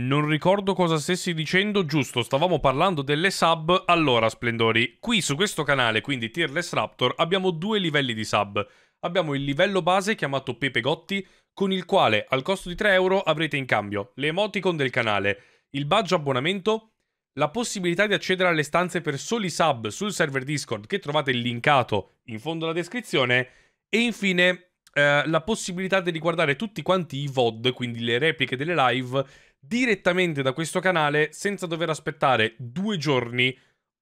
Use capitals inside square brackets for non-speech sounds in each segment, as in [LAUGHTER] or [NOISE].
Non ricordo cosa stessi dicendo, giusto, stavamo parlando delle sub. Allora, splendori, qui su questo canale, quindi Tearless Raptor, abbiamo due livelli di sub. Abbiamo il livello base chiamato Pepe Gotti, con il quale al costo di 3 euro avrete in cambio le emoticon del canale, il badge abbonamento, la possibilità di accedere alle stanze per soli sub sul server Discord che trovate linkato in fondo alla descrizione e infine eh, la possibilità di riguardare tutti quanti i VOD, quindi le repliche delle live direttamente da questo canale senza dover aspettare due giorni,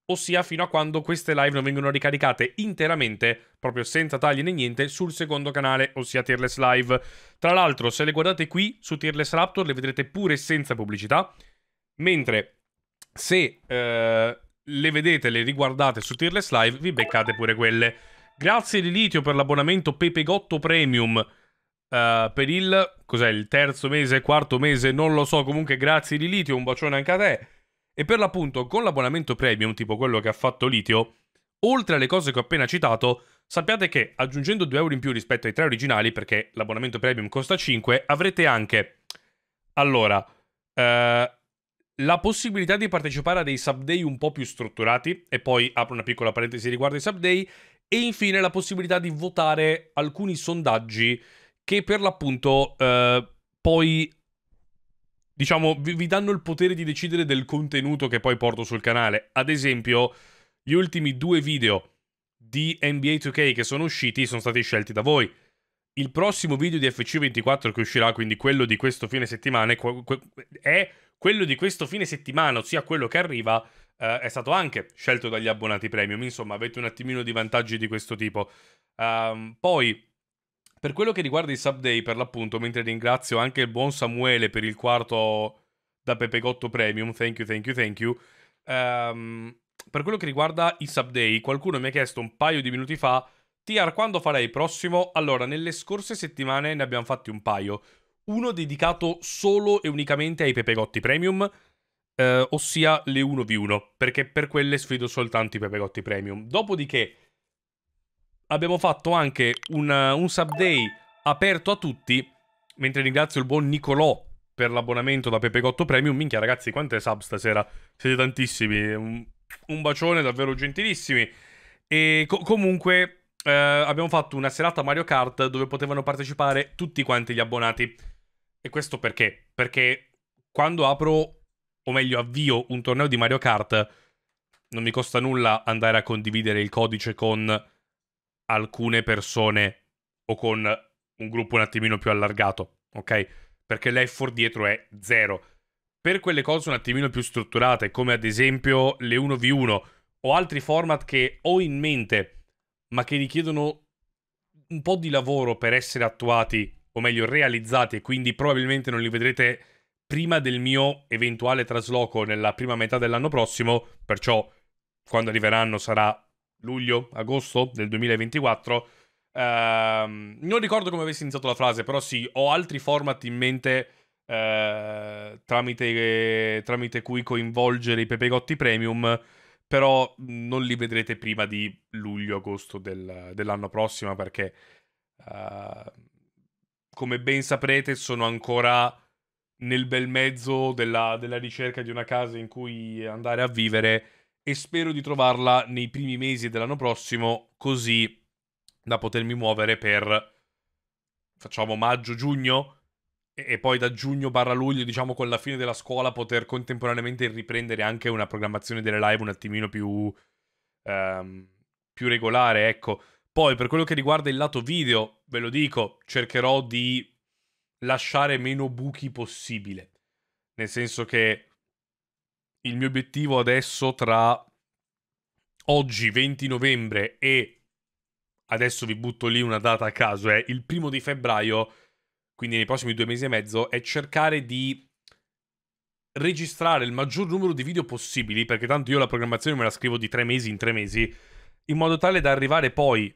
ossia fino a quando queste live non vengono ricaricate interamente, proprio senza tagli né niente, sul secondo canale, ossia Tearless Live. Tra l'altro, se le guardate qui su Tearless Raptor le vedrete pure senza pubblicità, mentre se eh, le vedete, le riguardate su Tearless Live, vi beccate pure quelle. Grazie Lilitio per l'abbonamento Pepegotto Premium Uh, per il cos'è il terzo mese, quarto mese, non lo so. Comunque, grazie di Litio, un bacione anche a te. E per l'appunto, con l'abbonamento premium, tipo quello che ha fatto Litio, oltre alle cose che ho appena citato, sappiate che aggiungendo 2 euro in più rispetto ai tre originali, perché l'abbonamento premium costa 5, avrete anche. Allora, uh, la possibilità di partecipare a dei subday un po' più strutturati, e poi apro una piccola parentesi riguardo ai subday, e infine la possibilità di votare alcuni sondaggi che per l'appunto eh, poi diciamo vi, vi danno il potere di decidere del contenuto che poi porto sul canale. Ad esempio, gli ultimi due video di NBA 2K che sono usciti sono stati scelti da voi. Il prossimo video di FC24 che uscirà, quindi quello di questo fine settimana, è quello di questo fine settimana, ossia quello che arriva, eh, è stato anche scelto dagli abbonati premium. Insomma, avete un attimino di vantaggi di questo tipo. Um, poi per quello che riguarda i subday, per l'appunto, mentre ringrazio anche il buon Samuele per il quarto da Pepegotto Premium, thank you, thank you, thank you. Um, per quello che riguarda i subday, qualcuno mi ha chiesto un paio di minuti fa, TR quando farei il prossimo? Allora, nelle scorse settimane ne abbiamo fatti un paio. Uno dedicato solo e unicamente ai Pepegotti Premium, eh, ossia le 1v1, perché per quelle sfido soltanto i Pepegotti Premium. Dopodiché abbiamo fatto anche un, eh, un sub day aperto a tutti, mentre ringrazio il buon Nicolò per l'abbonamento da Pepecotto Premium. Minchia ragazzi, quante sub stasera? Siete tantissimi, un, un bacione davvero gentilissimi. E co comunque eh, abbiamo fatto una serata Mario Kart dove potevano partecipare tutti quanti gli abbonati. E questo perché? Perché quando apro, o meglio avvio, un torneo di Mario Kart, non mi costa nulla andare a condividere il codice con alcune persone o con un gruppo un attimino più allargato, ok? Perché l'effort dietro è zero. Per quelle cose un attimino più strutturate, come ad esempio le 1v1 o altri format che ho in mente, ma che richiedono un po' di lavoro per essere attuati, o meglio realizzati, e quindi probabilmente non li vedrete prima del mio eventuale trasloco nella prima metà dell'anno prossimo, perciò quando arriveranno sarà luglio, agosto del 2024. Ehm, non ricordo come avessi iniziato la frase, però sì, ho altri format in mente eh, tramite, tramite, cui coinvolgere i Pepegotti Premium, però non li vedrete prima di luglio-agosto del, dell'anno prossimo perché... Eh, come ben saprete, sono ancora nel bel mezzo della, della, ricerca di una casa in cui andare a vivere e spero di trovarla nei primi mesi dell'anno prossimo, così da potermi muovere per facciamo maggio-giugno e poi da giugno barra luglio, diciamo con la fine della scuola, poter contemporaneamente riprendere anche una programmazione delle live un attimino più, ehm, più regolare, ecco. Poi per quello che riguarda il lato video, ve lo dico, cercherò di lasciare meno buchi possibile. Nel senso che il mio obiettivo adesso tra oggi 20 novembre e adesso vi butto lì una data a caso, è eh, il primo di febbraio, quindi nei prossimi due mesi e mezzo, è cercare di registrare il maggior numero di video possibili, perché tanto io la programmazione me la scrivo di tre mesi in tre mesi, in modo tale da arrivare poi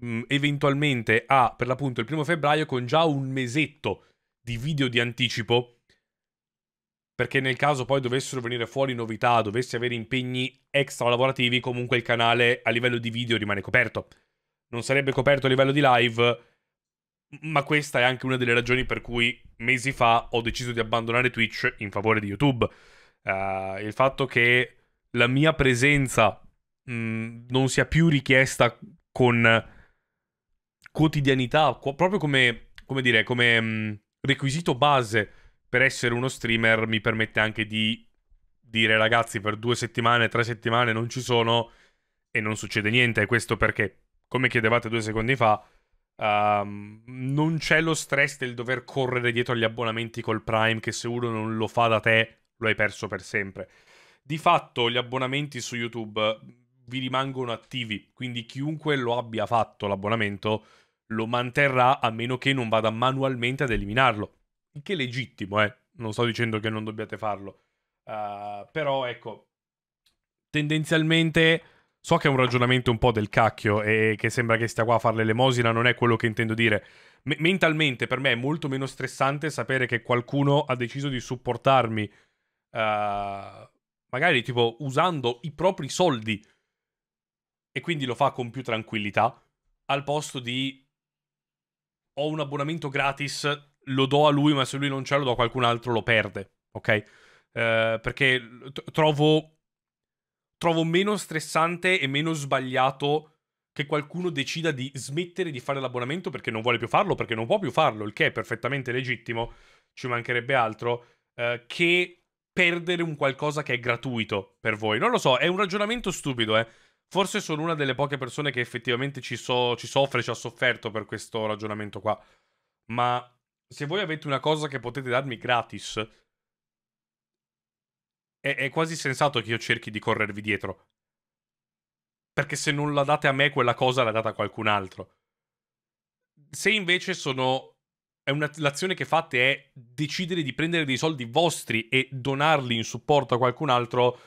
mh, eventualmente a, per l'appunto, il primo febbraio con già un mesetto di video di anticipo perché nel caso poi dovessero venire fuori novità, dovessi avere impegni extra lavorativi, comunque il canale a livello di video rimane coperto. Non sarebbe coperto a livello di live, ma questa è anche una delle ragioni per cui mesi fa ho deciso di abbandonare Twitch in favore di YouTube. Uh, il fatto che la mia presenza mh, non sia più richiesta con quotidianità, proprio come, come dire, come mh, requisito base per essere uno streamer mi permette anche di dire ragazzi per due settimane, tre settimane non ci sono e non succede niente. Questo perché, come chiedevate due secondi fa, um, non c'è lo stress del dover correre dietro agli abbonamenti col Prime che se uno non lo fa da te lo hai perso per sempre. Di fatto gli abbonamenti su YouTube vi rimangono attivi, quindi chiunque lo abbia fatto l'abbonamento lo manterrà a meno che non vada manualmente ad eliminarlo che è legittimo, eh. Non sto dicendo che non dobbiate farlo. Uh, però, ecco, tendenzialmente... So che è un ragionamento un po' del cacchio e che sembra che stia qua a fare l'elemosina, non è quello che intendo dire. M- mentalmente per me è molto meno stressante sapere che qualcuno ha deciso di supportarmi, uh, magari tipo usando i propri soldi e quindi lo fa con più tranquillità, al posto di ho un abbonamento gratis lo do a lui, ma se lui non c'è, lo do a qualcun altro lo perde, ok? Eh, perché t- trovo, trovo meno stressante e meno sbagliato che qualcuno decida di smettere di fare l'abbonamento perché non vuole più farlo, perché non può più farlo, il che è perfettamente legittimo, ci mancherebbe altro, eh, che perdere un qualcosa che è gratuito per voi. Non lo so, è un ragionamento stupido, eh. Forse sono una delle poche persone che effettivamente ci, so- ci soffre, ci ha sofferto per questo ragionamento qua. Ma se voi avete una cosa che potete darmi gratis, è, è quasi sensato che io cerchi di corrervi dietro. Perché se non la date a me, quella cosa la date a qualcun altro. Se invece sono una, l'azione che fate è decidere di prendere dei soldi vostri e donarli in supporto a qualcun altro,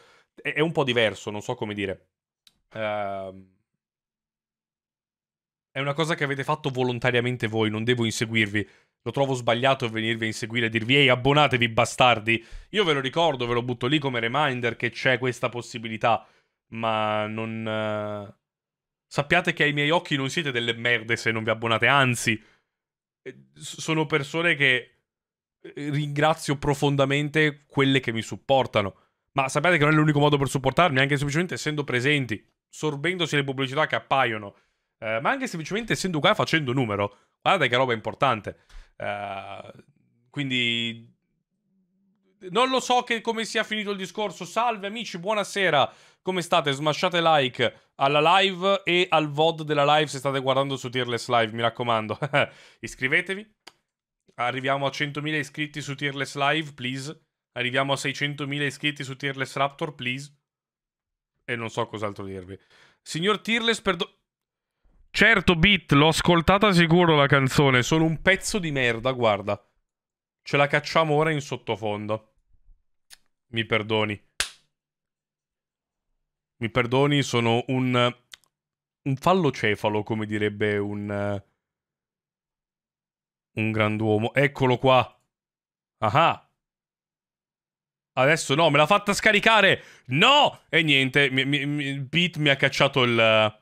è, è un po' diverso, non so come dire. Uh, è una cosa che avete fatto volontariamente voi, non devo inseguirvi. Lo trovo sbagliato venirvi a inseguire e dirvi ehi abbonatevi bastardi. Io ve lo ricordo, ve lo butto lì come reminder che c'è questa possibilità. Ma non... Eh... Sappiate che ai miei occhi non siete delle merde se non vi abbonate, anzi, eh, sono persone che eh, ringrazio profondamente quelle che mi supportano. Ma sapete che non è l'unico modo per supportarmi, anche semplicemente essendo presenti, sorbendosi le pubblicità che appaiono, eh, ma anche semplicemente essendo qua facendo numero. Guardate che roba importante. Uh, quindi non lo so che, come sia finito il discorso. Salve amici, buonasera. Come state? Smasciate like alla live e al VOD della live se state guardando su Tearless Live, mi raccomando. [LAUGHS] Iscrivetevi. Arriviamo a 100.000 iscritti su Tearless Live, please. Arriviamo a 600.000 iscritti su Tearless Raptor, please. E non so cos'altro dirvi. Signor Tearless, perdo... Certo, Beat, l'ho ascoltata sicuro la canzone, sono un pezzo di merda, guarda. Ce la cacciamo ora in sottofondo. Mi perdoni. Mi perdoni, sono un... Un fallocefalo, come direbbe un... Un grand'uomo. Eccolo qua. Ah Adesso no, me l'ha fatta scaricare! No! E niente, mi, mi, Beat mi ha cacciato il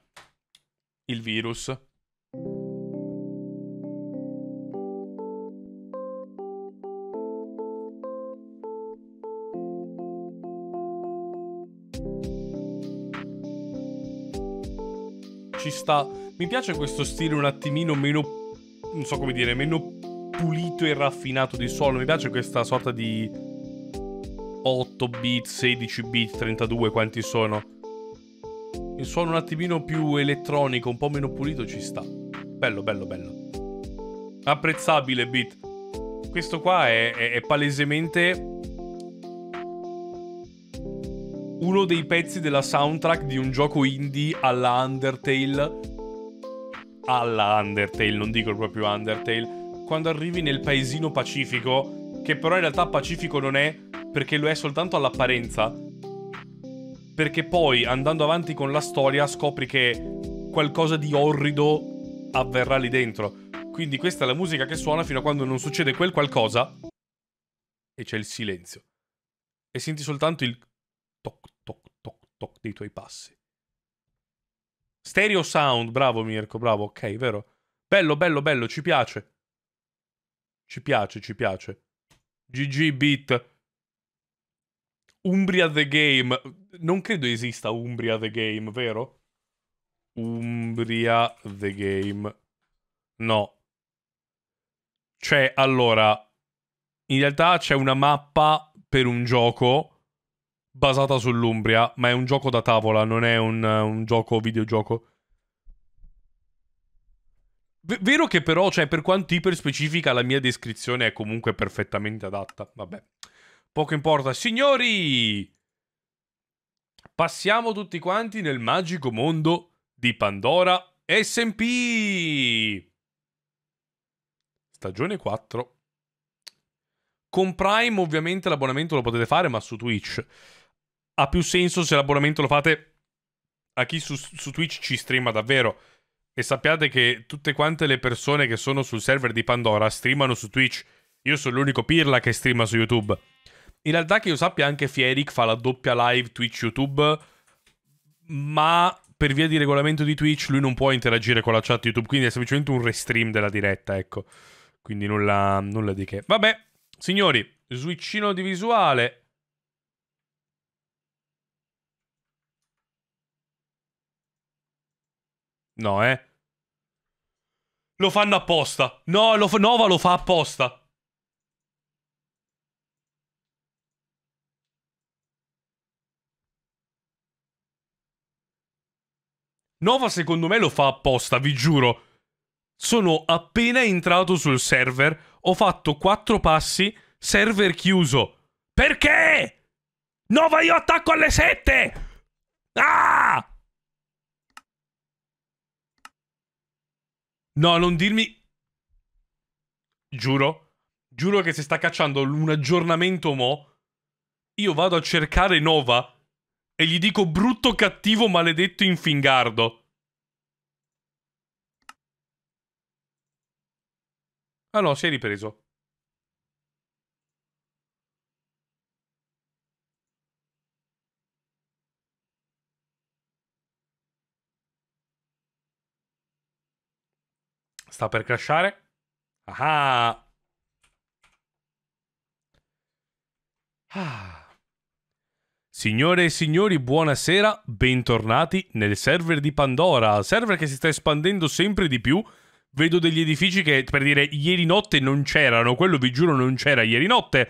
il virus. Ci sta. Mi piace questo stile un attimino meno non so come dire, meno pulito e raffinato di suono. Mi piace questa sorta di 8 bit, 16 bit, 32, quanti sono? il suono un attimino più elettronico, un po' meno pulito ci sta. Bello, bello, bello. Apprezzabile beat. Questo qua è, è, è palesemente uno dei pezzi della soundtrack di un gioco indie alla Undertale. Alla Undertale, non dico proprio Undertale. Quando arrivi nel paesino pacifico, che però in realtà pacifico non è, perché lo è soltanto all'apparenza perché poi andando avanti con la storia scopri che qualcosa di orrido avverrà lì dentro. Quindi questa è la musica che suona fino a quando non succede quel qualcosa e c'è il silenzio. E senti soltanto il toc toc toc toc dei tuoi passi. Stereo sound, bravo Mirko, bravo, ok, vero? Bello, bello, bello, ci piace. Ci piace, ci piace. GG Beat. Umbria the Game non credo esista Umbria the Game, vero? Umbria the Game. No. Cioè, allora, in realtà c'è una mappa per un gioco basata sull'Umbria, ma è un gioco da tavola, non è un, un gioco videogioco. V vero che però, cioè, per quanto iper specifica, la mia descrizione è comunque perfettamente adatta. Vabbè. Poco importa. Signori! Passiamo tutti quanti nel magico mondo di Pandora SP. Stagione 4. Con Prime ovviamente l'abbonamento lo potete fare, ma su Twitch ha più senso se l'abbonamento lo fate a chi su, su Twitch ci streama davvero. E sappiate che tutte quante le persone che sono sul server di Pandora streamano su Twitch. Io sono l'unico pirla che streama su YouTube. In realtà che io sappia anche Fieric fa la doppia live Twitch YouTube, ma per via di regolamento di Twitch lui non può interagire con la chat YouTube, quindi è semplicemente un restream della diretta, ecco. Quindi nulla, nulla di che. Vabbè, signori, switchino di visuale, No, eh. Lo fanno apposta. No, lo fa... Nova lo fa apposta. Nova secondo me lo fa apposta, vi giuro. Sono appena entrato sul server, ho fatto quattro passi, server chiuso. Perché? Nova io attacco alle sette! Ah! No, non dirmi... Giuro. Giuro che se sta cacciando un aggiornamento mo, io vado a cercare Nova e gli dico brutto, cattivo, maledetto infingardo. Ah no, si è ripreso. Sta per crashare. Ah. Ah. Signore e signori, buonasera, bentornati nel server di Pandora, server che si sta espandendo sempre di più. Vedo degli edifici che, per dire, ieri notte non c'erano, quello vi giuro non c'era ieri notte.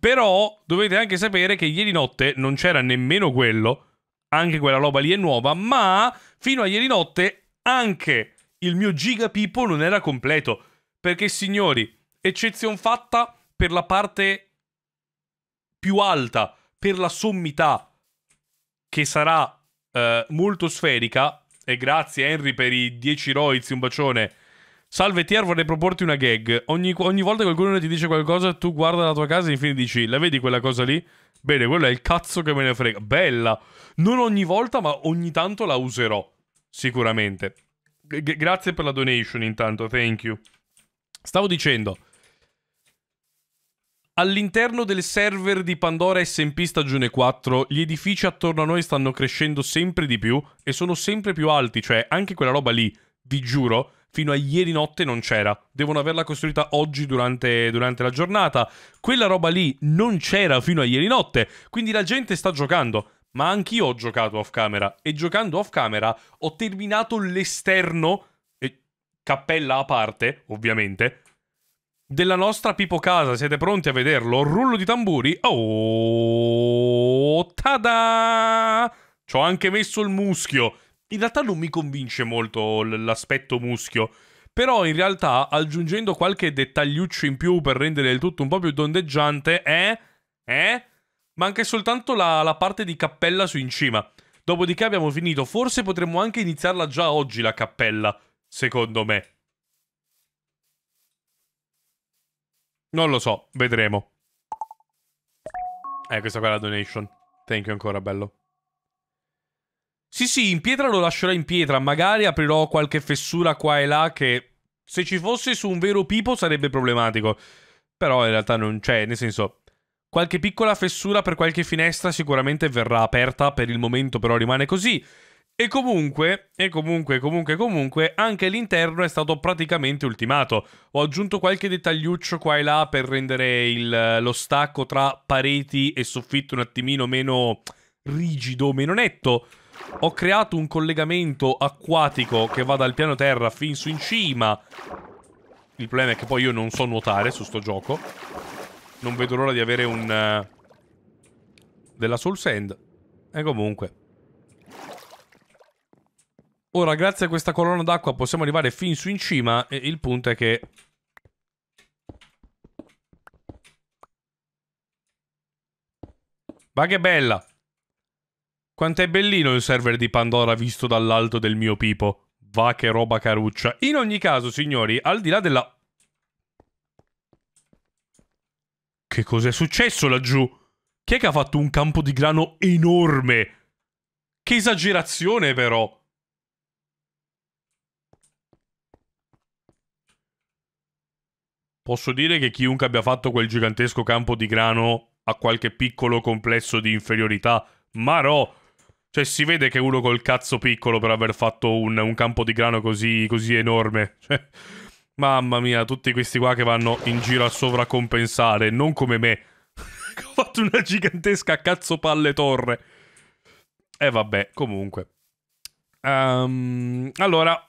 Però dovete anche sapere che ieri notte non c'era nemmeno quello, anche quella roba lì è nuova, ma fino a ieri notte anche il mio gigapippo non era completo. Perché, signori, eccezion fatta per la parte più alta per la sommità che sarà eh, molto sferica. E grazie Henry per i 10 roiz, un bacione. Salve Tier, vorrei proporti una gag. Ogni, ogni volta che qualcuno ti dice qualcosa, tu guarda la tua casa e infine dici, la vedi quella cosa lì? Bene, quello è il cazzo che me ne frega. Bella. Non ogni volta, ma ogni tanto la userò. Sicuramente. G grazie per la donation intanto, thank you. Stavo dicendo... All'interno del server di Pandora SMP stagione 4, gli edifici attorno a noi stanno crescendo sempre di più e sono sempre più alti, cioè anche quella roba lì, vi giuro, fino a ieri notte non c'era. Devono averla costruita oggi durante, durante la giornata. Quella roba lì non c'era fino a ieri notte, quindi la gente sta giocando. Ma anch'io ho giocato off camera e giocando off camera ho terminato l'esterno, e cappella a parte, ovviamente, della nostra Pippo Casa. Siete pronti a vederlo? Rullo di tamburi. Oh, tada! Ci ho anche messo il muschio. In realtà non mi convince molto l'aspetto muschio. Però in realtà, aggiungendo qualche dettagliuccio in più per rendere il tutto un po' più dondeggiante, eh? Eh? Manca soltanto la, la parte di cappella su in cima. Dopodiché abbiamo finito. Forse potremmo anche iniziarla già oggi la cappella, secondo me. Non lo so, vedremo. Eh, questa qua è la donation. Thank you ancora, bello. Sì, sì, in pietra lo lascerò in pietra. Magari aprirò qualche fessura qua e là che... Se ci fosse su un vero pipo sarebbe problematico. Però in realtà non c'è, cioè, nel senso... Qualche piccola fessura per qualche finestra sicuramente verrà aperta, per il momento però rimane così. E comunque, e comunque, comunque, comunque, anche l'interno è stato praticamente ultimato. Ho aggiunto qualche dettagliuccio qua e là per rendere il, lo stacco tra pareti e soffitto un attimino meno rigido, meno netto. Ho creato un collegamento acquatico che va dal piano terra fin su in cima. Il problema è che poi io non so nuotare su sto gioco. Non vedo l'ora di avere un... Uh, della Soul Sand. E comunque... Ora, grazie a questa colonna d'acqua possiamo arrivare fin su in cima e il punto è che... Ma che bella! Quanto è bellino il server di Pandora visto dall'alto del mio pipo. Va che roba caruccia. In ogni caso, signori, al di là della... Che cos'è successo laggiù? Chi è che ha fatto un campo di grano enorme? Che esagerazione, però! Posso dire che chiunque abbia fatto quel gigantesco campo di grano ha qualche piccolo complesso di inferiorità, ma no! Cioè, si vede che uno col cazzo piccolo per aver fatto un, un campo di grano così, così enorme. [LAUGHS] Cioè, mamma mia, tutti questi qua che vanno in giro a sovracompensare, non come me. che [LAUGHS] ho fatto una gigantesca cazzo palle torre. E eh, vabbè, comunque. Um, allora,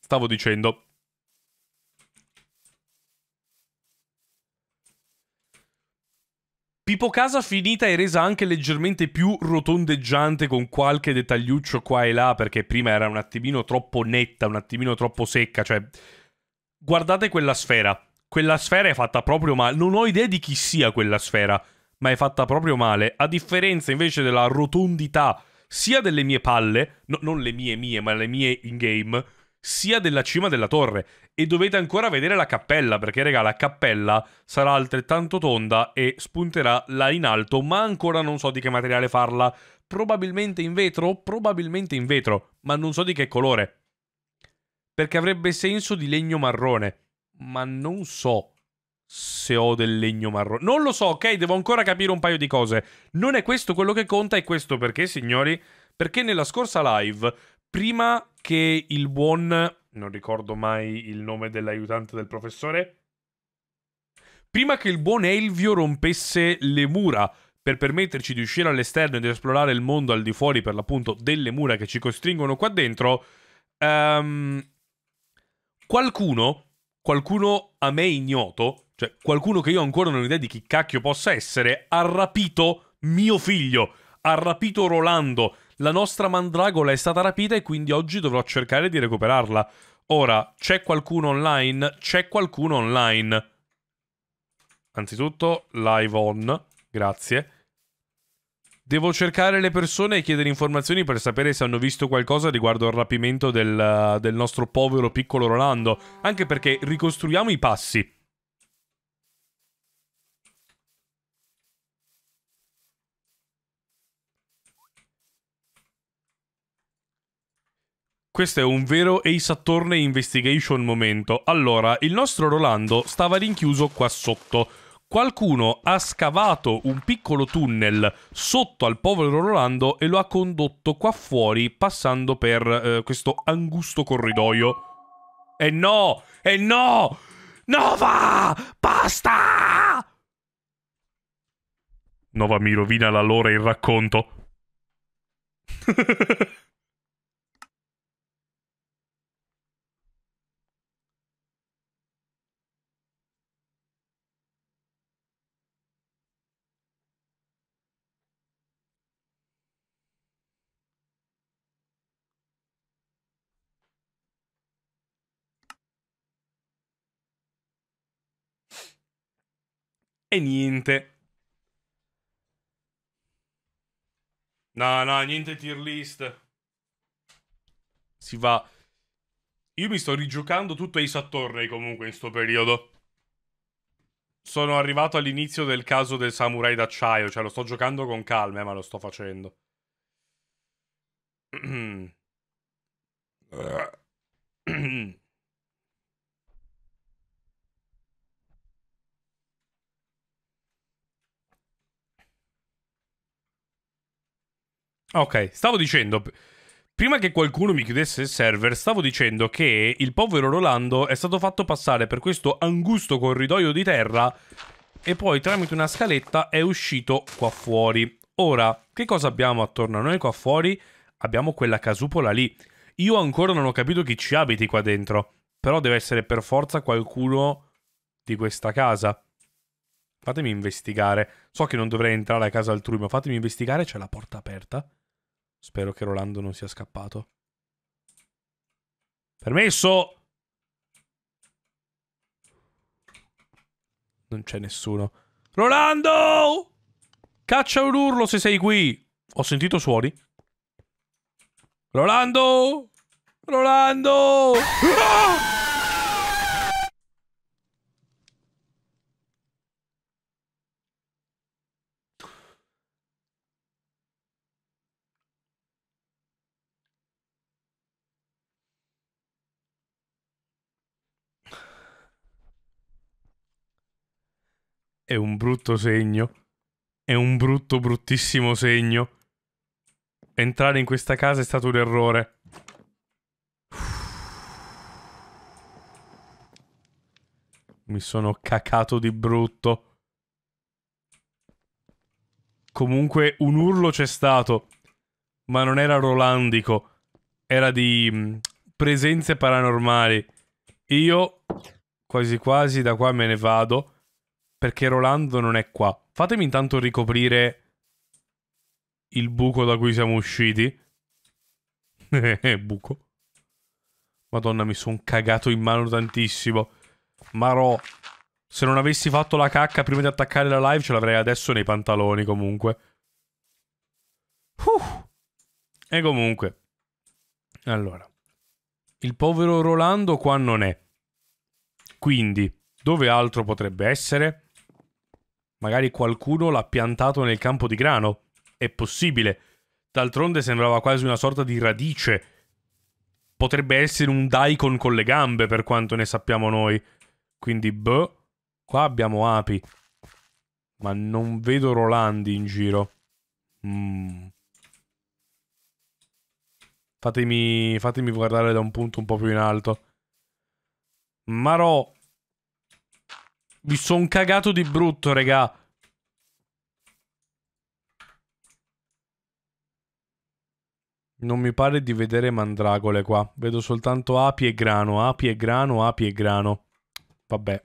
stavo dicendo, Pippo Casa finita e resa anche leggermente più rotondeggiante con qualche dettagliuccio qua e là, perché prima era un attimino troppo netta, un attimino troppo secca, cioè... Guardate quella sfera. Quella sfera è fatta proprio male. Non ho idea di chi sia quella sfera, ma è fatta proprio male. A differenza invece della rotondità sia delle mie palle, no, non le mie mie, ma le mie in game, sia della cima della torre e dovete ancora vedere la cappella, perché raga la cappella sarà altrettanto tonda e spunterà là in alto, ma ancora non so di che materiale farla, probabilmente in vetro, probabilmente in vetro, ma non so di che colore, perché avrebbe senso di legno marrone, ma non so se ho del legno marrone, non lo so, ok, devo ancora capire un paio di cose, non è questo quello che conta, è questo perché signori, perché nella scorsa live, prima che il buon non ricordo mai il nome dell'aiutante del professore, prima che il buon Elvio rompesse le mura per permetterci di uscire all'esterno e di esplorare il mondo al di fuori, per l'appunto, delle mura che ci costringono qua dentro, um, qualcuno, qualcuno a me ignoto, cioè qualcuno che io ancora non ho idea di chi cacchio possa essere, ha rapito mio figlio, ha rapito Rolando, la nostra mandragola è stata rapita e quindi oggi dovrò cercare di recuperarla. Ora, c'è qualcuno online? C'è qualcuno online. Anzitutto, live on. Grazie. Devo cercare le persone e chiedere informazioni per sapere se hanno visto qualcosa riguardo al rapimento del, del nostro povero piccolo Rolando. Anche perché ricostruiamo i passi. Questo è un vero Ace Attorney Investigation momento. Allora, il nostro Rolando stava rinchiuso qua sotto. Qualcuno ha scavato un piccolo tunnel sotto al povero Rolando e lo ha condotto qua fuori passando per eh, questo angusto corridoio. E eh no! E eh no! Nova! Basta! Nova mi rovina la lore il racconto. [LAUGHS] e niente. No, no, niente tier list. Si va. Io mi sto rigiocando tutto Ace Attorney comunque in sto periodo. Sono arrivato all'inizio del caso del samurai d'acciaio, cioè lo sto giocando con calma, eh, ma lo sto facendo. [CLEARS THROAT] [CLEARS THROAT] [CLEARS THROAT] Ok, stavo dicendo... Prima che qualcuno mi chiudesse il server, stavo dicendo che il povero Rolando è stato fatto passare per questo angusto corridoio di terra e poi tramite una scaletta è uscito qua fuori. Ora, che cosa abbiamo attorno a noi qua fuori? Abbiamo quella casupola lì. Io ancora non ho capito chi ci abiti qua dentro, però deve essere per forza qualcuno di questa casa. Fatemi investigare. So che non dovrei entrare a casa altrui, ma fatemi investigare, c'è la porta aperta. Spero che Rolando non sia scappato. Permesso! Non c'è nessuno. Rolando! Caccia un urlo se sei qui. Ho sentito suoni. Rolando! Rolando! Ah! è un brutto segno. È un brutto, bruttissimo segno. Entrare in questa casa è stato un errore. Mi sono cacato di brutto. Comunque un urlo c'è stato. Ma non era rolandico. Era di mm, presenze paranormali. Io quasi quasi da qua me ne vado perché Rolando non è qua. Fatemi intanto ricoprire il buco da cui siamo usciti. [LAUGHS] buco. Madonna, mi sono cagato in mano tantissimo. Marò. Se non avessi fatto la cacca prima di attaccare la live, ce l'avrei adesso nei pantaloni comunque. Uh. E comunque. Allora. Il povero Rolando qua non è. Quindi, dove altro potrebbe essere? Magari qualcuno l'ha piantato nel campo di grano. È possibile. D'altronde sembrava quasi una sorta di radice. Potrebbe essere un daikon con le gambe, per quanto ne sappiamo noi. Quindi, boh. Qua abbiamo api. Ma non vedo Rolandi in giro. Mm. Fatemi, fatemi guardare da un punto un po' più in alto. Marò vi son cagato di brutto, regà. Non mi pare di vedere mandragole qua. Vedo soltanto api e grano, api e grano, api e grano. Vabbè.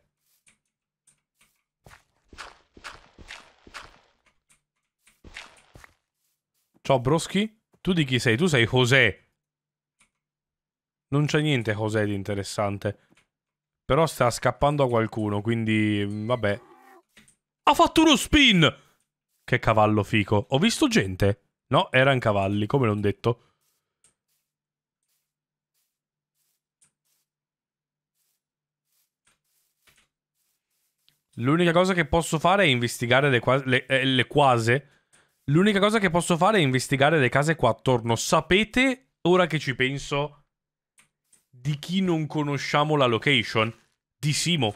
Ciao Broschi. Tu di chi sei? Tu sei José. Non c'è niente José di interessante. Però sta scappando a qualcuno, quindi mm, vabbè. Ha fatto uno spin! Che cavallo fico. Ho visto gente. No, erano cavalli, come non detto. L'unica cosa che posso fare è investigare le, qua le, eh, le quase. L'unica cosa che posso fare è investigare le case qua attorno. Sapete, ora che ci penso, di chi non conosciamo la location, di Simo.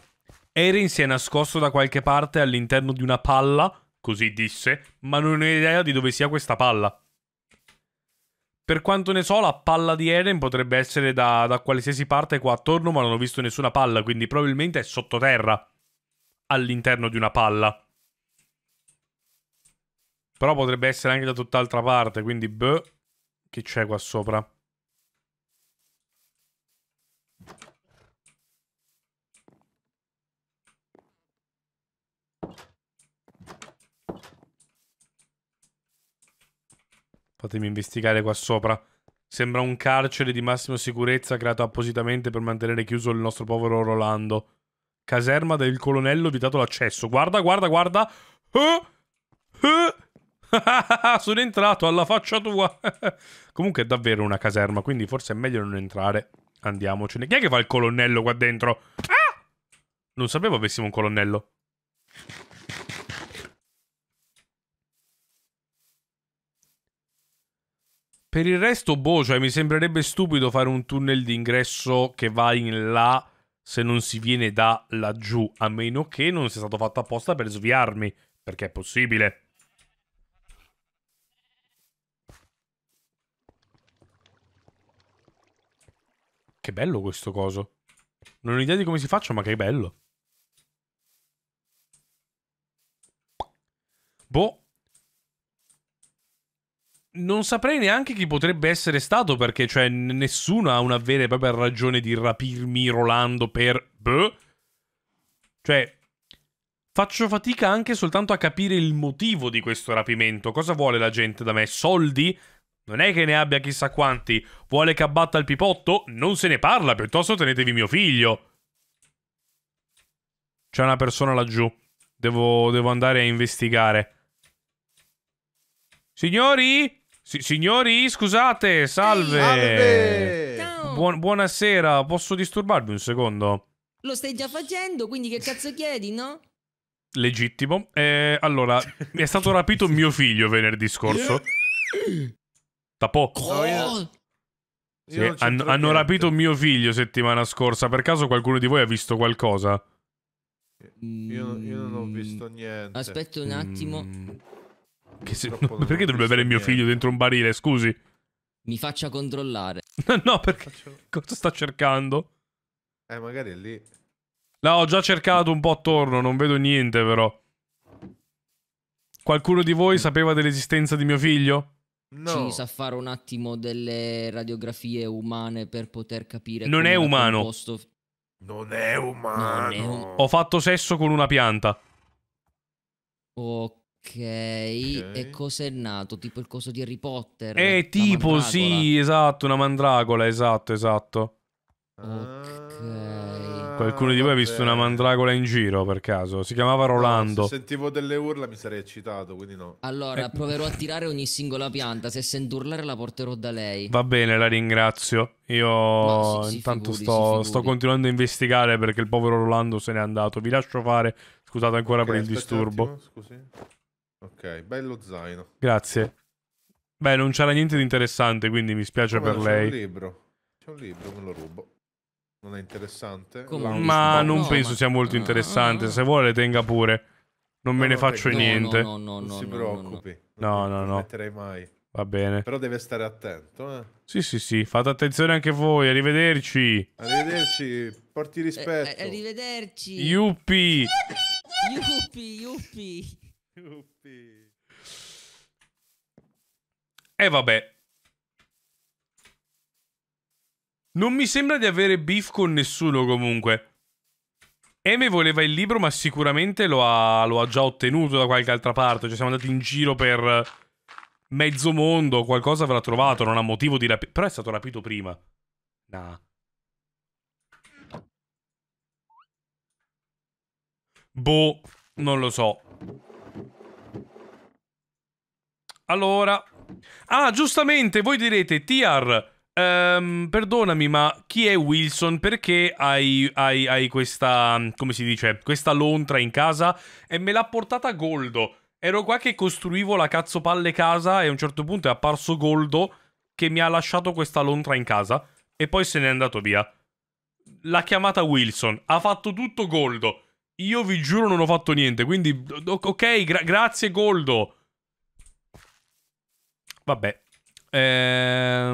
Eren si è nascosto da qualche parte all'interno di una palla, così disse, ma non ho idea di dove sia questa palla. Per quanto ne so, la palla di Eren potrebbe essere da, da qualsiasi parte qua attorno, ma non ho visto nessuna palla, quindi probabilmente è sottoterra, all'interno di una palla. Però potrebbe essere anche da tutt'altra parte, quindi beh, che c'è qua sopra? Fatemi investigare qua sopra. Sembra un carcere di massima sicurezza creato appositamente per mantenere chiuso il nostro povero Rolando. Caserma del colonnello vietato l'accesso. Guarda, guarda, guarda. Oh! Oh! [LAUGHS] Sono entrato alla faccia tua. [LAUGHS] Comunque è davvero una caserma, quindi forse è meglio non entrare. Andiamocene. Chi è che fa il colonnello qua dentro? Ah! Non sapevo avessimo un colonnello. Per il resto, boh, cioè mi sembrerebbe stupido fare un tunnel d'ingresso che va in là se non si viene da laggiù, a meno che non sia stato fatto apposta per sviarmi, perché è possibile. Che bello questo coso. Non ho idea di come si faccia, ma che bello. Boh, non saprei neanche chi potrebbe essere stato perché cioè nessuno ha una vera e propria ragione di rapirmi Rolando per Beh. Cioè faccio fatica anche soltanto a capire il motivo di questo rapimento. Cosa vuole la gente da me? Soldi? Non è che ne abbia chissà quanti. Vuole che abbatta il pipotto? Non se ne parla, piuttosto tenetevi mio figlio. C'è una persona laggiù. Devo, devo andare a investigare. Signori? S signori, scusate, salve. Ciao. Buon buonasera, posso disturbarvi un secondo? Lo stai già facendo, quindi che cazzo chiedi, no? Legittimo. Eh, allora, è stato rapito mio figlio venerdì scorso. Tapò. No, Sì, io hanno rapito mio figlio settimana scorsa. Per caso qualcuno di voi ha visto qualcosa? Io, io non ho visto niente. Aspetta un attimo. Mm. Se... [LAUGHS] Perché dovrebbe avere mio figlio dentro un barile, scusi? Mi faccia controllare. [LAUGHS] no, perché Faccio... [LAUGHS] cosa sta cercando? Eh, magari è lì. No, ho già cercato un po' attorno, non vedo niente però. Qualcuno di voi sapeva dell'esistenza di mio figlio? No. Ci sa fare un attimo delle radiografie umane per poter capire... Non è umano. Composto... Non è umano. Non è un... Ho fatto sesso con una pianta. Ok ok, E cos'è nato? Tipo il coso di Harry Potter? Eh, tipo, mandragola. sì, esatto, una mandragola, esatto, esatto. Ok. Qualcuno ah, di voi ha visto una mandragola in giro per caso? Si chiamava Rolando. No, se sentivo delle urla mi sarei eccitato, quindi no. Allora, eh. proverò a tirare ogni singola pianta. Se sento urlare la porterò da lei. Va bene, la ringrazio. Io no, si, si intanto figuri, sto, sto continuando a investigare perché il povero Rolando se n'è andato. Vi lascio fare. Scusate ancora okay, per il disturbo. Attimo, scusi. Ok, bello zaino. Grazie. Beh, non c'era niente di interessante, quindi mi spiace Come per lei. C'è un libro. C'è un libro, me lo rubo. Non è interessante? Come ma non no, penso ma... sia molto ah. interessante. Se vuole, tenga pure. Non no, me ne faccio no, niente. No, no, no, non si preoccupi. No, no, no. Non metterei mai. Va bene. Però deve stare attento, eh. Sì, sì, sì. Fate attenzione anche voi. Arrivederci. Arrivederci. Porti eh, rispetto. Eh, arrivederci. Yuppie. Yuppie, yuppie. Yuppie. E eh, vabbè. Non mi sembra di avere beef con nessuno comunque. Eme voleva il libro, ma sicuramente lo ha, lo ha, già ottenuto da qualche altra parte. Cioè, siamo andati in giro per mezzo mondo, qualcosa avrà trovato, non ha motivo di rapire. Però è stato rapito prima. Nah. Boh, non lo so. Allora... Ah, giustamente, voi direte, TR, um, ehm, perdonami, ma chi è Wilson? Perché hai, hai, hai questa, come si dice, questa lontra in casa? E me l'ha portata Goldo. Ero qua che costruivo la cazzo palle casa e a un certo punto è apparso Goldo che mi ha lasciato questa lontra in casa e poi se n'è andato via. L'ha chiamata Wilson, ha fatto tutto Goldo. Io vi giuro non ho fatto niente, quindi ok, gra grazie Goldo. Vabbè. Ehm...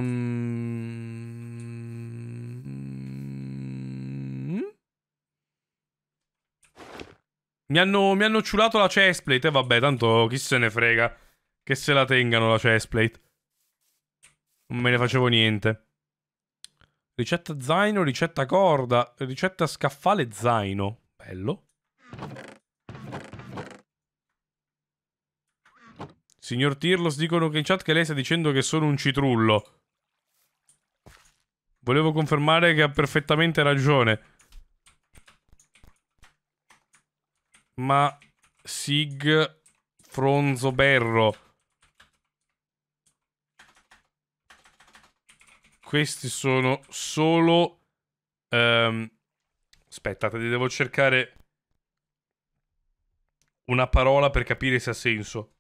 Mi hanno, mi hanno ciulato la chestplate e eh, vabbè, tanto chi se ne frega. Che se la tengano la chestplate. Non me ne facevo niente. Ricetta zaino, ricetta corda, ricetta scaffale zaino. Bello. Signor Tirlos, dicono che in chat che lei sta dicendo che sono un citrullo. Volevo confermare che ha perfettamente ragione. Ma Sig Fronzo Berro. Questi sono solo... Um, aspettate, devo cercare una parola per capire se ha senso.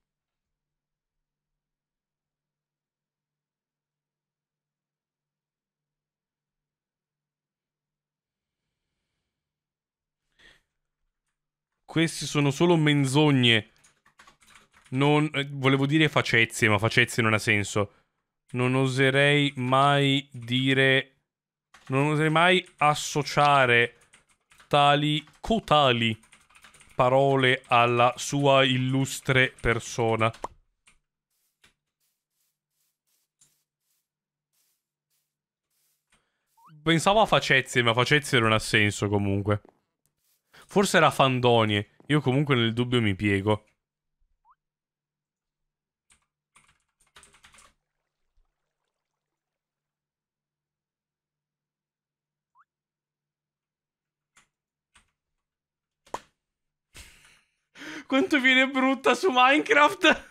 Queste sono solo menzogne. Non... Eh, volevo dire facezie, ma facezie non ha senso. Non oserei mai dire... Non oserei mai associare tali, cotali parole alla sua illustre persona. Pensavo a facezie, ma facezie non ha senso comunque. Forse era Fandonie. Io comunque nel dubbio mi piego. Quanto viene brutta su Minecraft?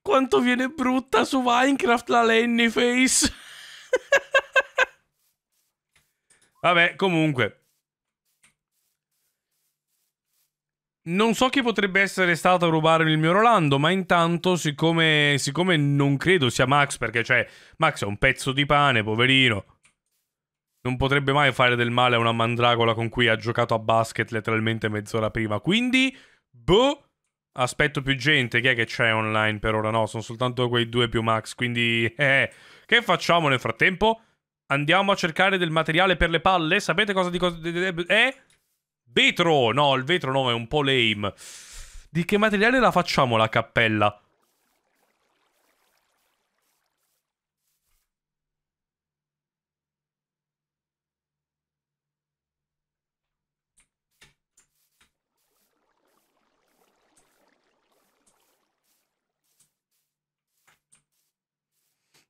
Quanto viene brutta su Minecraft la Lenny Face? [LAUGHS] Vabbè, comunque. Non so chi potrebbe essere stato a rubarmi il mio Rolando, ma intanto, siccome, siccome non credo sia Max, perché cioè, Max è un pezzo di pane, poverino. Non potrebbe mai fare del male a una mandragola con cui ha giocato a basket letteralmente mezz'ora prima. Quindi, boh, aspetto più gente. Chi è che c'è online per ora? No, sono soltanto quei due più Max. Quindi, eh, eh. che facciamo nel frattempo? Andiamo a cercare del materiale per le palle? Sapete cosa di cosa... Eh? Vetro! No, il vetro no, è un po' lame. Di che materiale la facciamo la cappella?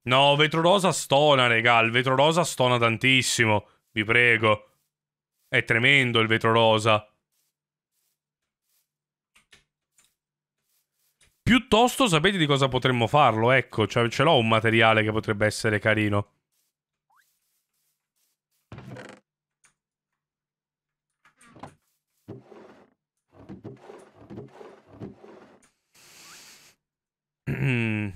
No, vetro rosa stona, regà. Il vetro rosa stona tantissimo. Vi prego. È tremendo il vetro rosa. Piuttosto sapete di cosa potremmo farlo, ecco, cioè ce l'ho un materiale che potrebbe essere carino. Mm.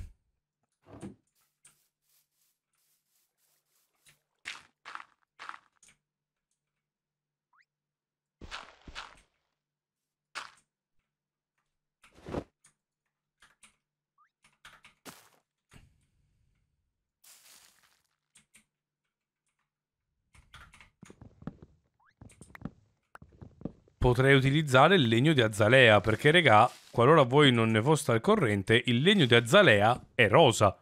potrei utilizzare il legno di azalea, perché regà, qualora voi non ne foste al corrente, il legno di azalea è rosa.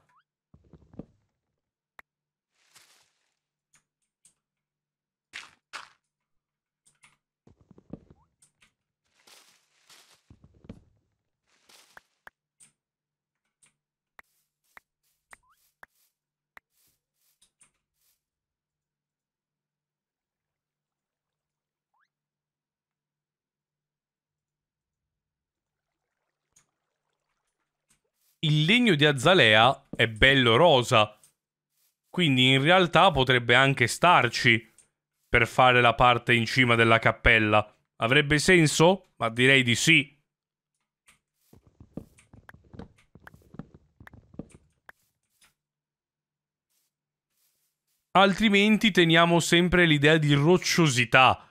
pigno di azalea è bello rosa. Quindi in realtà potrebbe anche starci per fare la parte in cima della cappella. Avrebbe senso? Ma direi di sì. Altrimenti teniamo sempre l'idea di rocciosità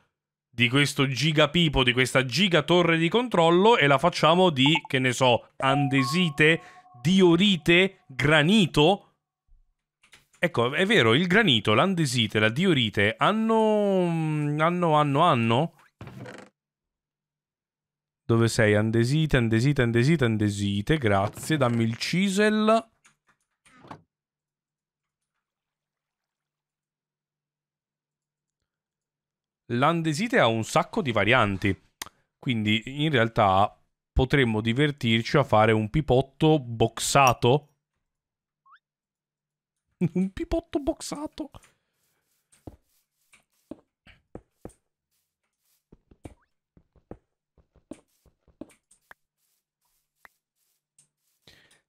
di questo gigapipo, di questa gigatorre di controllo e la facciamo di, che ne so, andesite diorite, granito. Ecco, è vero, il granito, l'andesite, la diorite hanno... Mm, hanno, hanno, hanno... Dove sei? Andesite, andesite, andesite, andesite, grazie, dammi il chisel... L'andesite ha un sacco di varianti. Quindi in realtà potremmo divertirci a fare un pipotto boxato. [LAUGHS] un pipotto boxato.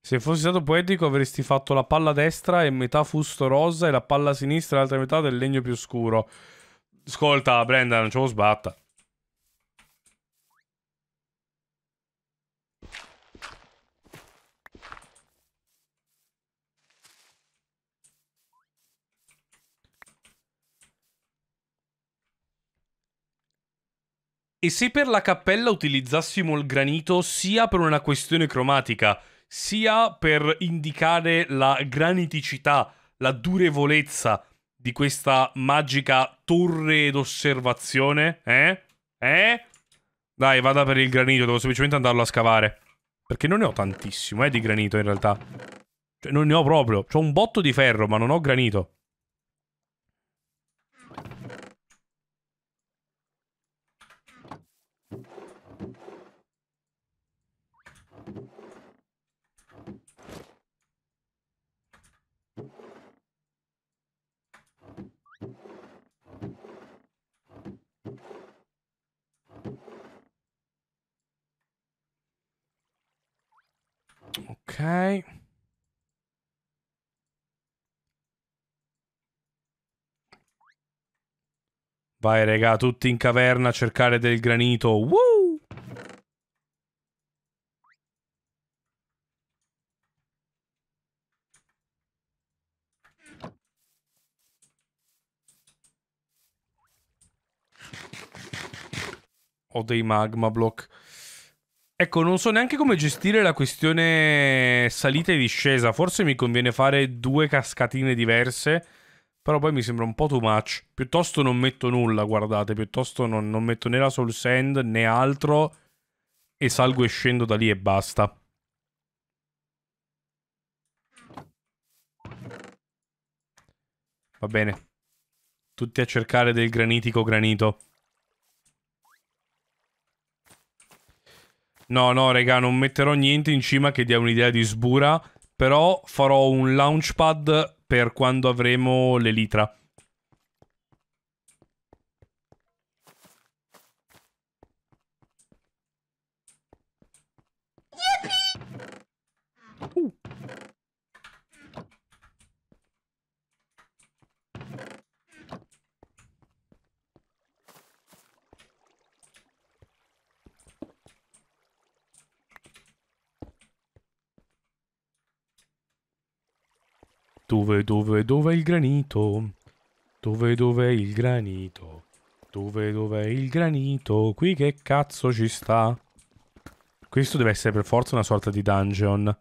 Se fossi stato poetico avresti fatto la palla destra e metà fusto rosa e la palla sinistra e l'altra metà del legno più scuro. Ascolta, Brenda, non ce lo sbatta. E se per la cappella utilizzassimo il granito sia per una questione cromatica, sia per indicare la graniticità, la durevolezza di questa magica torre d'osservazione, eh? Eh? Dai, vada per il granito, devo semplicemente andarlo a scavare. Perché non ne ho tantissimo, eh, di granito in realtà. Cioè, non ne ho proprio. C'ho un botto di ferro, ma non ho granito. Ok. Vai, regà, tutti in caverna a cercare del granito. Woo! Ho dei magma block. Ecco, non so neanche come gestire la questione salita e discesa. Forse mi conviene fare due cascatine diverse. Però poi mi sembra un po' too much. Piuttosto non metto nulla, guardate. Piuttosto non, non metto né la soul sand né altro. E salgo e scendo da lì e basta. Va bene. Tutti a cercare del granitico granito. No, no, raga, non metterò niente in cima che dia un'idea di sbura. Però farò un launchpad per quando avremo l'elitra. Dove, dove, dove è il granito? Dove, dove è il granito? Dove, dove è il granito? Qui che cazzo ci sta? Questo deve essere per forza una sorta di dungeon.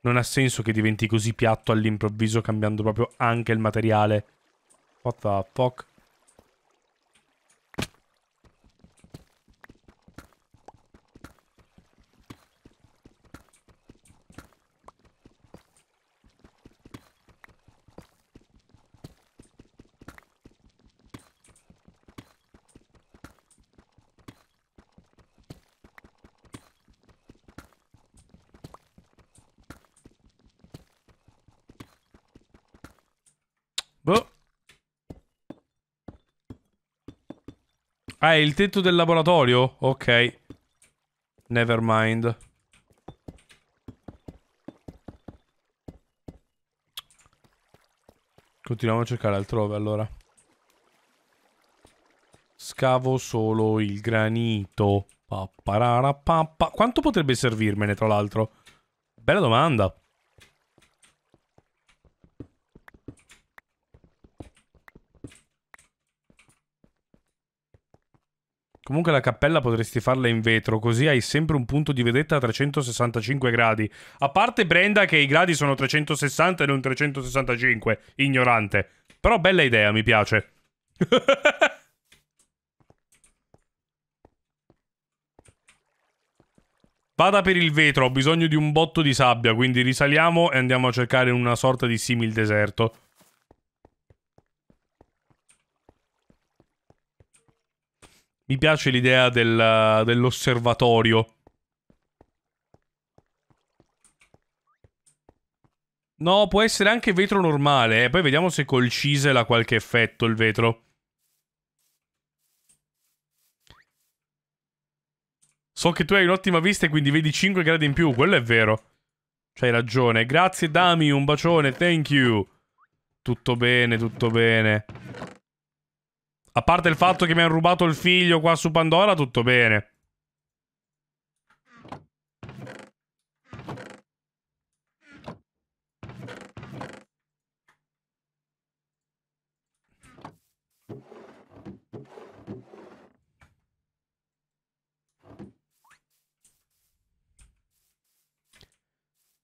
Non ha senso che diventi così piatto all'improvviso cambiando proprio anche il materiale. What the fuck? Ah, è il tetto del laboratorio? Ok. Never mind. Continuiamo a cercare altrove, allora. Scavo solo il granito. Papparara pappa. Quanto potrebbe servirmene, tra l'altro? Bella domanda. Comunque la cappella potresti farla in vetro, così hai sempre un punto di vedetta a 365 gradi. A parte Brenda che i gradi sono 360 e non 365, ignorante. Però bella idea, mi piace. [LAUGHS] Vada per il vetro, ho bisogno di un botto di sabbia, quindi risaliamo e andiamo a cercare una sorta di simil deserto. Mi piace l'idea del, eh, dell'osservatorio. No, può essere anche vetro normale, eh. Poi vediamo se col cisel ha qualche effetto il vetro. So che tu hai un'ottima vista e quindi vedi 5 gradi in più, quello è vero. C'hai ragione. Grazie, Dami, un bacione, thank you. Tutto bene, tutto bene. A parte il fatto che mi hanno rubato il figlio qua su Pandora, tutto bene.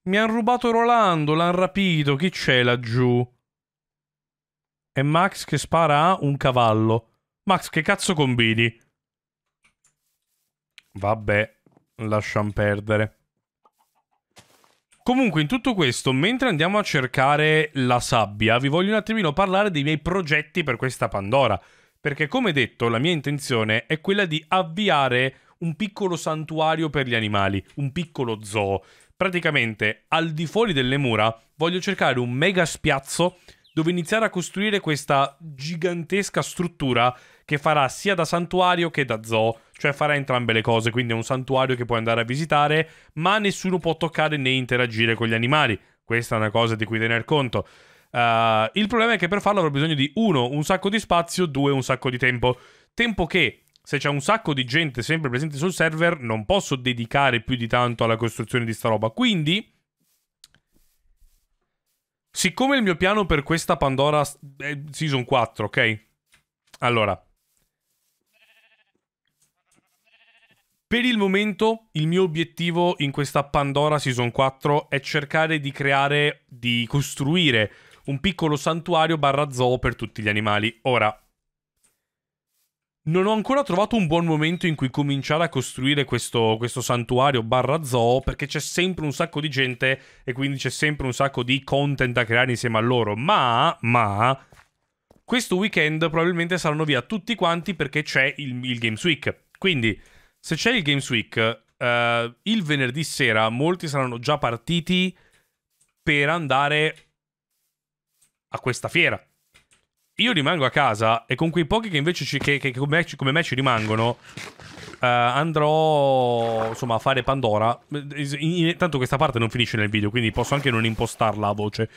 Mi hanno rubato Rolando, l'hanno rapito. Chi c'è laggiù? e Max che spara a un cavallo. Max, che cazzo combini? Vabbè, lasciamo perdere. Comunque, in tutto questo, mentre andiamo a cercare la sabbia, vi voglio un attimino parlare dei miei progetti per questa Pandora. Perché, come detto, la mia intenzione è quella di avviare un piccolo santuario per gli animali, un piccolo zoo. Praticamente, al di fuori delle mura, voglio cercare un mega spiazzo dove iniziare a costruire questa gigantesca struttura che farà sia da santuario che da zoo, cioè farà entrambe le cose, quindi è un santuario che puoi andare a visitare, ma nessuno può toccare né interagire con gli animali. Questa è una cosa di cui tener conto. Uh, il problema è che per farlo avrò bisogno di 1. un sacco di spazio, 2. un sacco di tempo. Tempo che, se c'è un sacco di gente sempre presente sul server, non posso dedicare più di tanto alla costruzione di sta roba. Quindi Siccome il mio piano per questa Pandora è Season 4, ok? Allora. Per il momento il mio obiettivo in questa Pandora Season 4 è cercare di creare, di costruire un piccolo santuario barra zoo per tutti gli animali. Ora, non ho ancora trovato un buon momento in cui cominciare a costruire questo, questo, santuario barra zoo perché c'è sempre un sacco di gente e quindi c'è sempre un sacco di content da creare insieme a loro. Ma, ma, questo weekend probabilmente saranno via tutti quanti perché c'è il, il Games Week. Quindi, se c'è il Games Week, eh, il venerdì sera molti saranno già partiti per andare a questa fiera io rimango a casa e con quei pochi che invece ci, che, che come, come, me ci rimangono uh, andrò insomma a fare Pandora. Intanto questa parte non finisce nel video, quindi posso anche non impostarla a voce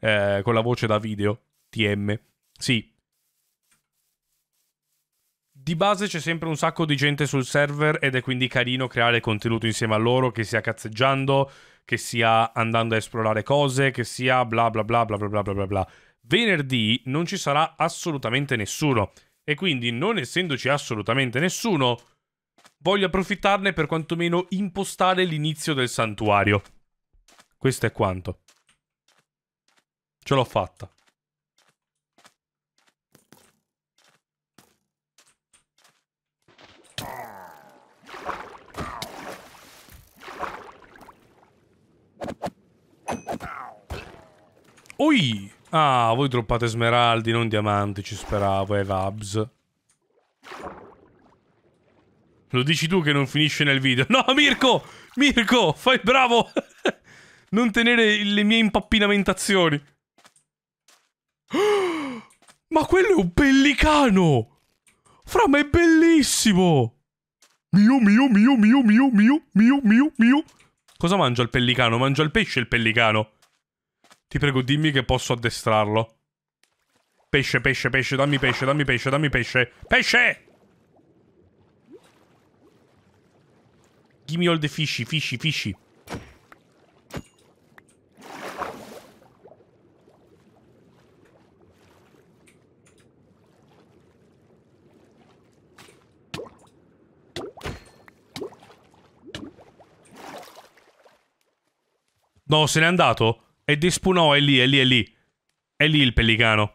eh, con la voce da video TM. Sì. Di base c'è sempre un sacco di gente sul server ed è quindi carino creare contenuto insieme a loro, che sia cazzeggiando, che sia andando a esplorare cose, che sia bla bla bla bla bla bla bla bla. bla venerdì non ci sarà assolutamente nessuno. E quindi, non essendoci assolutamente nessuno, voglio approfittarne per quantomeno impostare l'inizio del santuario. Questo è quanto. Ce l'ho fatta. Ui! Ah, voi droppate smeraldi, non diamanti, ci speravo, eh, Vabs. Lo dici tu che non finisce nel video. No, Mirko! Mirko, fai bravo! [LAUGHS] non tenere le mie impappinamentazioni. [GASPS] Ma quello è un pellicano! Fra, ma è bellissimo! mio, mio, mio, mio, mio, mio, mio, mio. Cosa mangia il pellicano? Mangia il pesce il pellicano. Ti prego, dimmi che posso addestrarlo. Pesce, pesce, pesce, dammi pesce, dammi pesce, dammi pesce. Pesce! Give me all the fishy, fishy, fishy. No, se n'è andato? E di spunò, è lì, è lì, è lì. È lì il pellicano.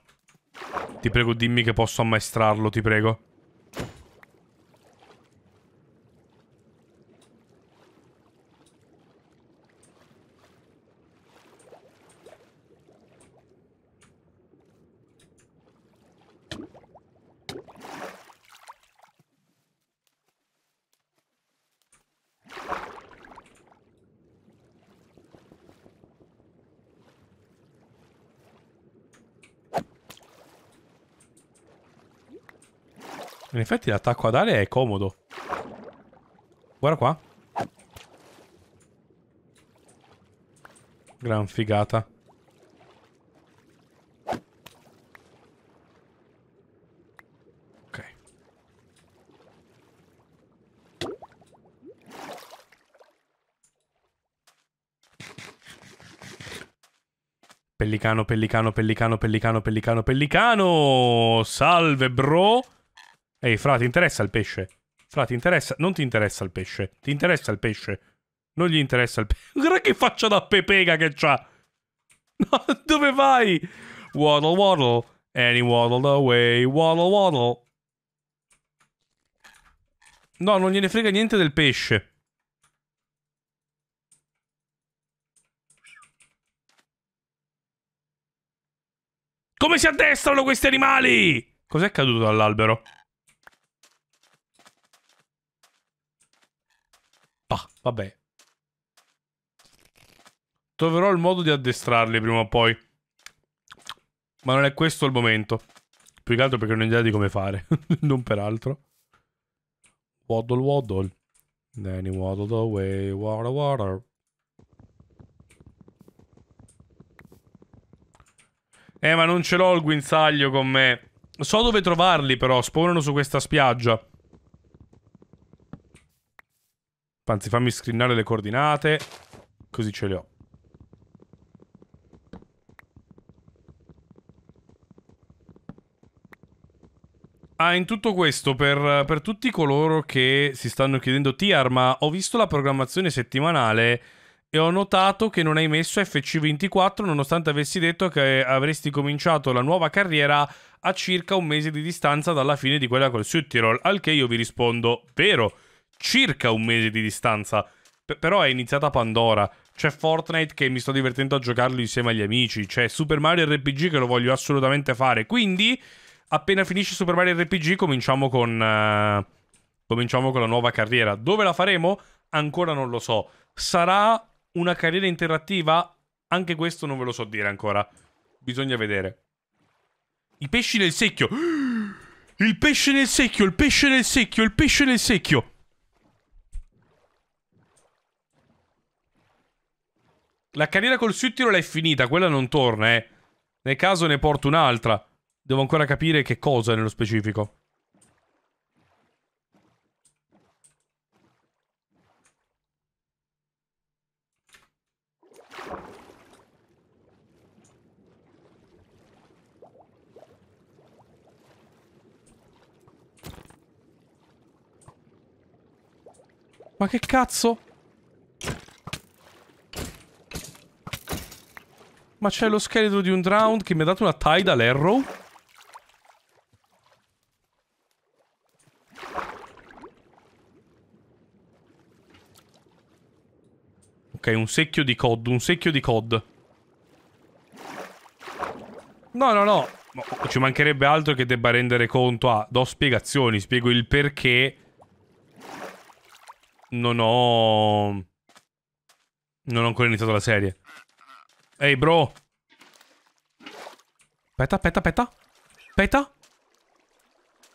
Ti prego, dimmi che posso ammaestrarlo, ti prego. effetti l'attacco ad aria è comodo. Guarda qua. Gran figata. Pellicano, pellicano, pellicano, pellicano, pellicano, pellicano. Salve, bro. Ehi, fra, ti interessa il pesce? Fra, ti interessa? Non ti interessa il pesce. Ti interessa il pesce? Non gli interessa il pesce. [LAUGHS] Guarda che faccia da pepega che c'ha. [LAUGHS] No, dove vai? Waddle, waddle. And waddle waddled away. Waddle, waddle. No, non gliene frega niente del pesce. Come si addestrano questi animali? Cos'è caduto dall'albero? Bah, vabbè. Troverò il modo di addestrarli prima o poi. Ma non è questo il momento. Più che altro perché non ho idea di come fare. [LAUGHS] non per altro. Waddle waddle. Then he waddled away. Water water. Eh, ma non ce l'ho il guinzaglio con me. So dove trovarli, però. Spawnano su questa spiaggia. Anzi, fammi screenare le coordinate. Così ce le ho. Ah, in tutto questo, per, per, tutti coloro che si stanno chiedendo Tiar, ma ho visto la programmazione settimanale e ho notato che non hai messo FC24 nonostante avessi detto che avresti cominciato la nuova carriera a circa un mese di distanza dalla fine di quella col Suttirol, al che io vi rispondo, vero? circa un mese di distanza. P però è iniziata Pandora. C'è Fortnite che mi sto divertendo a giocarlo insieme agli amici. C'è Super Mario RPG che lo voglio assolutamente fare. Quindi, appena finisce Super Mario RPG, cominciamo con. Uh, cominciamo con la nuova carriera. Dove la faremo? Ancora non lo so. Sarà una carriera interattiva? Anche questo non ve lo so dire ancora. Bisogna vedere. I pesci nel secchio. [GASPS] Il pesce nel secchio, il pesce nel secchio, il pesce nel secchio. La carriera col Suttiro l'hai finita, quella non torna, eh. Nel caso ne porto un'altra. Devo ancora capire che cosa nello specifico. Ma che cazzo? Ma c'è lo scheletro di un drowned che mi ha dato una tidal arrow. Ok, un secchio di cod, un secchio di cod. No, no, no. Ci mancherebbe altro che debba rendere conto Ah, do spiegazioni, spiego il perché... Non ho... Non ho ancora iniziato la serie. Ehi, hey, bro. Aspetta, aspetta, aspetta. Aspetta.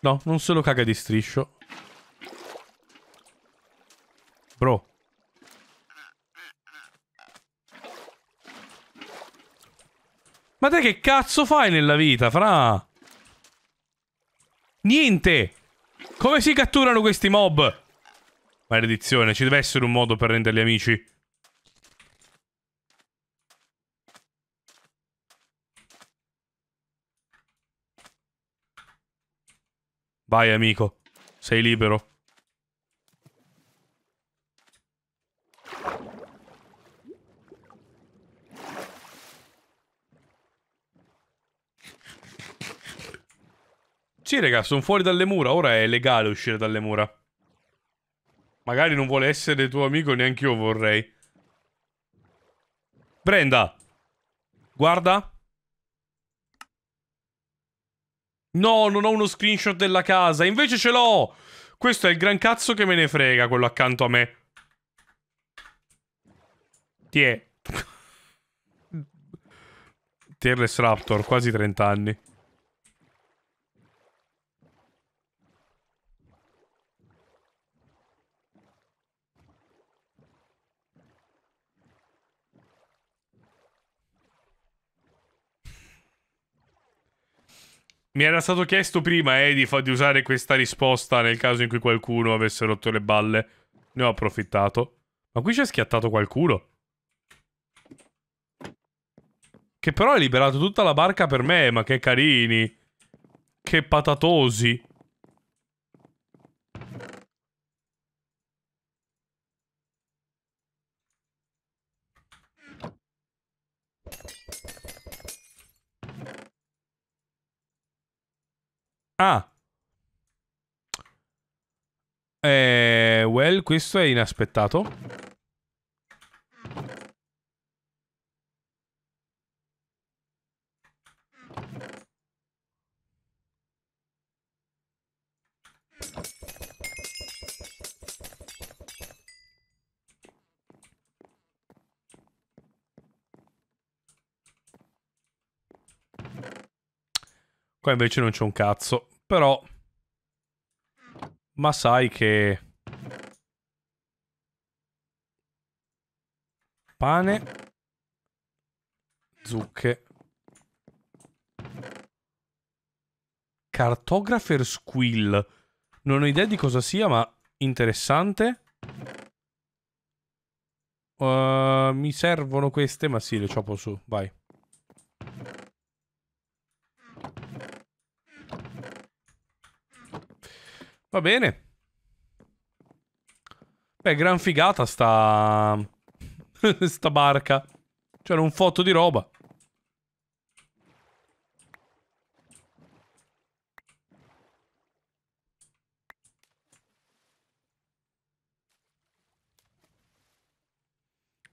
No, non se lo caga di striscio. Bro. Ma te che cazzo fai nella vita, fra? Niente! Come si catturano questi mob? Maledizione, ci deve essere un modo per renderli amici. Vai, amico. Sei libero. Sì, ragazzi, sono fuori dalle mura. Ora è legale uscire dalle mura. Magari non vuole essere tuo amico, neanche io vorrei. Brenda! Guarda! No, non ho uno screenshot della casa. Invece ce l'ho. Questo è il gran cazzo che me ne frega, quello accanto a me. Ti è. Tearless [LAUGHS] Raptor, quasi 30 anni. Mi era stato chiesto prima eh, di, di usare questa risposta nel caso in cui qualcuno avesse rotto le balle. Ne ho approfittato. Ma qui c'è schiattato qualcuno. Che però ha liberato tutta la barca per me, ma che carini. Che patatosi. Ah. Eh, well, questo è inaspettato. Qua invece non c'è un cazzo. Però... Ma sai che... Pane. Zucche. Cartographer Squill. Non ho idea di cosa sia, ma interessante. Uh, mi servono queste, ma sì, le ciopo su. Vai. Va bene. Beh, gran figata sta... [LAUGHS] sta barca. C'era un foto di roba.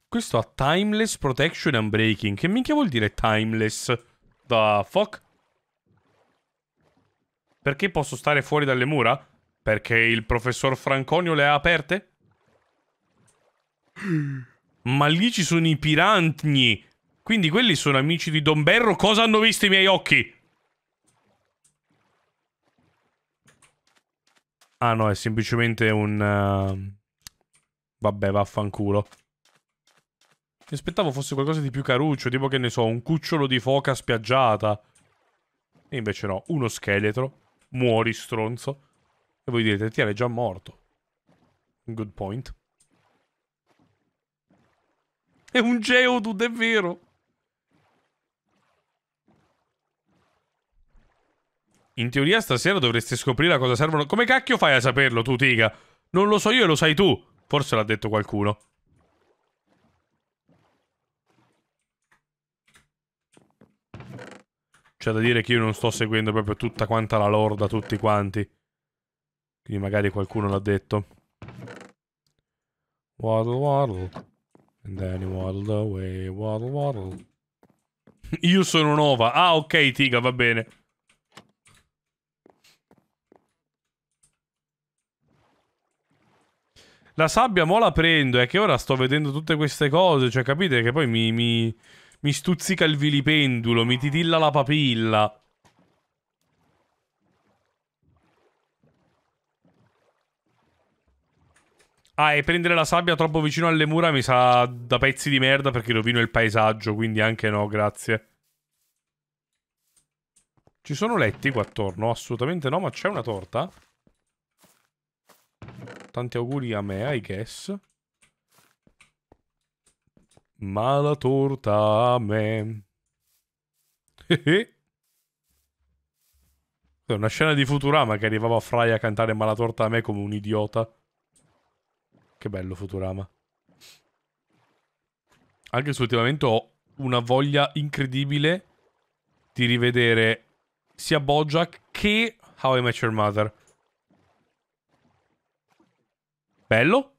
Questo ha Timeless Protection and Breaking. Che minchia vuol dire Timeless? The fuck? Perché posso stare fuori dalle mura? Perché il professor Franconio le ha aperte? Ma lì ci sono i pirantni. Quindi quelli sono amici di Don Berro. Cosa hanno visto i miei occhi? Ah no, è semplicemente un... Uh... Vabbè, vaffanculo. Mi aspettavo fosse qualcosa di più caruccio, tipo che ne so, un cucciolo di foca spiaggiata. E invece no, uno scheletro. Muori, stronzo. E voi direte, Tiana è già morto. Good point. È un Geodude, è vero! In teoria stasera dovresti scoprire a cosa servono... Come cacchio fai a saperlo tu, Tiga? Non lo so io e lo sai tu. Forse l'ha detto qualcuno. C'è da dire che io non sto seguendo proprio tutta quanta la lorda, tutti quanti. Quindi magari qualcuno l'ha detto. Waddle waddle. And then you waddle away, waddle waddle. [LAUGHS] Io sono un'ova. Ah, ok, Tiga, va bene. La sabbia mo la prendo, è che ora sto vedendo tutte queste cose, cioè capite che poi mi, mi, mi stuzzica il vilipendulo, mi titilla la papilla. Ah, e prendere la sabbia troppo vicino alle mura mi sa da pezzi di merda perché rovino il paesaggio, quindi anche no, grazie. Ci sono letti qua attorno? Assolutamente no, ma c'è una torta? Tanti auguri a me, I guess. Ma la torta a me. [LAUGHS] È una scena di Futurama che arrivava a Fry a cantare Ma la torta a me come un idiota. Che bello Futurama. Anche se ultimamente ho una voglia incredibile di rivedere sia Bojack che How I Met Your Mother. Bello.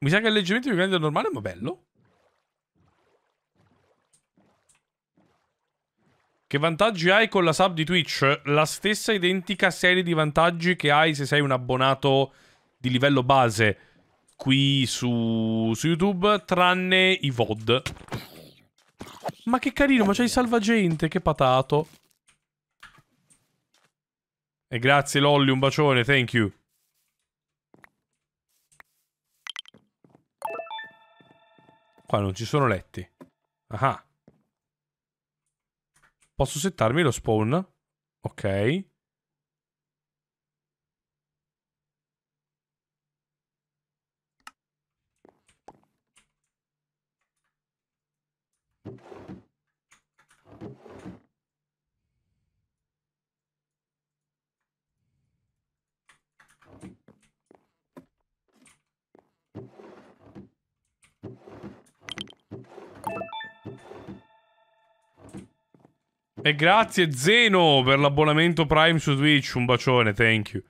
Mi sa che è leggermente più grande del normale, ma bello. Che vantaggi hai con la sub di Twitch? La stessa identica serie di vantaggi che hai se sei un abbonato di livello base qui su, su YouTube, tranne i VOD. Ma che carino, ma c'è il salvagente, che patato. E grazie Lolli, un bacione, thank you. Qua non ci sono letti. Ah. Posso settarmi lo spawn? Ok. E grazie Zeno per l'abbonamento Prime su Twitch, un bacione, thank you.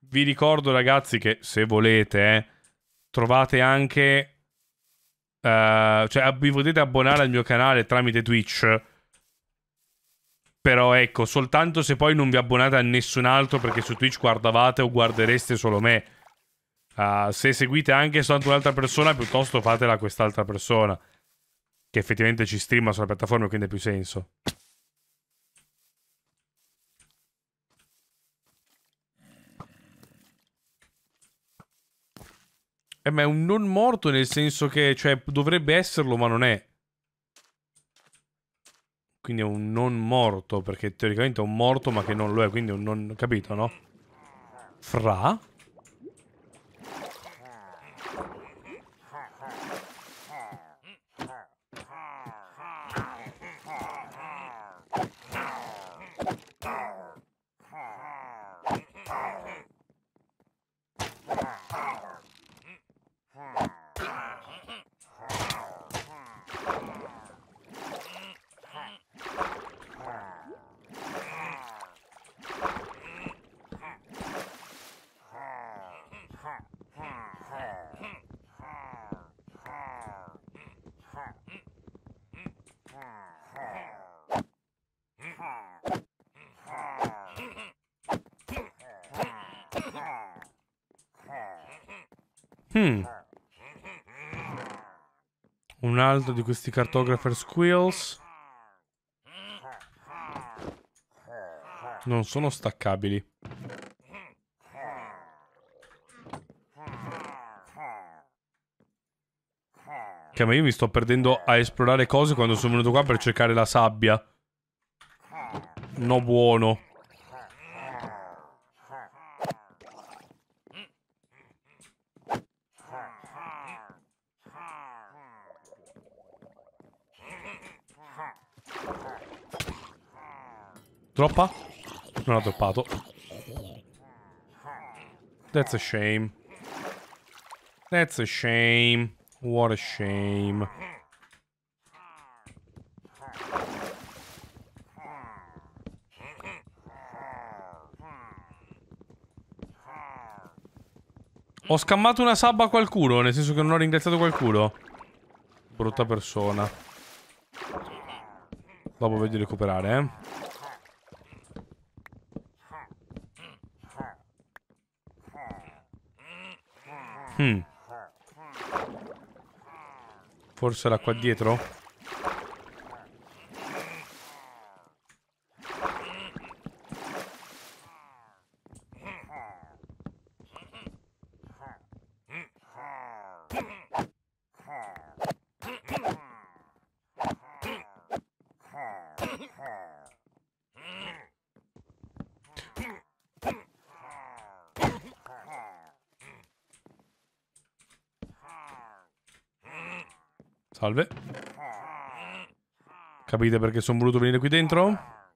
Vi ricordo ragazzi che se volete eh, trovate anche... Uh, cioè vi potete abbonare al mio canale tramite Twitch. Però ecco, soltanto se poi non vi abbonate a nessun altro perché su Twitch guardavate o guardereste solo me. Uh, se seguite anche soltanto un'altra persona, piuttosto fatela a quest'altra persona. Che effettivamente ci streama sulla piattaforma, quindi ha più senso. Eh, ma è un non morto nel senso che, cioè, dovrebbe esserlo, ma non è. Quindi è un non morto, perché teoricamente è un morto, ma che non lo è, quindi è un non... capito, no? Fra? Hmm. Un altro di questi cartographer squills. Non sono staccabili. Che ma io mi sto perdendo a esplorare cose quando sono venuto qua per cercare la sabbia. No buono. Droppa? Non ha droppato. That's a shame. That's a shame. What a shame. Ho scammato una sabba a qualcuno, nel senso che non ho ringraziato qualcuno. Brutta persona. Dopo voglio recuperare, eh. Hmm. Forse là qua dietro? Salve. Capite perché sono voluto venire qui dentro?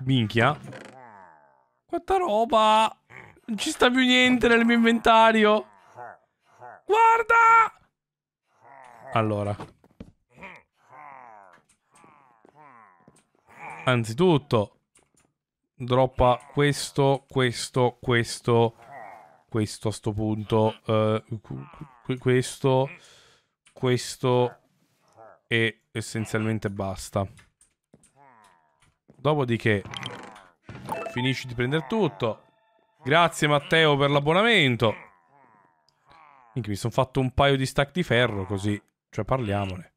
Minchia. Quanta roba! Non ci sta più niente nel mio inventario. Guarda! Allora. Anzitutto, droppa questo, questo, questo questo a sto punto. Eh, questo, questo e essenzialmente basta. Dopodiché finisci di prendere tutto. Grazie Matteo per l'abbonamento. mi sono fatto un paio di stack di ferro così. Cioè parliamone.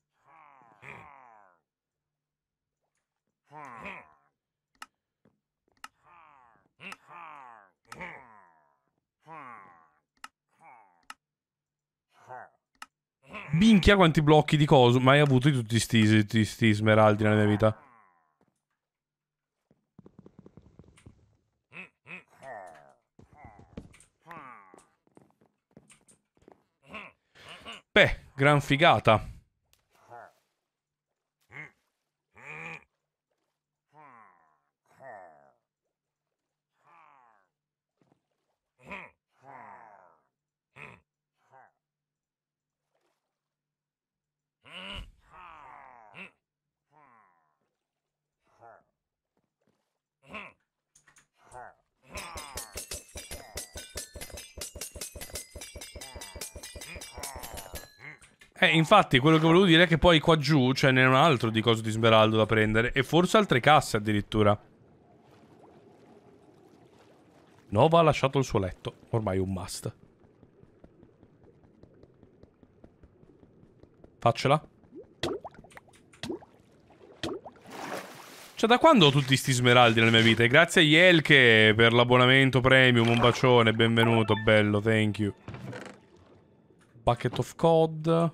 Minchia quanti blocchi di coso. Mai avuto tutti sti, tutti sti smeraldi nella mia vita. Beh, gran figata. Eh, infatti, quello che volevo dire è che poi qua giù ce cioè, n'è un altro di coso di smeraldo da prendere. E forse altre casse addirittura. Nova ha lasciato il suo letto. Ormai un must. Faccela. Cioè, da quando ho tutti sti smeraldi nella mia vita? E grazie a Yelke per l'abbonamento premium. Un bacione, benvenuto, bello, thank you. Bucket of cod.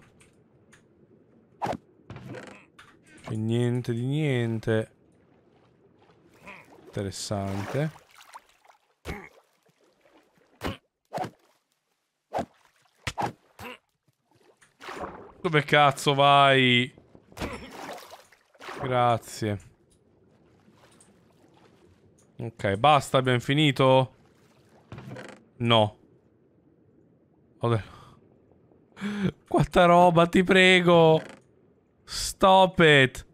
C'è niente di niente. Interessante. Dove cazzo vai? Grazie. Ok, basta, abbiamo finito? No. Quanta roba, ti prego. Stop it!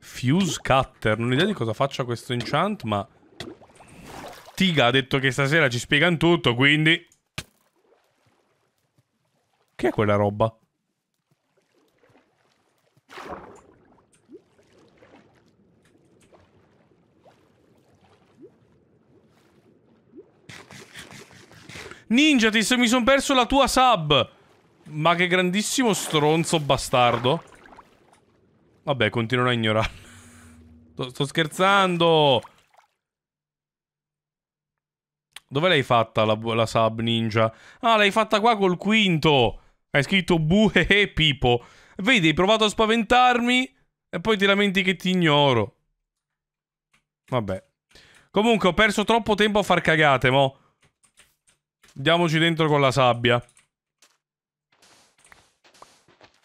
Fuse Cutter. Non ho idea di cosa faccia questo enchant, ma... Tiga ha detto che stasera ci spiegano tutto, quindi... Che è quella roba? Ninja, Ninjatis, mi sono perso la tua sub! Ma che grandissimo stronzo bastardo. Vabbè, continuerò a ignorare. Sto, sto scherzando! Dove l'hai fatta la, la, sub ninja? Ah, l'hai fatta qua col quinto! Hai scritto buhe pipo. Vedi, hai provato a spaventarmi e poi ti lamenti che ti ignoro. Vabbè. Comunque, ho perso troppo tempo a far cagate, mo'. Diamoci dentro con la sabbia.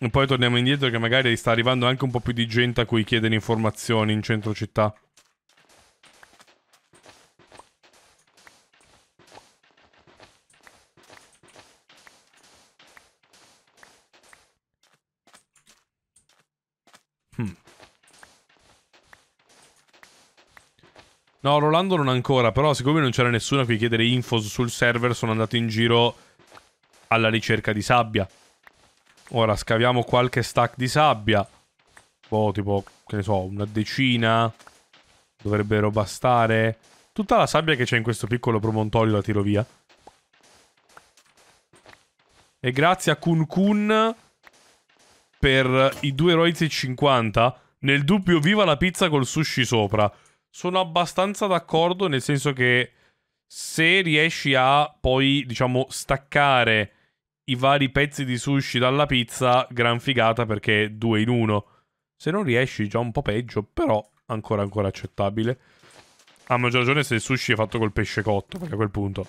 E poi torniamo indietro che magari sta arrivando anche un po' più di gente a cui chiedere informazioni in centro città. Hmm. No, Rolando non ancora, però siccome non c'era nessuno a cui chiedere info sul server, sono andato in giro alla ricerca di sabbia. Ora scaviamo qualche stack di sabbia. Boh, tipo, che ne so, una decina. Dovrebbero bastare. Tutta la sabbia che c'è in questo piccolo promontorio la tiro via. E grazie a Kun Kun per i due roizi 50. Nel dubbio, viva la pizza col sushi sopra. Sono abbastanza d'accordo, nel senso che se riesci a poi, diciamo, staccare i vari pezzi di sushi dalla pizza, gran figata perché è due in uno. Se non riesci già un po' peggio, però ancora ancora accettabile. A maggior ragione se il sushi è fatto col pesce cotto, perché a quel punto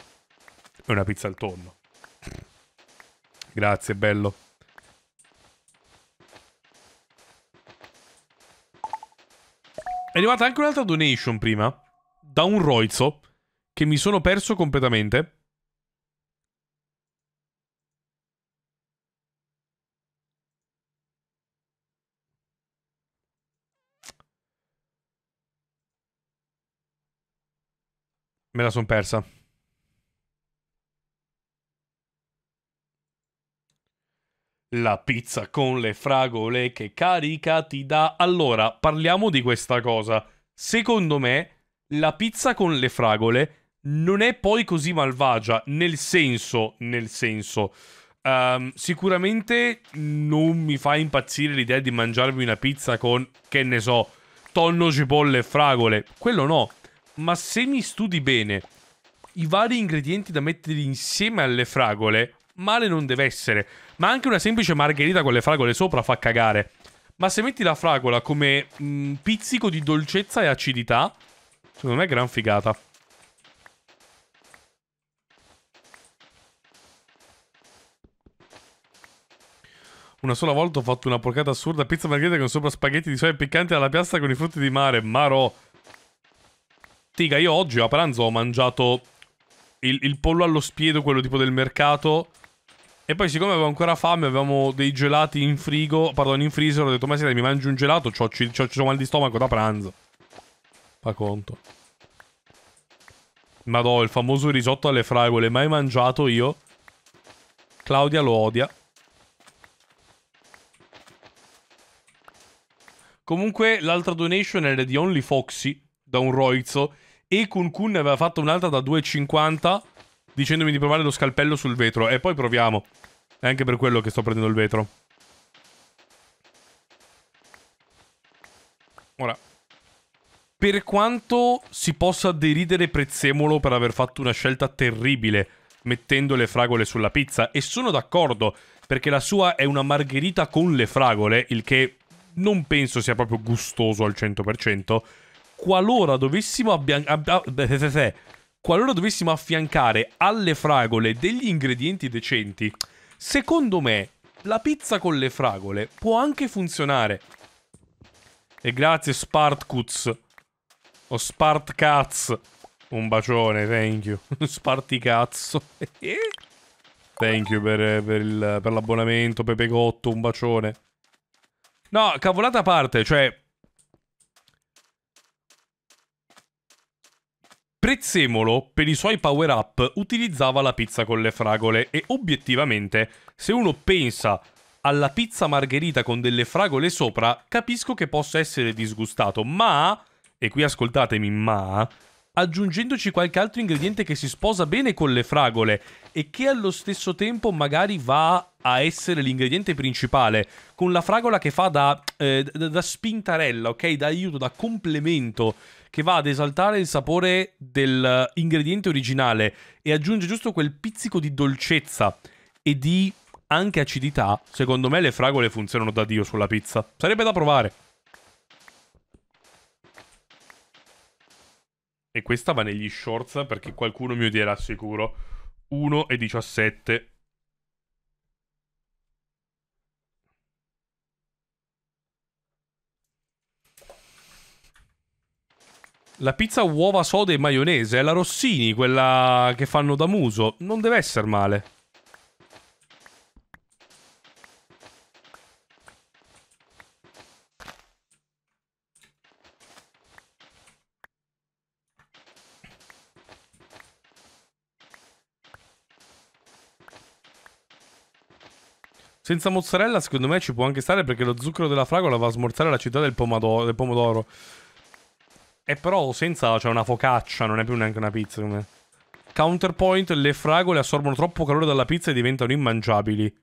è una pizza al tonno. Grazie, bello. È arrivata anche un'altra donation prima, da un roizo, che mi sono perso completamente. me la son persa. La pizza con le fragole che carica ti dà. Allora, parliamo di questa cosa. Secondo me, la pizza con le fragole non è poi così malvagia. Nel senso, nel senso. Um, sicuramente non mi fa impazzire l'idea di mangiarmi una pizza con, che ne so, tonno, cipolle e fragole. Quello no ma se mi studi bene i vari ingredienti da mettere insieme alle fragole, male non deve essere. Ma anche una semplice margherita con le fragole sopra fa cagare. Ma se metti la fragola come mh, mm, pizzico di dolcezza e acidità, secondo me è gran figata. Una sola volta ho fatto una porcata assurda, pizza margherita con sopra spaghetti di soia piccante alla piastra con i frutti di mare, maro. Tiga, io oggi a pranzo ho mangiato il, il, pollo allo spiedo, quello tipo del mercato. E poi, siccome avevo ancora fame, avevamo dei gelati in frigo, pardon, in freezer, ho detto, ma se mi mangi un gelato, c'ho, mal di stomaco da pranzo. Fa conto. Ma do il famoso risotto alle fragole, mai mangiato io. Claudia lo odia. Comunque, l'altra donation era di Only Foxy da un roizzo. E Kun Kun ne aveva fatto un'altra da 2,50 dicendomi di provare lo scalpello sul vetro. E poi proviamo. È anche per quello che sto prendendo il vetro. Ora. Per quanto si possa deridere Prezzemolo per aver fatto una scelta terribile mettendo le fragole sulla pizza, e sono d'accordo, perché la sua è una margherita con le fragole, il che non penso sia proprio gustoso al 100%, qualora dovessimo, qualora dovessimo affiancare alle fragole degli ingredienti decenti, secondo me la pizza con le fragole può anche funzionare. E grazie Spartcuz. O Spartcaz. Un bacione, thank you. [LAUGHS] Sparticazzo. [LAUGHS] thank you per, per l'abbonamento, Pepe Cotto, un bacione. No, cavolata a parte, cioè... Prezzemolo, per i suoi power-up, utilizzava la pizza con le fragole e obiettivamente, se uno pensa alla pizza margherita con delle fragole sopra, capisco che possa essere disgustato, ma, e qui ascoltatemi, ma, aggiungendoci qualche altro ingrediente che si sposa bene con le fragole e che allo stesso tempo magari va a essere l'ingrediente principale, con la fragola che fa da, eh, da spintarella, ok? Da aiuto, da complemento che va ad esaltare il sapore dell'ingrediente eh, originale e aggiunge giusto quel pizzico di dolcezza e di anche acidità, secondo me le fragole funzionano da dio sulla pizza. Sarebbe da provare. E questa va negli shorts perché qualcuno mi odierà sicuro. 1 e 17 La pizza uova, sode e maionese. È la Rossini, quella che fanno da muso. Non deve essere male. Senza mozzarella, secondo me ci può anche stare perché lo zucchero della fragola va a smorzare la città del pomodoro. Del pomodoro. E eh, però senza, cioè, una focaccia, non è più neanche una pizza. Come... Counterpoint, le fragole assorbono troppo calore dalla pizza e diventano immangiabili.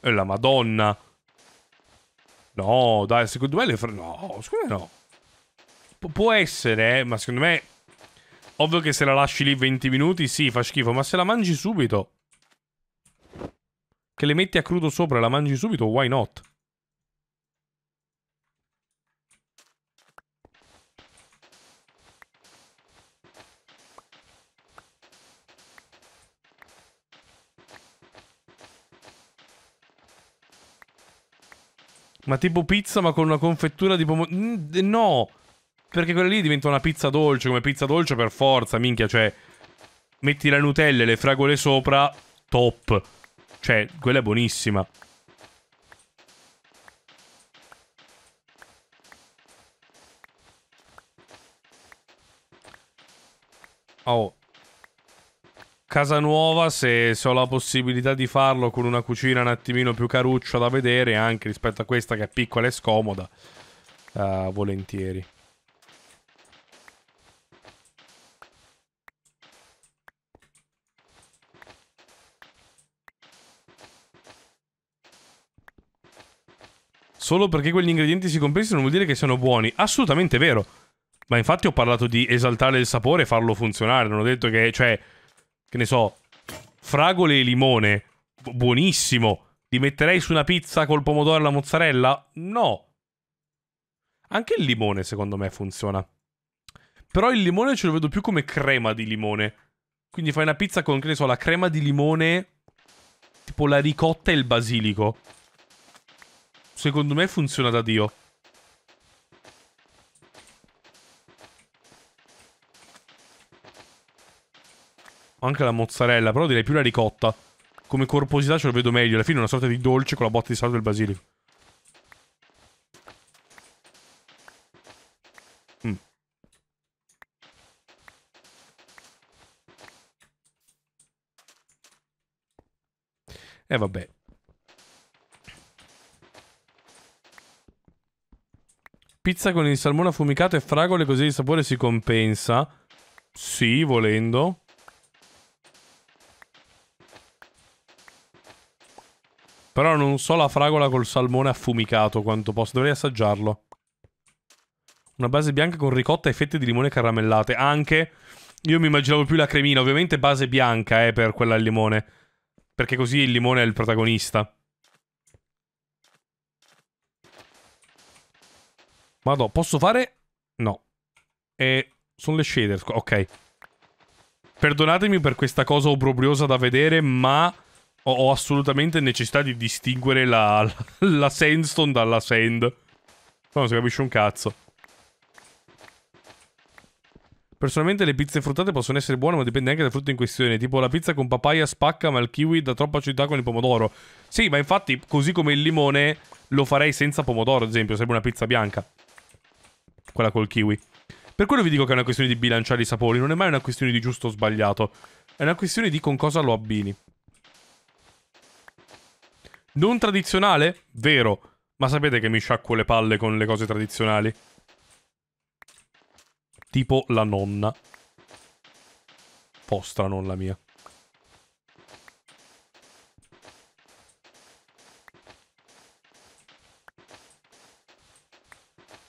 E la madonna. No, dai, secondo me le fragole... No, secondo me no. P può essere, eh, ma secondo me... Ovvio che se la lasci lì 20 minuti, sì, fa schifo, ma se la mangi subito... Che le metti a crudo sopra e la mangi subito, why not? Ma tipo pizza ma con una confettura di pomodoro... Mm, no! Perché quella lì diventa una pizza dolce, come pizza dolce per forza, minchia, cioè... Metti la Nutella e le fragole sopra, top. Cioè, quella è buonissima. Oh, casa nuova, se, se, ho la possibilità di farlo con una cucina un attimino più caruccia da vedere, anche rispetto a questa che è piccola e scomoda, uh, volentieri. Solo perché quegli ingredienti si compensano non vuol dire che siano buoni. Assolutamente vero. Ma infatti ho parlato di esaltare il sapore e farlo funzionare. Non ho detto che, cioè, che ne so, fragole e limone, buonissimo. Li metterei su una pizza col pomodoro e la mozzarella? No. Anche il limone, secondo me, funziona. Però il limone ce lo vedo più come crema di limone. Quindi fai una pizza con, che ne so, la crema di limone, tipo la ricotta e il basilico. Secondo me funziona da Dio. Anche la mozzarella, però direi più la ricotta. Come corposità ce lo vedo meglio. Alla fine è una sorta di dolce con la botta di salto del basilico. Mm. E eh, vabbè. Pizza con il salmone affumicato e fragole così di sapore si compensa. Sì, volendo. Però non so la fragola col salmone affumicato quanto posso. Dovrei assaggiarlo. Una base bianca con ricotta e fette di limone caramellate. Anche... Io mi immaginavo più la cremina. Ovviamente base bianca, eh, per quella al limone. Perché così il limone è il protagonista. Vado, posso fare... No. E... Sono le shader. Ok. Perdonatemi per questa cosa obbrobriosa da vedere, ma... Ho, ho assolutamente necessità di distinguere la, la, [LAUGHS] la sandstone dalla sand. No, non si capisce un cazzo. Personalmente le pizze fruttate possono essere buone, ma dipende anche dal frutto in questione. Tipo la pizza con papaya spacca, ma il kiwi dà troppa acidità con il pomodoro. Sì, ma infatti, così come il limone, lo farei senza pomodoro, ad esempio. Sarebbe una pizza bianca. Quella col kiwi. Per quello vi dico che è una questione di bilanciare i sapori. Non è mai una questione di giusto o sbagliato. È una questione di con cosa lo abbini. Non tradizionale? Vero. Ma sapete che mi sciacquo le palle con le cose tradizionali? Tipo la nonna. Vostra nonna mia.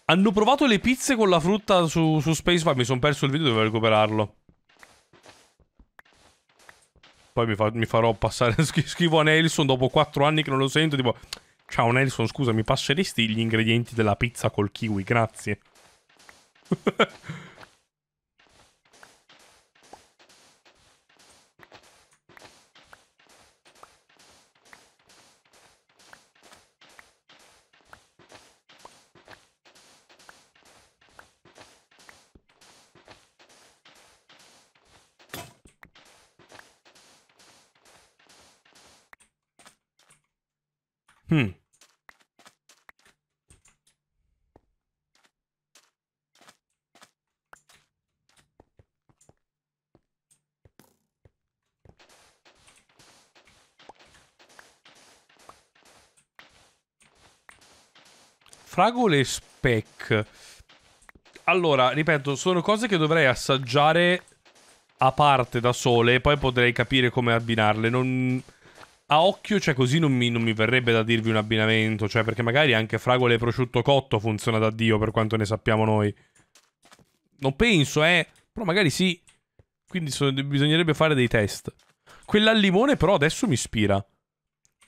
Hanno provato le pizze con la frutta su, su Space Mi sono perso il video, dovevo recuperarlo. Poi mi, fa, mi farò passare. [LAUGHS] Scrivo a Nelson dopo 4 anni che non lo sento. Tipo, ciao Nelson, scusa, mi passeresti gli ingredienti della pizza col kiwi? Grazie. [LAUGHS] Hmm. Fragole spec. Allora, ripeto, sono cose che dovrei assaggiare a parte da sole e poi potrei capire come abbinarle. Non a occhio, cioè così non mi, non mi, verrebbe da dirvi un abbinamento, cioè perché magari anche fragole e prosciutto cotto funziona da Dio per quanto ne sappiamo noi. Non penso, eh, però magari sì. Quindi so, bisognerebbe fare dei test. Quella al limone però adesso mi ispira.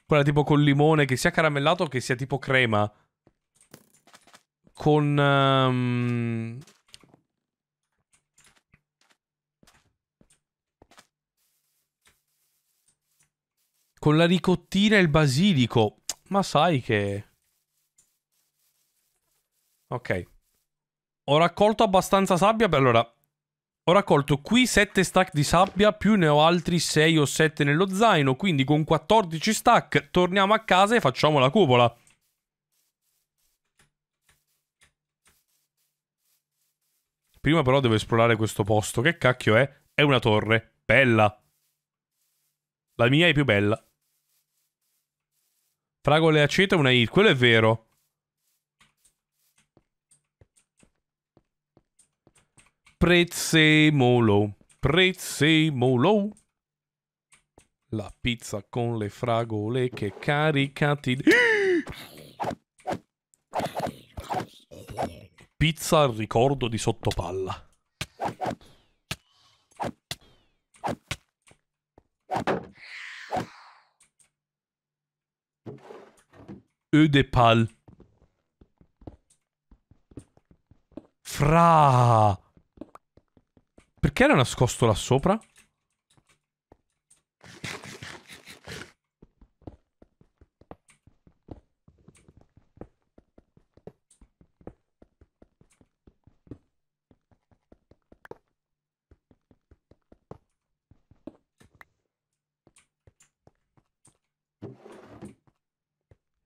Quella tipo col limone che sia caramellato che sia tipo crema. Con... Um, Con la ricottina e il basilico. Ma sai che... Ok. Ho raccolto abbastanza sabbia, beh allora... Ho raccolto qui 7 stack di sabbia, più ne ho altri 6 o 7 nello zaino, quindi con 14 stack torniamo a casa e facciamo la cupola. Prima però devo esplorare questo posto. Che cacchio è? È una torre. Bella. La mia è più bella. Fragole e aceto è una hit, quello è vero. Prezzemolo. Prezzemolo. La pizza con le fragole che caricati... Pizza al ricordo di sottopalla. Ödepal. Fra... Perché era nascosto là sopra?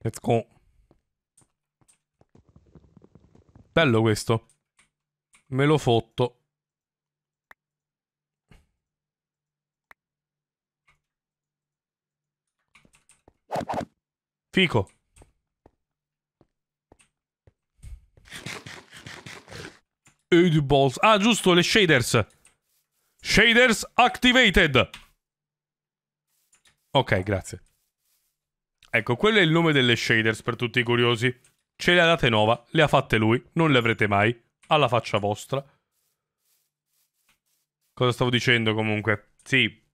Let's go. Bello questo. Me lo fotto. Fico. Edu balls. Ah, giusto, le shaders. Shaders activated. Ok, grazie. Ecco, quello è il nome delle shaders per tutti i curiosi. Ce le ha date Nova, le ha fatte lui, non le avrete mai. Alla faccia vostra. Cosa stavo dicendo comunque? Sì.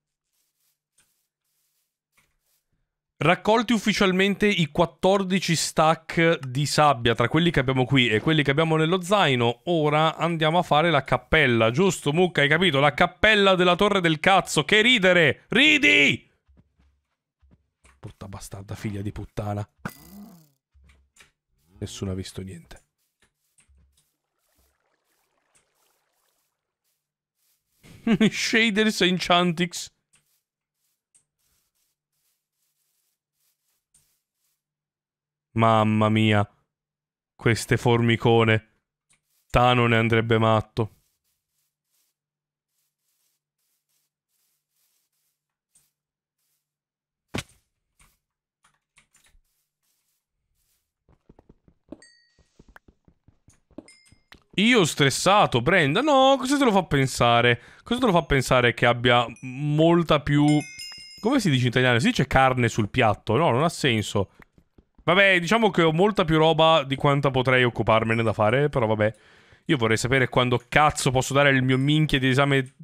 Raccolti ufficialmente i 14 stack di sabbia tra quelli che abbiamo qui e quelli che abbiamo nello zaino. Ora andiamo a fare la cappella, giusto Mucca? Hai capito? La cappella della torre del cazzo. Che ridere! Ridi! Brutta bastarda, figlia di puttana. Nessuno ha visto niente. [LAUGHS] Shaders Enchantix. Mamma mia. Queste formicone. Tano ne andrebbe matto. Io stressato, Brenda. No, cosa te lo fa pensare? Cosa te lo fa pensare che abbia molta più... Come si dice in italiano? Si dice carne sul piatto? No, non ha senso. Vabbè, diciamo che ho molta più roba di quanta potrei occuparmene da fare, però vabbè. Io vorrei sapere quando cazzo posso dare il mio minchia di esame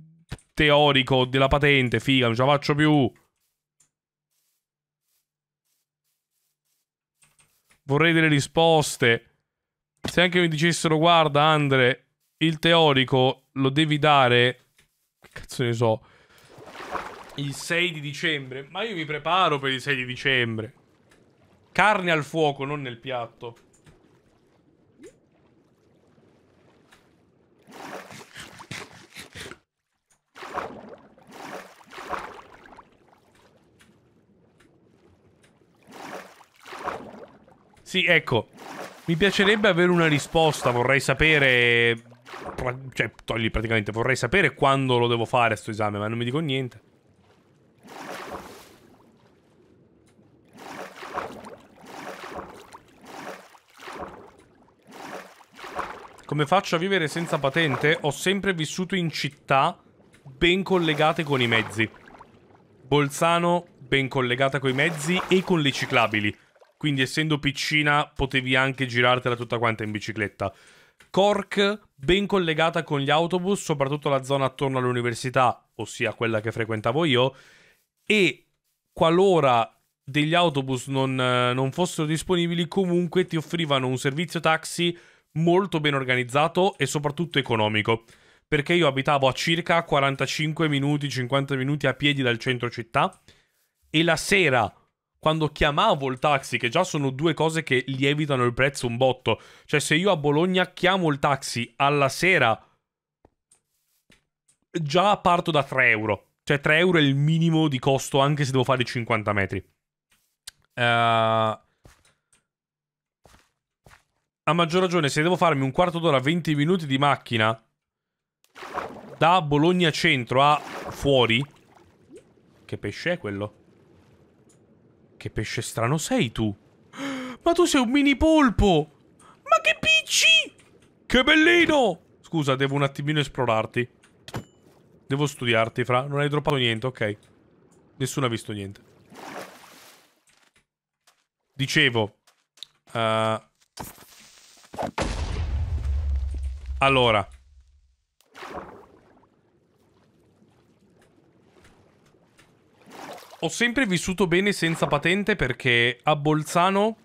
teorico della patente, figa, non ce la faccio più. Vorrei delle risposte se anche mi dicessero guarda Andre, il teorico lo devi dare, che cazzo ne so, il 6 di dicembre, ma io mi preparo per il 6 di dicembre. Carne al fuoco, non nel piatto. Sì, ecco. Mi piacerebbe avere una risposta, vorrei sapere... Cioè, togli praticamente, vorrei sapere quando lo devo fare sto esame, ma non mi dico niente. Come faccio a vivere senza patente? Ho sempre vissuto in città ben collegate con i mezzi. Bolzano ben collegata con i mezzi e con le ciclabili quindi essendo piccina potevi anche girartela tutta quanta in bicicletta. Cork ben collegata con gli autobus, soprattutto la zona attorno all'università, ossia quella che frequentavo io, e qualora degli autobus non, eh, non fossero disponibili, comunque ti offrivano un servizio taxi molto ben organizzato e soprattutto economico. Perché io abitavo a circa 45 minuti, 50 minuti a piedi dal centro città e la sera quando chiamavo il taxi, che già sono due cose che lievitano il prezzo un botto. Cioè, se io a Bologna chiamo il taxi alla sera, già parto da 3 euro. Cioè, 3 euro è il minimo di costo, anche se devo fare 50 metri. Uh... A maggior ragione, se devo farmi un quarto d'ora, 20 minuti di macchina da Bologna centro a fuori... Che pesce è quello? Che pesce strano sei tu? Ma tu sei un mini polpo! Ma che picci! Che bellino! Scusa, devo un attimino esplorarti. Devo studiarti, Fra. Non hai droppato niente, ok. Nessuno ha visto niente. Dicevo... Uh... Allora... Ho sempre vissuto bene senza patente perché a Bolzano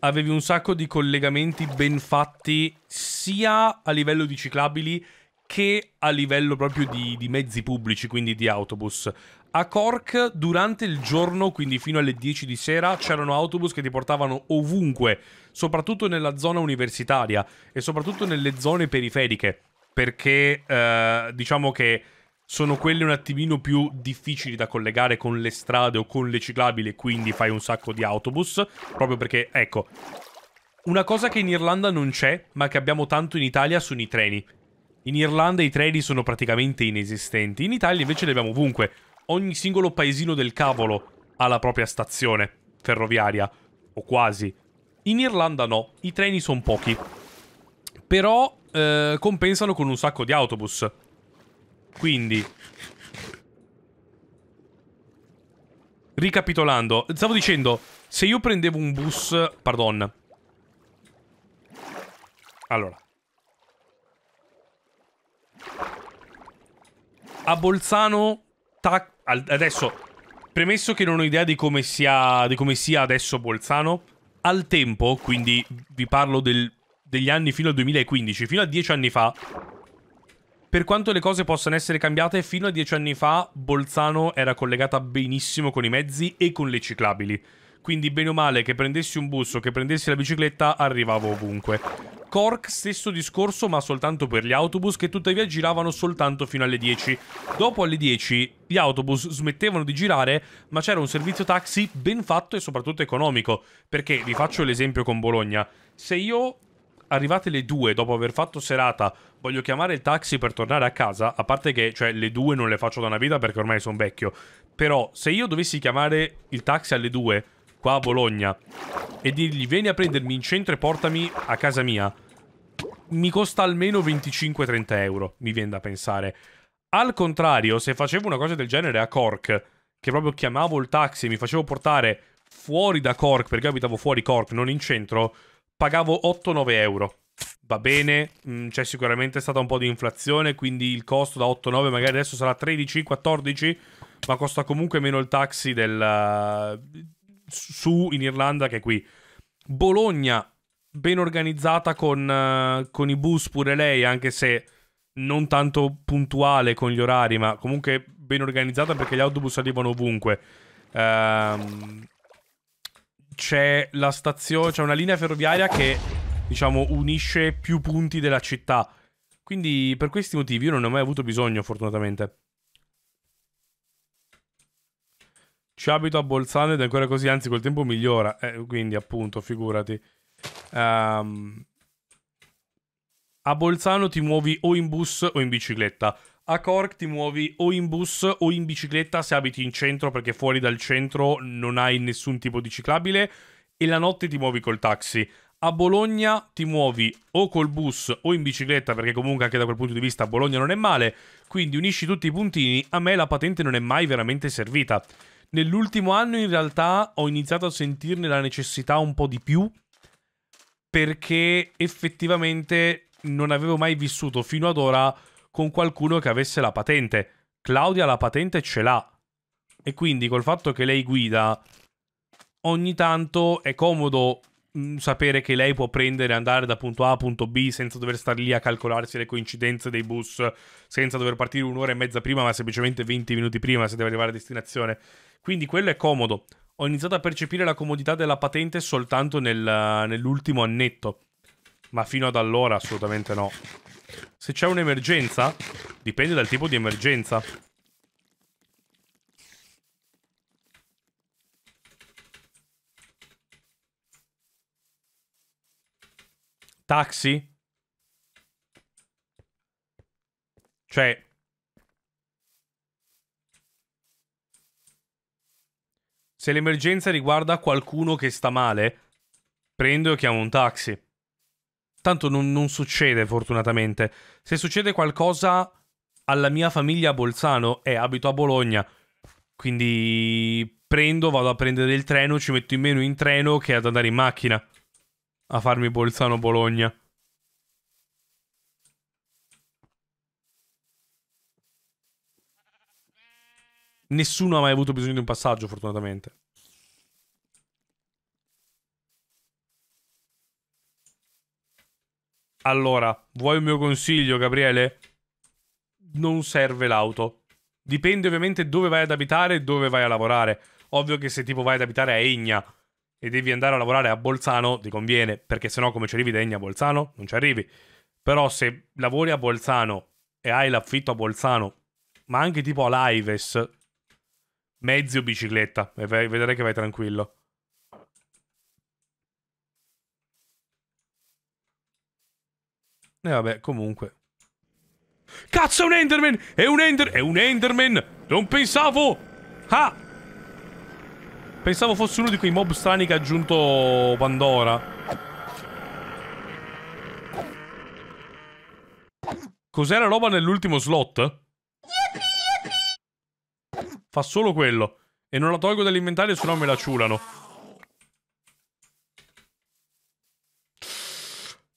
avevi un sacco di collegamenti ben fatti sia a livello di ciclabili che a livello proprio di, di, mezzi pubblici, quindi di autobus. A Cork durante il giorno, quindi fino alle 10 di sera, c'erano autobus che ti portavano ovunque, soprattutto nella zona universitaria e soprattutto nelle zone periferiche, perché eh, diciamo che sono quelle un attimino più difficili da collegare con le strade o con le ciclabili, quindi fai un sacco di autobus, proprio perché, ecco, una cosa che in Irlanda non c'è, ma che abbiamo tanto in Italia, sono i treni. In Irlanda i treni sono praticamente inesistenti, in Italia invece li abbiamo ovunque. Ogni singolo paesino del cavolo ha la propria stazione ferroviaria, o quasi. In Irlanda no, i treni sono pochi. Però eh, compensano con un sacco di autobus. Quindi, ricapitolando, stavo dicendo, se io prendevo un bus... Pardon. Allora. A Bolzano... Ta, adesso, premesso che non ho idea di come, sia, di come sia adesso Bolzano, al tempo, quindi vi parlo del, degli anni fino al 2015, fino a dieci anni fa, per quanto le cose possano essere cambiate, fino a dieci anni fa Bolzano era collegata benissimo con i mezzi e con le ciclabili. Quindi bene o male che prendessi un bus o che prendessi la bicicletta arrivavo ovunque. Cork stesso discorso ma soltanto per gli autobus che tuttavia giravano soltanto fino alle 10. Dopo alle 10 gli autobus smettevano di girare ma c'era un servizio taxi ben fatto e soprattutto economico. Perché vi faccio l'esempio con Bologna. Se io arrivate le 2 dopo aver fatto serata voglio chiamare il taxi per tornare a casa, a parte che cioè, le due non le faccio da una vita perché ormai sono vecchio, però se io dovessi chiamare il taxi alle due, qua a Bologna, e dirgli vieni a prendermi in centro e portami a casa mia, mi costa almeno 25-30 euro, mi viene da pensare. Al contrario, se facevo una cosa del genere a Cork, che proprio chiamavo il taxi e mi facevo portare fuori da Cork, perché abitavo fuori Cork, non in centro, pagavo 8-9 euro va bene, mh, mm, c'è sicuramente stata un po' di inflazione, quindi il costo da 8-9 magari adesso sarà 13-14, ma costa comunque meno il taxi del, uh, su in Irlanda che qui. Bologna, ben organizzata con, uh, con i bus pure lei, anche se non tanto puntuale con gli orari, ma comunque ben organizzata perché gli autobus arrivano ovunque. Ehm... Um, c'è la stazione, c'è una linea ferroviaria che diciamo, unisce più punti della città. Quindi per questi motivi io non ne ho mai avuto bisogno, fortunatamente. Ci abito a Bolzano ed è ancora così, anzi col tempo migliora. Eh, quindi appunto, figurati. Um, a Bolzano ti muovi o in bus o in bicicletta. A Cork ti muovi o in bus o in bicicletta se abiti in centro perché fuori dal centro non hai nessun tipo di ciclabile e la notte ti muovi col taxi a Bologna ti muovi o col bus o in bicicletta, perché comunque anche da quel punto di vista Bologna non è male, quindi unisci tutti i puntini, a me la patente non è mai veramente servita. Nell'ultimo anno in realtà ho iniziato a sentirne la necessità un po' di più, perché effettivamente non avevo mai vissuto fino ad ora con qualcuno che avesse la patente. Claudia la patente ce l'ha. E quindi col fatto che lei guida, ogni tanto è comodo Mm, sapere che lei può prendere e andare da punto A a punto B senza dover stare lì a calcolarsi le coincidenze dei bus, senza dover partire un'ora e mezza prima, ma semplicemente 20 minuti prima se deve arrivare a destinazione. Quindi quello è comodo. Ho iniziato a percepire la comodità della patente soltanto nel, nell'ultimo annetto, ma fino ad allora assolutamente no. Se c'è un'emergenza, dipende dal tipo di emergenza. Taxi? Cioè... Se l'emergenza riguarda qualcuno che sta male, prendo e chiamo un taxi. Tanto non, non, succede, fortunatamente. Se succede qualcosa alla mia famiglia a Bolzano, e eh, abito a Bologna, quindi prendo, vado a prendere il treno, ci metto in meno in treno che ad andare in macchina a farmi Bolzano-Bologna. Nessuno ha mai avuto bisogno di un passaggio, fortunatamente. Allora, vuoi un mio consiglio, Gabriele? Non serve l'auto. Dipende ovviamente dove vai ad abitare e dove vai a lavorare. Ovvio che se tipo vai ad abitare a Egna e devi andare a lavorare a Bolzano, ti conviene, perché sennò come ci arrivi degna a Bolzano? Non ci arrivi. Però se lavori a Bolzano e hai l'affitto a Bolzano, ma anche tipo a Lives, mezzi bicicletta, e vedrai che vai tranquillo. E vabbè, comunque. Cazzo, è un Enderman! È un Ender... È un Enderman! Non pensavo! Ah! Pensavo fosse uno di quei mob strani che ha aggiunto Pandora. Cos'era roba nell'ultimo slot? Fa solo quello. E non la tolgo dall'inventario, se no me la ciulano.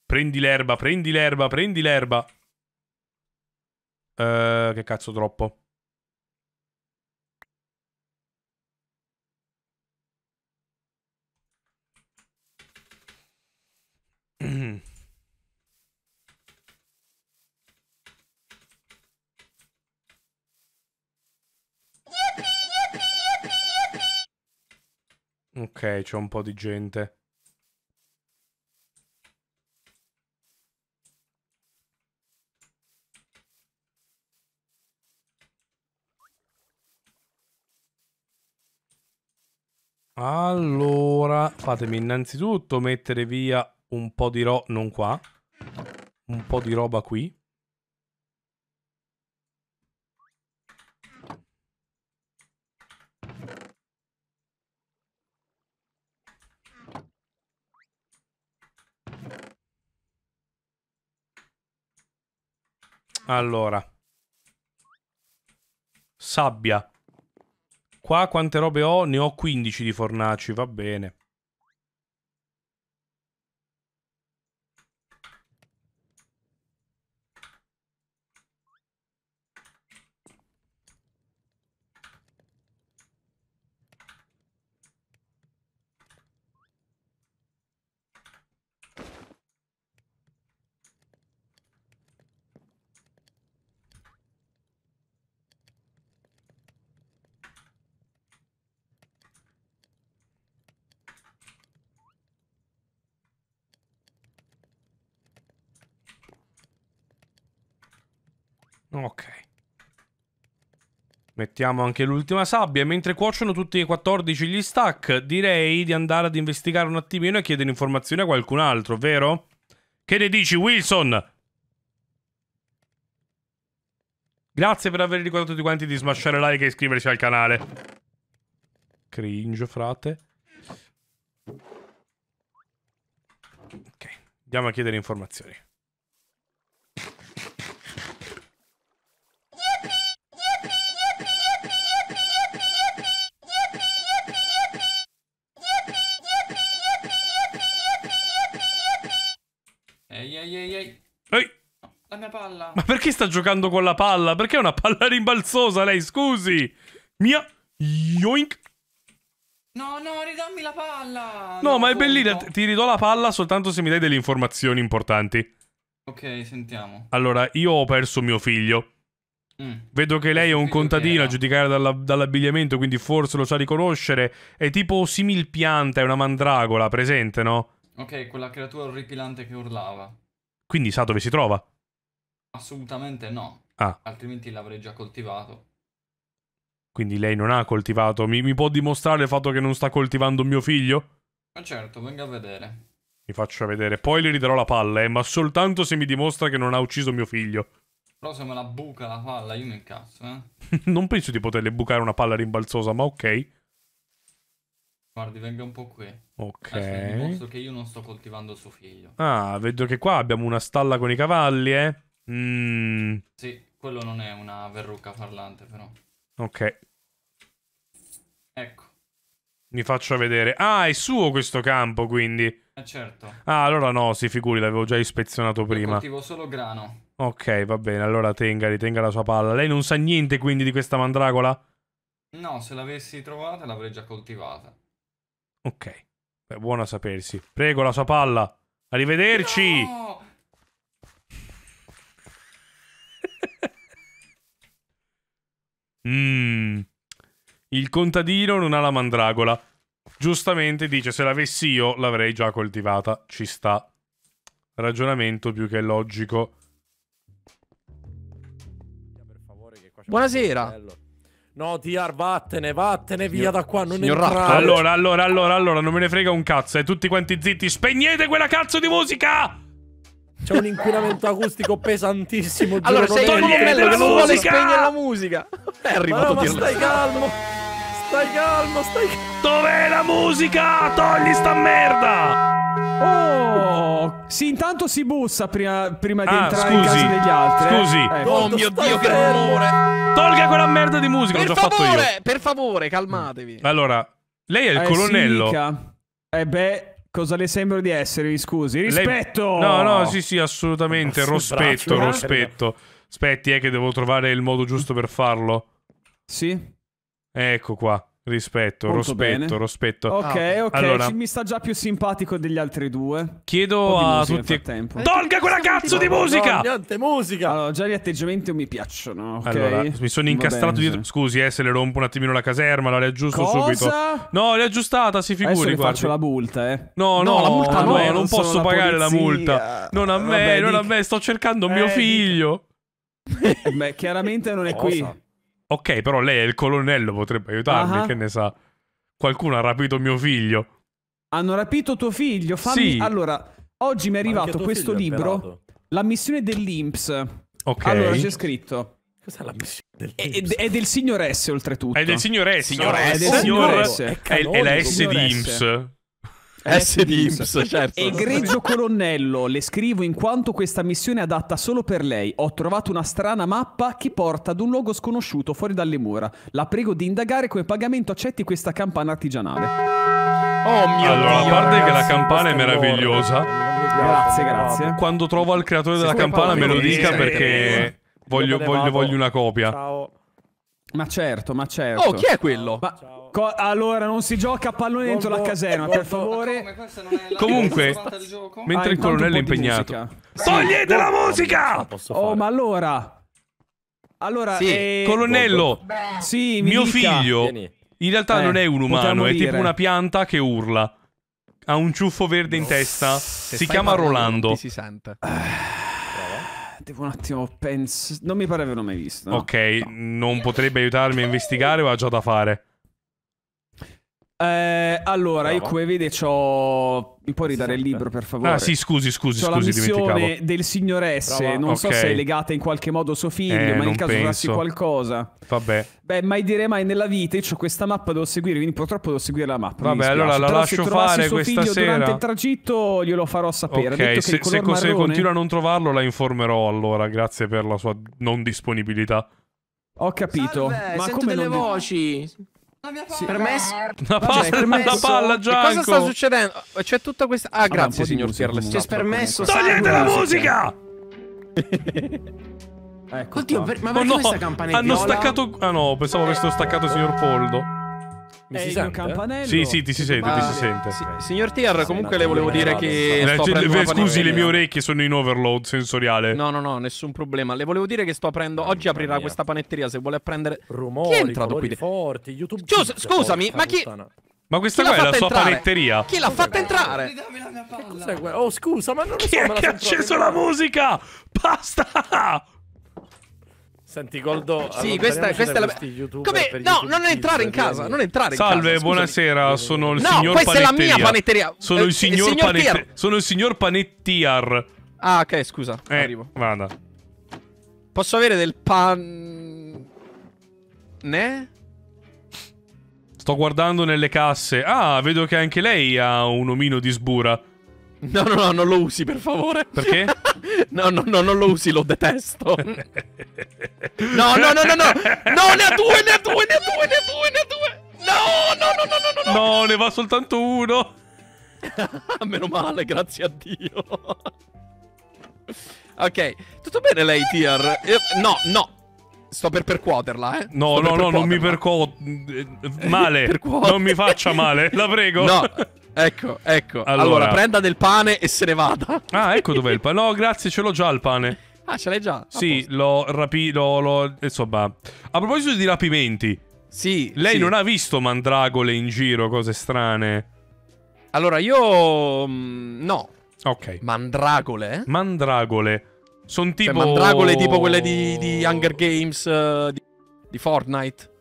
Prendi l'erba, prendi l'erba, prendi l'erba. Uh, che cazzo troppo. Ok, c'è un po' di gente. Allora, fatemi innanzitutto mettere via un po' di roba, non qua, un po' di roba qui. Allora. Sabbia. Qua quante robe ho? Ne ho 15 di fornaci, va bene. mettiamo anche l'ultima sabbia. Mentre cuociono tutti e 14 gli stack, direi di andare ad investigare un attimino e chiedere informazioni a qualcun altro, vero? Che ne dici, Wilson? Grazie per aver ricordato tutti quanti di smasciare like e iscriversi al canale. Cringe, frate. Ok, andiamo a chiedere informazioni. ai ai ai. Ehi. La mia palla. Ma perché sta giocando con la palla? Perché è una palla rimbalzosa lei, scusi. Mia. Yoink. No, no, ridammi la palla. No, non ma è bellina. Ti ridò la palla soltanto se mi dai delle informazioni importanti. Ok, sentiamo. Allora, io ho perso mio figlio. Mm. Vedo che lei è un contadino a giudicare dall'abbigliamento, quindi forse lo sa riconoscere. È tipo similpianta, è una mandragola, presente, no? Ok, quella creatura orripilante che urlava. Quindi sa dove si trova? Assolutamente no. Ah. Altrimenti l'avrei già coltivato. Quindi lei non ha coltivato. Mi, mi può dimostrare il fatto che non sta coltivando mio figlio? Ma certo, venga a vedere. Mi faccia vedere. Poi le riderò la palla, eh, ma soltanto se mi dimostra che non ha ucciso mio figlio. Però se me la buca la palla, io mi incazzo, eh. [LAUGHS] non penso di poterle bucare una palla rimbalzosa, ma ok. Guardi, venga un po' qui. Ok. Adesso dimostro che io non sto coltivando suo figlio. Ah, vedo che qua abbiamo una stalla con i cavalli, eh? Mm. Sì, quello non è una verruca parlante, però. Ok. Ecco. Mi faccio vedere. Ah, è suo questo campo, quindi. Eh, certo. Ah, allora no, si figuri, l'avevo già ispezionato io prima. coltivo solo grano. Ok, va bene, allora tenga, ritenga la sua palla. Lei non sa niente, quindi, di questa mandragola? No, se l'avessi trovata l'avrei già coltivata. Ok. Beh, buono a sapersi. Prego, la sua palla. Arrivederci. No! mm. Il contadino non ha la mandragola. Giustamente dice, se l'avessi io l'avrei già coltivata. Ci sta. Ragionamento più che logico. Buonasera. No, TR, vattene, vattene via da qua, non entrare. Allora, allora, allora, allora, non me ne frega un cazzo, eh. Tutti quanti zitti, spegnete quella cazzo di musica! C'è un inquinamento acustico pesantissimo, Allora, sei quello bello che non vuole spegnere la musica. È arrivato ma, no, ma stai calmo. Stai calmo, stai calmo. Dov'è la musica? Togli sta merda! Oh! Sì, intanto si bussa prima, prima di ah, entrare scusi. in casa degli altri. Eh. Scusi. Eh. eh. Oh mio Dio, che rumore! Tolga quella merda di musica, per l'ho già favore, fatto io. Per favore, calmatevi. Allora, lei è il eh, colonnello. Sinica. Eh beh... Cosa le sembra di essere, mi scusi? Rispetto! Lei... No, no, sì, sì, assolutamente. Oh, rospetto, braccio, eh. rospetto. Aspetti, eh, che devo trovare il modo giusto per farlo. Sì. Ecco qua. Rispetto, Molto rospetto, bene. rospetto. Ok, ok, ah, allora, mi sta già più simpatico degli altri due. Chiedo a tutti. Tolga quella cazzo di musica! No, niente musica! Allora, già gli atteggiamenti non mi piacciono. ok? Allora, mi sono incastrato dietro. Scusi, eh, se le rompo un attimino la caserma, la riaggiusto Cosa? subito. No, l'hai aggiustata, si figuri. Adesso guardi. faccio la multa, eh. No, no, no la multa no, eh, non, non posso pagare la, la, multa. Non a me, Vabbè, non a me, sto cercando eh, mio figlio. Eh, beh, chiaramente non è Cosa? qui. Ok, però lei è il colonnello, potrebbe aiutarmi, uh-huh. che ne sa. Qualcuno ha rapito mio figlio. Hanno rapito tuo figlio? Fammi... Sì. Allora, oggi mi è arrivato questo libro, La missione dell'Inps. Ok. Allora c'è scritto... Cos'è la missione dell'Inps? È, è, del signor S, oltretutto. È del signor S. Signor S. Signor S. È, signor... S. è, è la S di Inps. S. Eh S di Imps, certo. Egregio certo. colonnello, le scrivo in quanto questa missione è adatta solo per lei. Ho trovato una strana mappa che porta ad un luogo sconosciuto fuori dalle mura. La prego di indagare come pagamento accetti questa campana artigianale. Oh mio allora, Dio, a parte che la campana è meravigliosa. Grazie, grazie. Quando trovo il creatore della campana me lo dica perché Voglio, voglio, voglio, una copia. Ciao. Ma certo, ma certo. Oh, chi è quello? Ma... Ciao. Co allora, non si gioca a pallone dentro la caserma, per favore. Comunque, mentre il colonnello è impegnato. Togliete la musica! Oh, ma allora... Allora, sì, eh, colonnello, sì, mi mio dica. figlio Vieni. in realtà eh, non è un umano, è tipo una pianta che urla. Ha un ciuffo verde in no. testa, Se si chiama Rolando. Si sente. Ah, devo un attimo pensare. Non mi pare averlo mai visto. No? Ok, no. non potrebbe aiutarmi a investigare o ha già da fare? Eh, allora, Bravo. io come vede c'ho... Mi puoi ridare il esatto. libro, per favore? Ah, sì, scusi, scusi, c'ho scusi, la missione del signor S, Brava. non okay. so se è legata in qualche modo a suo figlio, eh, ma nel caso farsi qualcosa. Vabbè. Beh, mai dire mai nella vita, io ho questa mappa, devo seguire, quindi purtroppo devo seguire la mappa. Vabbè, allora la lascio fare suo questa sera. durante il tragitto glielo farò sapere. Ok, se, se, marrone... se continua a non trovarlo la informerò allora, grazie per la sua non disponibilità. Ho capito. Salve, ma come delle non... voci. Sì, per me una cioè, palla, cioè, una palla Gianco. Cosa sta succedendo? Ah, c'è tutta questa Ah, grazie signor Pierles. C'è permesso Togliete la musica! ecco Oddio, per... ma perché oh, no, questa campanella? Hanno staccato Ah no, pensavo eh. avessero staccato signor Poldo. Mi si sente? campanello? Sì, sì, ti si sente, Ma... ti si sente. Si, signor Tier, comunque le volevo dire che eh, sto cioè, Scusi, le mie orecchie sono in overload sensoriale. No, no, no, nessun problema. Le volevo dire che sto aprendo oggi aprirà questa panetteria se vuole prendere rumori, chi è entrato qui? forti, YouTube. Gius, scusami, ma chi ma questa qua è la sua entrare? panetteria. Chi l'ha fatta entrare? Oh, scusa, ma non lo so, Chi è che ha acceso la musica? Basta! Senti, Goldo, sì, questa, questa è la... Come... No, YouTube non entrare in casa, non entrare in Salve, casa, buonasera, sono il no, signor questa Panetteria. questa è la mia panetteria. Sono eh, il signor, signor panet... Sono il signor Panettiar. Ah, ok, scusa, eh, arrivo. Vada. Posso avere del pan... Ne? Sto guardando nelle casse. Ah, vedo che anche lei ha un omino di sbura. No, no, no, non lo usi, per favore. Perché? [LAUGHS] no, no, no, non lo usi, lo detesto. [LAUGHS] no, no, no, no, no. No, ne ha due, ne ha due, ne ha due, ne ha due, ne ha due. No, no, no, no, no, no. No, ne va soltanto uno. [LAUGHS] Meno male, grazie a Dio. ok, tutto bene lei, Tier? Eh, no, no, Sto per percuoterla, eh. No, Sto no, no, non mi percuoto. [LAUGHS] Male. percuote. Non mi faccia male, la prego. No. Ecco, ecco. Allora. allora prenda del pane e se ne vada. ah, ecco dov'è il pane. No, grazie, ce l'ho già il pane. Ah, ce l'hai già? Sì, l'ho rapito, l'ho... Insomma... A proposito di rapimenti... Sì, Lei sì. non ha visto mandragole in giro, cose strane? Allora, io... Mm, no. Ok. Mandragole? Mandragole. Sono cioè, tipo... Cioè, mandragole tipo quelle di, di Hunger Games, eh, di, di Fortnite.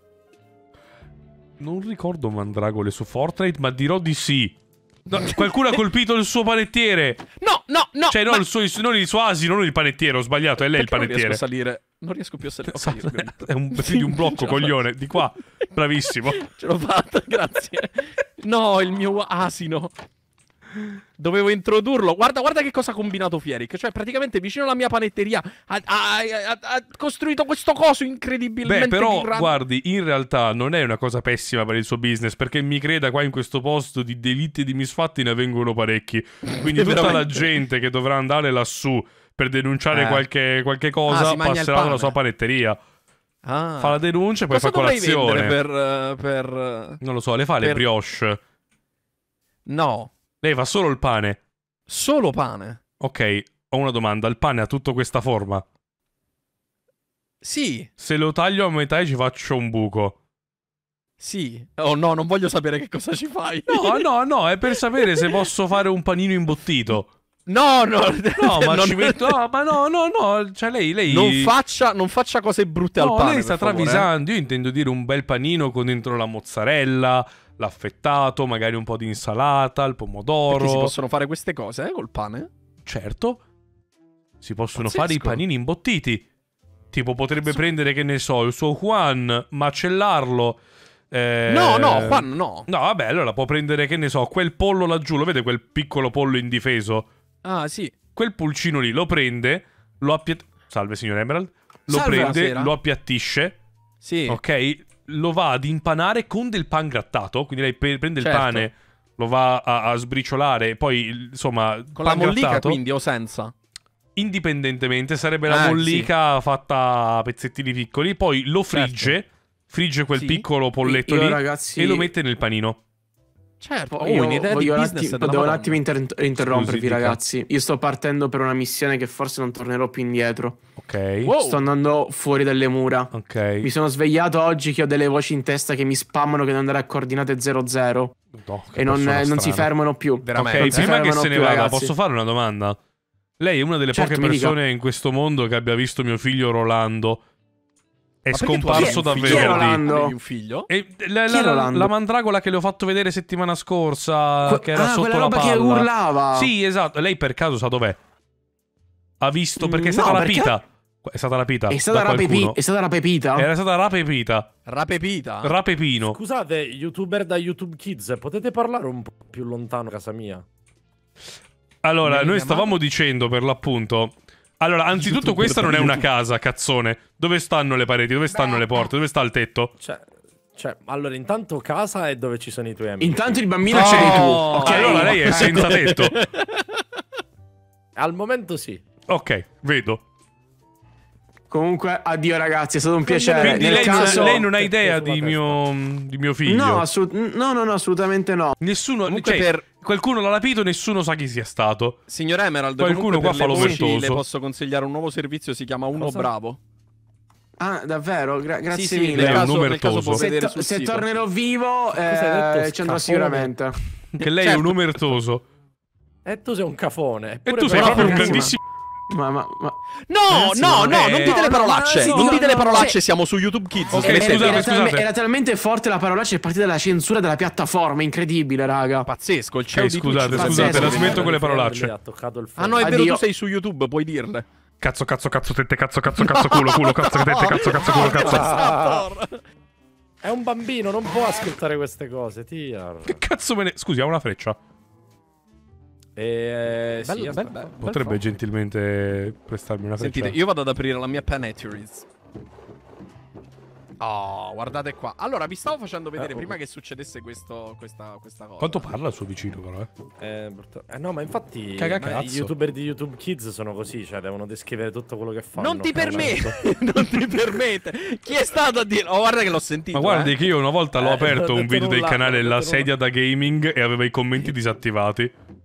Non ricordo mandragole su Fortnite, ma dirò di sì. No, [LAUGHS] qualcuno ha colpito il suo panettiere. No, no, no. Cioè, no, ma... il, suo, non il suo asino, non il panettiere. Ho sbagliato. È lei Perché il panettiere. Non riesco a salire. Non riesco più a salire. [LAUGHS] Okay, [LAUGHS] è un, più di un blocco, cioè, coglione. Di qua. Bravissimo. Ce l'ho fatta, grazie. No, il mio asino. Dovevo introdurlo. Guarda, guarda che cosa ha combinato Fieric. Cioè, praticamente vicino alla mia panetteria ha, ha, ha, ha costruito questo coso incredibilmente. Beh, però, grande. guardi, in realtà non è una cosa pessima per il suo business. Perché mi creda, qua in questo posto di delitti e di misfatti ne vengono parecchi. Quindi [LAUGHS] tutta la gente che dovrà andare lassù per denunciare eh. qualche, qualche, ah, cosa ah, passerà dalla sua panetteria. Ah. Fa la denuncia e poi cosa fa colazione. Per, eh, per, eh, non lo so, le fa per... le brioche? No. Lei fa solo il pane. Solo pane? Ok, ho una domanda. Il pane ha tutta questa forma? Sì. Se lo taglio a metà e ci faccio un buco. Sì. Oh no, non voglio sapere che cosa ci fai. No, no, no, è per [LAUGHS] sapere se posso fare un panino imbottito. No, no, no, [LAUGHS] ma non... ci metto, no, ma no, no, no, cioè lei, lei... Non, faccia, non faccia cose brutte no, al pane. lei sta eh. travisando, io intendo dire un bel panino con dentro la mozzarella, l'affettato, magari un po' di insalata, il pomodoro. Perché si possono fare queste cose eh, col pane? Certo. Si possono Pazzesco. fare i panini imbottiti. Tipo potrebbe Su... prendere, che ne so, il suo Juan, macellarlo, eh... No, no, Juan no. No, vabbè, allora può prendere, che ne so, quel pollo laggiù, lo vede quel piccolo pollo indifeso? Ah, sì. Quel pulcino lì lo prende, lo appiattisce. Salve, signor Emerald. Lo Salve, prende, lo appiattisce. Sì. Ok? Lo va ad impanare con del pan grattato. Quindi lei prende certo. il pane, lo va a, a sbriciolare. Poi, insomma. Con la mollica, grattato. quindi, o senza? Indipendentemente, sarebbe la ah, mollica sì. fatta a pezzettini piccoli. Poi lo certo. frigge. Certo. Frigge quel sì. piccolo polletto Io, lì ragazzi... e lo mette nel panino. Certo, oh, io un'idea di business attimo, devo un attimo inter interrompervi ragazzi. Io sto partendo per una missione che forse non tornerò più indietro. Ok. Wow. Sto andando fuori dalle mura. Ok. Mi sono svegliato oggi che ho delle voci in testa che mi spammano che devo andare a coordinate 00. No, e non, eh, non, si fermano più. Veramente. Ok, prima che se ne più, vada, ragazzi. posso fare una domanda? Lei è una delle certo, poche persone in questo mondo che abbia visto mio figlio Rolando è Ma scomparso davvero lì. un figlio? E la, la, la, mandragola che le ho fatto vedere settimana scorsa, que- che era ah, sotto la palla. che urlava. Sì, esatto. Lei per caso sa dov'è? Ha visto perché è mm, stata no, rapita. Perché... È stata rapita. È stata, rapepi- è stata rapepita. Era stata rapepita. Rapepita. Rapepino. Scusate, youtuber da YouTube Kids, potete parlare un po' più lontano casa mia? Allora, noi stavamo dicendo per l'appunto allora, anzitutto questa non è una casa, cazzone. Dove stanno le pareti? Dove stanno le porte? Dove sta il tetto? Cioè, cioè, allora, intanto casa è dove ci sono i tuoi amici. Intanto il bambino oh, l'hai tu. Ok, allora lei è senza tetto. [LAUGHS] Al momento sì. Ok, vedo. Comunque, addio ragazzi, è stato un piacere. Quindi lei, caso... non, lei, non ha idea di mio, di mio, figlio? No, assolut no, no, no, assolutamente no. Nessuno, cioè, per... qualcuno l'ha lapito, nessuno sa chi sia stato. Signora Emerald, qualcuno qua fa lo voci, le posso consigliare un nuovo servizio, si chiama Uno Cosa? Bravo. Ah, davvero? Gra grazie sì, sì, mille. Nel caso, nel caso se, to se tornerò vivo, eh, ci andrò sicuramente. Che lei certo. è un omertoso. Certo. E tu sei un cafone. E tu sei proprio un grandissimo... Ma, ma, ma... No, Ragazzi, eh, no, no, eh, non dite le parolacce. No, non dite le parolacce, siamo su YouTube Kids. Okay, scusate, era, scusate. Talme, era, talmente forte la parolaccia è partita dalla censura della piattaforma. Incredibile, raga. Pazzesco. Il cielo eh, okay, scusate, scusate, la smetto con le parolacce. Ah, no, è vero, tu sei su YouTube, puoi dirle. Cazzo, cazzo, cazzo, tette, cazzo, cazzo, cazzo, culo, [LAUGHS] culo, cazzo, tette, cazzo, cazzo, culo, cazzo. È un bambino, non può ascoltare queste cose, Tiar. Che cazzo me ne. Scusi, ha una freccia. E, eh, bello, sì, bello, bello, potrebbe gentilmente prestarmi una Sentite, freccia. io vado ad aprire la mia Paneturies. Oh, guardate qua. Allora, vi stavo facendo vedere eh, oh. prima che succedesse questo, questa, questa, cosa. Quanto parla il suo vicino, però, eh? Eh, brutto. eh no, ma infatti ma i youtuber di YouTube Kids sono così, cioè devono descrivere tutto quello che fanno. Non ti permette! [LAUGHS] [LAUGHS] non ti permette! Chi è stato a dire... Oh, guarda che l'ho sentito, Ma guardi eh. che io una volta l'ho eh, aperto un video del canale La Sedia da Gaming e aveva i commenti disattivati.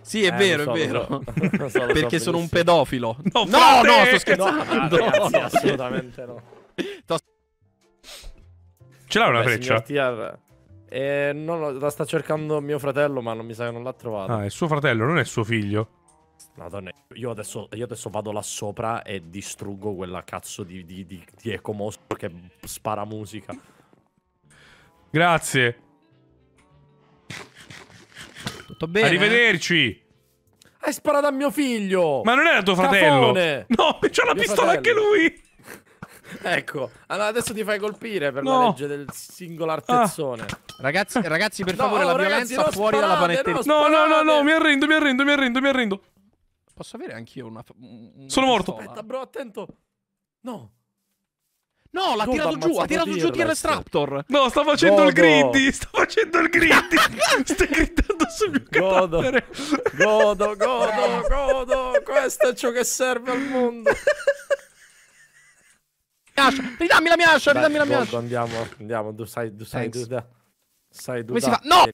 Sì, è eh, vero, so, è vero. So, so, Perché sono un pedofilo. No, no, no, sto scherzando. No, ragazzi, assolutamente no. Ce l'ha una Beh, freccia? TR, eh, non, la sta cercando mio fratello, ma non mi sa che non l'ha trovata. Ah, è suo fratello, non è suo figlio. Madonna, io adesso, io adesso vado là sopra e distruggo quella cazzo di, di, di, di ecomostro che spara musica. Grazie. Tutto bene? Arrivederci. Hai sparato a mio figlio. Ma non era tuo fratello. Cafone. No, c'ha la pistola fratello. anche lui. [LAUGHS] Ecco, allora adesso ti fai colpire per no. la legge del singolo artezzone. Ah. Ragazzi, ragazzi, per favore, no, la ragazzi, violenza fuori sparate, dalla panetteria. No, no, no, no, mi arrendo, mi arrendo, mi arrendo, mi arrendo. Posso avere anch'io una, una Sono pistola? morto. Aspetta, bro, attento. No. No, l'ha tirato giù, ha tirato giù Tirrest Raptor. No, sta facendo Godo. il gritty, sta facendo il gritty. [LAUGHS] sta gridando sul mio godo. cadavere. Godo, godo, godo. Questo è ciò che serve al mondo. Ascia. Ridammi la mia ascia, Dai, [LAUGHS] ridammi la mia ascia. Andiamo, andiamo, tu sai, tu sai, tu sai, Come si fa? No!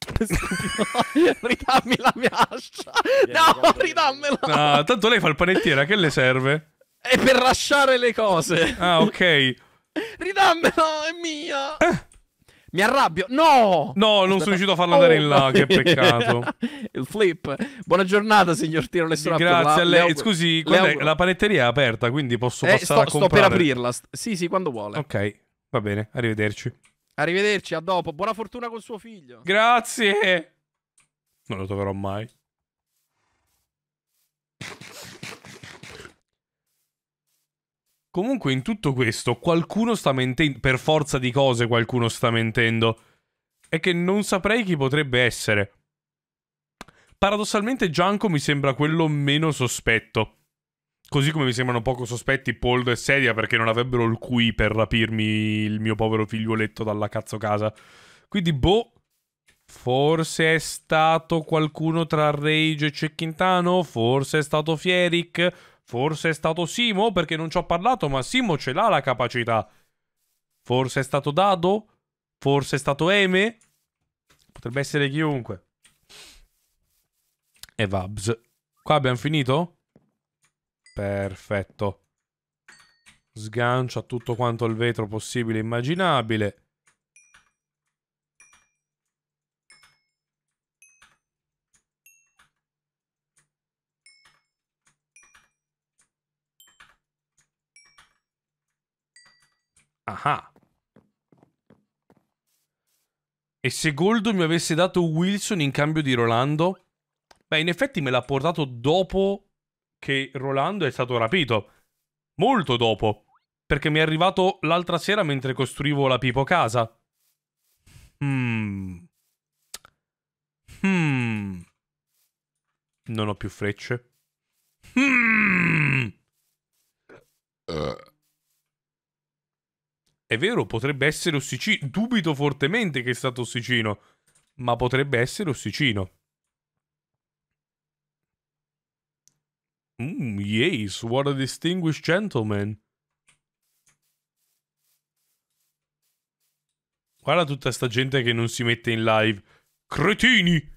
ridammi la mia ascia. No, ridammela. No, ah, tanto lei fa il panettiera, che le serve? È per lasciare le cose. Ah, ok. Ridammela, è mia! Mi arrabbio. No! No, non sono riuscito a farlo andare in là, che oh. peccato. [LAUGHS] Il flip. Buona giornata, signor Tiro Nessuna Grazie a lei. Le Scusi, le la panetteria è aperta, quindi posso eh, passare sto, a comprare. Sto per aprirla. Sì, sì, quando vuole. Ok, va bene. Arrivederci. Arrivederci, a dopo. Buona fortuna con suo figlio. Grazie. Non lo troverò mai. Comunque in tutto questo qualcuno sta mentendo, per forza di cose qualcuno sta mentendo. E che non saprei chi potrebbe essere. Paradossalmente Gianco mi sembra quello meno sospetto. Così come mi sembrano poco sospetti Poldo e Sedia perché non avrebbero il cui per rapirmi il mio povero figlioletto dalla cazzo casa. Quindi boh, Forse è stato qualcuno tra Rage e Cecchintano, forse è stato Fieric, Forse è stato Simo perché non ci ho parlato, ma Simo ce l'ha la capacità. Forse è stato Dado? Forse è stato Eme? Potrebbe essere chiunque. E Vabs. Qua abbiamo finito? Perfetto. Sgancia tutto quanto il vetro possibile e immaginabile. Ah. E se Goldo mi avesse dato Wilson in cambio di Rolando? Beh, in effetti me l'ha portato dopo che Rolando è stato rapito. Molto dopo. Perché mi è arrivato l'altra sera mentre costruivo la Pipo casa. Mmm. Hmm. Non ho più frecce. Hmm. Uh. È vero, potrebbe essere Ossicino. Dubito fortemente che è stato Ossicino. Ma potrebbe essere Ossicino. Mm, yes, what a distinguished gentleman. Guarda tutta sta gente che non si mette in live. Cretini!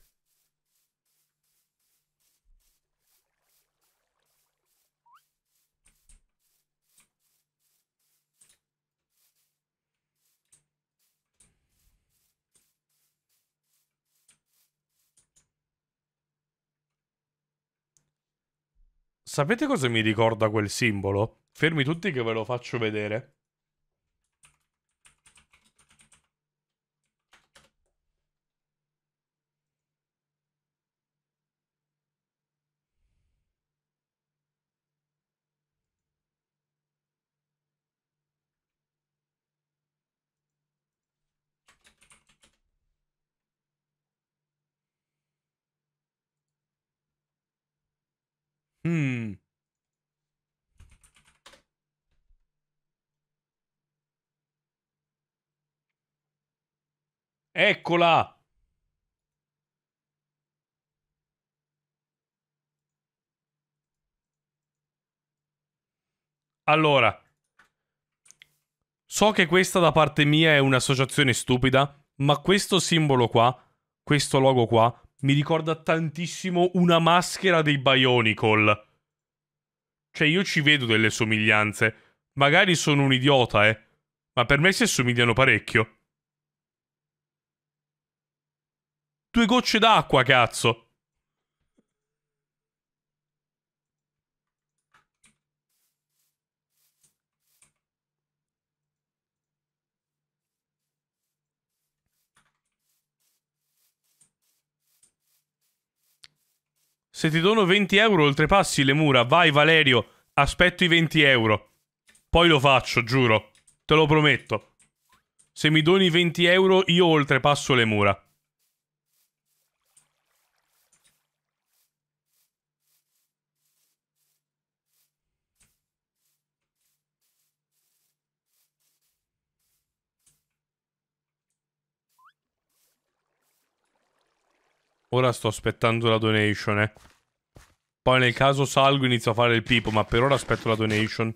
Sapete cosa mi ricorda quel simbolo? Fermi tutti che ve lo faccio vedere. Hmm. Eccola! Allora, so che questa da parte mia è un'associazione stupida, ma questo simbolo qua, questo logo qua, mi ricorda tantissimo una maschera dei Bionicle. Cioè, io ci vedo delle somiglianze. Magari sono un idiota, eh. Ma per me si assomigliano parecchio. Due gocce d'acqua, cazzo. Se ti dono 20 euro oltrepassi le mura. Vai Valerio, aspetto i 20 euro. Poi lo faccio, giuro. Te lo prometto. Se mi doni 20 euro io oltrepasso le mura. Ora sto aspettando la donation, eh. Poi nel caso salgo inizio a fare il pipo, ma per ora aspetto la donation.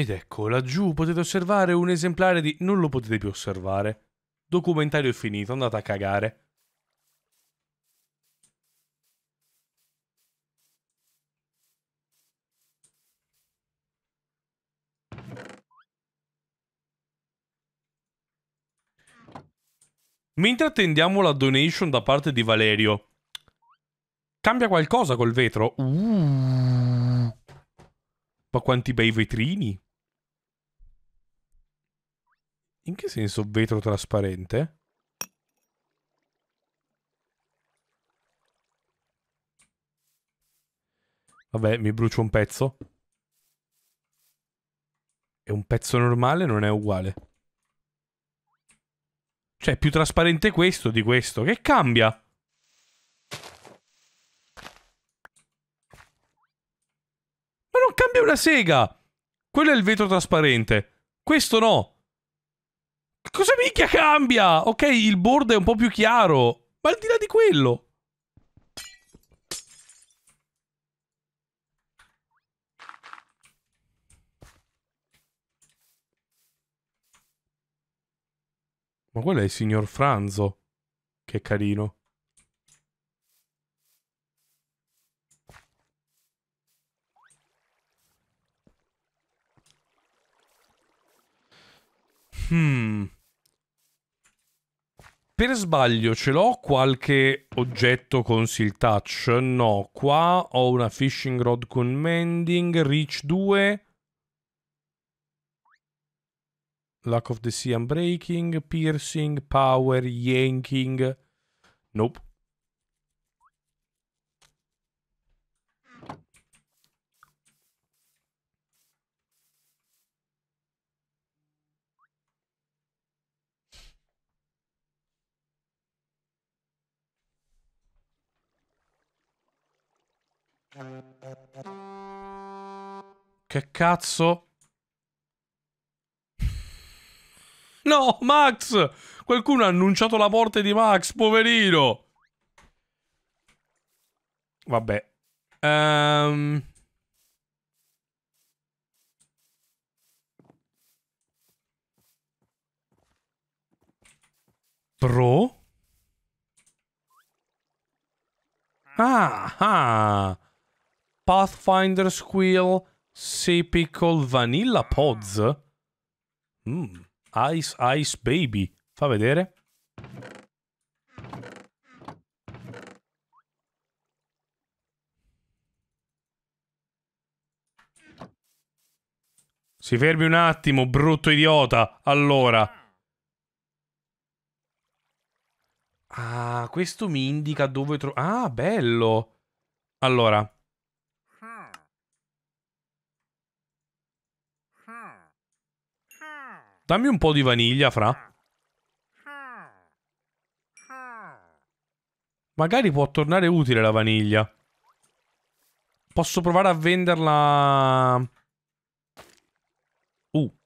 Ed ecco, laggiù potete osservare un esemplare di Non lo potete più osservare. Documentario è finito, andate a cagare. Mentre attendiamo la donation da parte di Valerio. Cambia qualcosa col vetro? Uh. Ma quanti bei vetrini. In che senso vetro trasparente? Vabbè, mi brucio un pezzo. E un pezzo normale non è uguale. Cioè, è più trasparente questo di questo. Che cambia? Ma non cambia una sega! Quello è il vetro trasparente. Questo no! cosa minchia cambia? Ok, il board è un po' più chiaro, ma al di là di quello... Ma quello è il signor Franzo. Che carino. Hmm per sbaglio ce l'ho qualche oggetto con seal touch? No, qua ho una fishing rod con mending, reach 2, lack of the sea unbreaking, piercing, power, yanking. Nope. Che cazzo? No, Max! Qualcuno ha annunciato la morte di Max, poverino! Vabbè. Um... Pro? Ah, ah! Pathfinder Squill, Sepical Vanilla Pods. Mm, ice Ice Baby. Fa vedere. Si fermi un attimo, brutto idiota. Allora. Ah, questo mi indica dove trovare. Ah, bello. Allora. Dammi un po' di vaniglia, fra. Magari può tornare utile la vaniglia. Posso provare a venderla... Uh.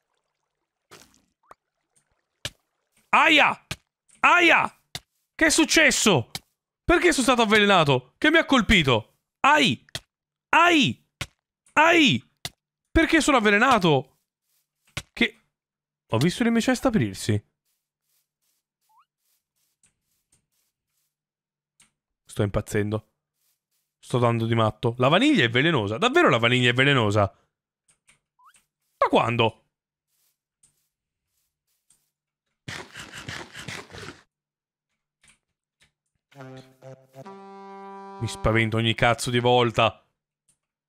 Aia! Aia! Che è successo? Perché sono stato avvelenato? Che mi ha colpito? Ai! Ai! Ai! Perché sono avvelenato? Ho visto le mie ceste aprirsi. Sto impazzendo. Sto dando di matto. La vaniglia è velenosa. Davvero la vaniglia è velenosa? Da quando? Mi spavento ogni cazzo di volta.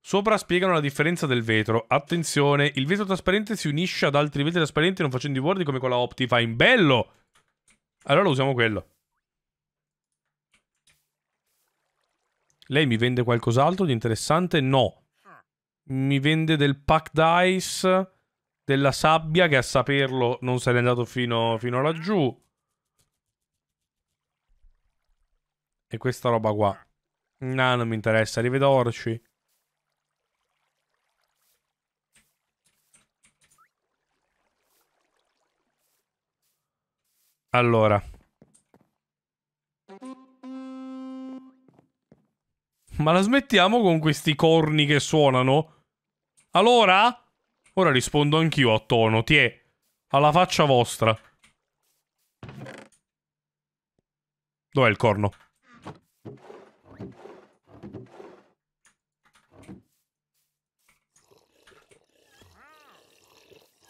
Sopra spiegano la differenza del vetro. Attenzione, il vetro trasparente si unisce ad altri vetri trasparenti non facendo i bordi come con la Optifine. Bello! Allora usiamo quello. Lei mi vende qualcos'altro di interessante? No. Mi vende del pack dice, della sabbia che a saperlo non se n'è andato fino, fino laggiù. E questa roba qua. No, non mi interessa, arrivederci. Allora. Ma la smettiamo con questi corni che suonano? Allora? Ora rispondo anch'io a tono, tie. Alla faccia vostra. Dov'è il corno?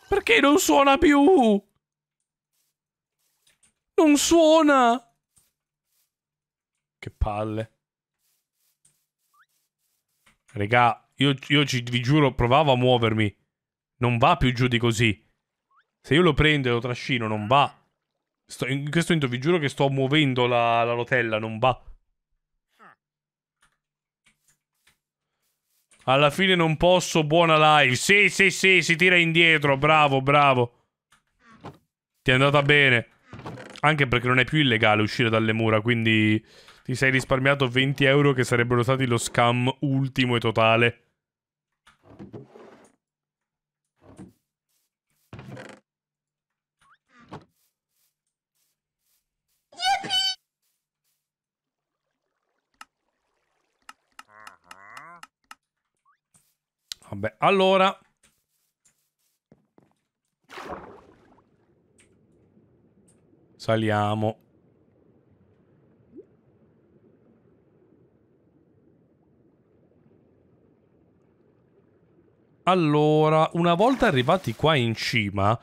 Perché non suona più? Non suona! Che palle. Regà, io, io ci, vi giuro, provavo a muovermi. Non va più giù di così. Se io lo prendo e lo trascino, non va. Sto, in questo momento vi giuro che sto muovendo la, la rotella, non va. Alla fine non posso, buona live. Sì, sì, sì, si tira indietro, bravo, bravo. Ti è andata bene. Anche perché non è più illegale uscire dalle mura, quindi ti sei risparmiato 20 euro che sarebbero stati lo scam ultimo e totale. Vabbè, allora... Saliamo. Allora, una volta arrivati qua in cima,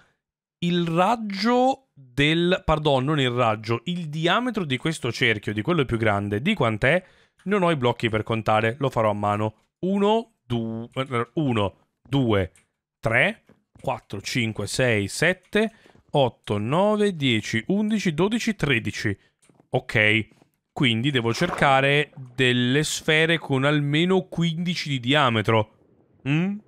il raggio del... Pardon, non il raggio, il diametro di questo cerchio, di quello più grande, di quant'è? Non ho i blocchi per contare, lo farò a mano. 1, 2, 1, 2, 3, 4, 5, 6, 7, 8, 9, 10, 11, 12, 13. Ok, quindi devo cercare delle sfere con almeno 15 di diametro. Mm?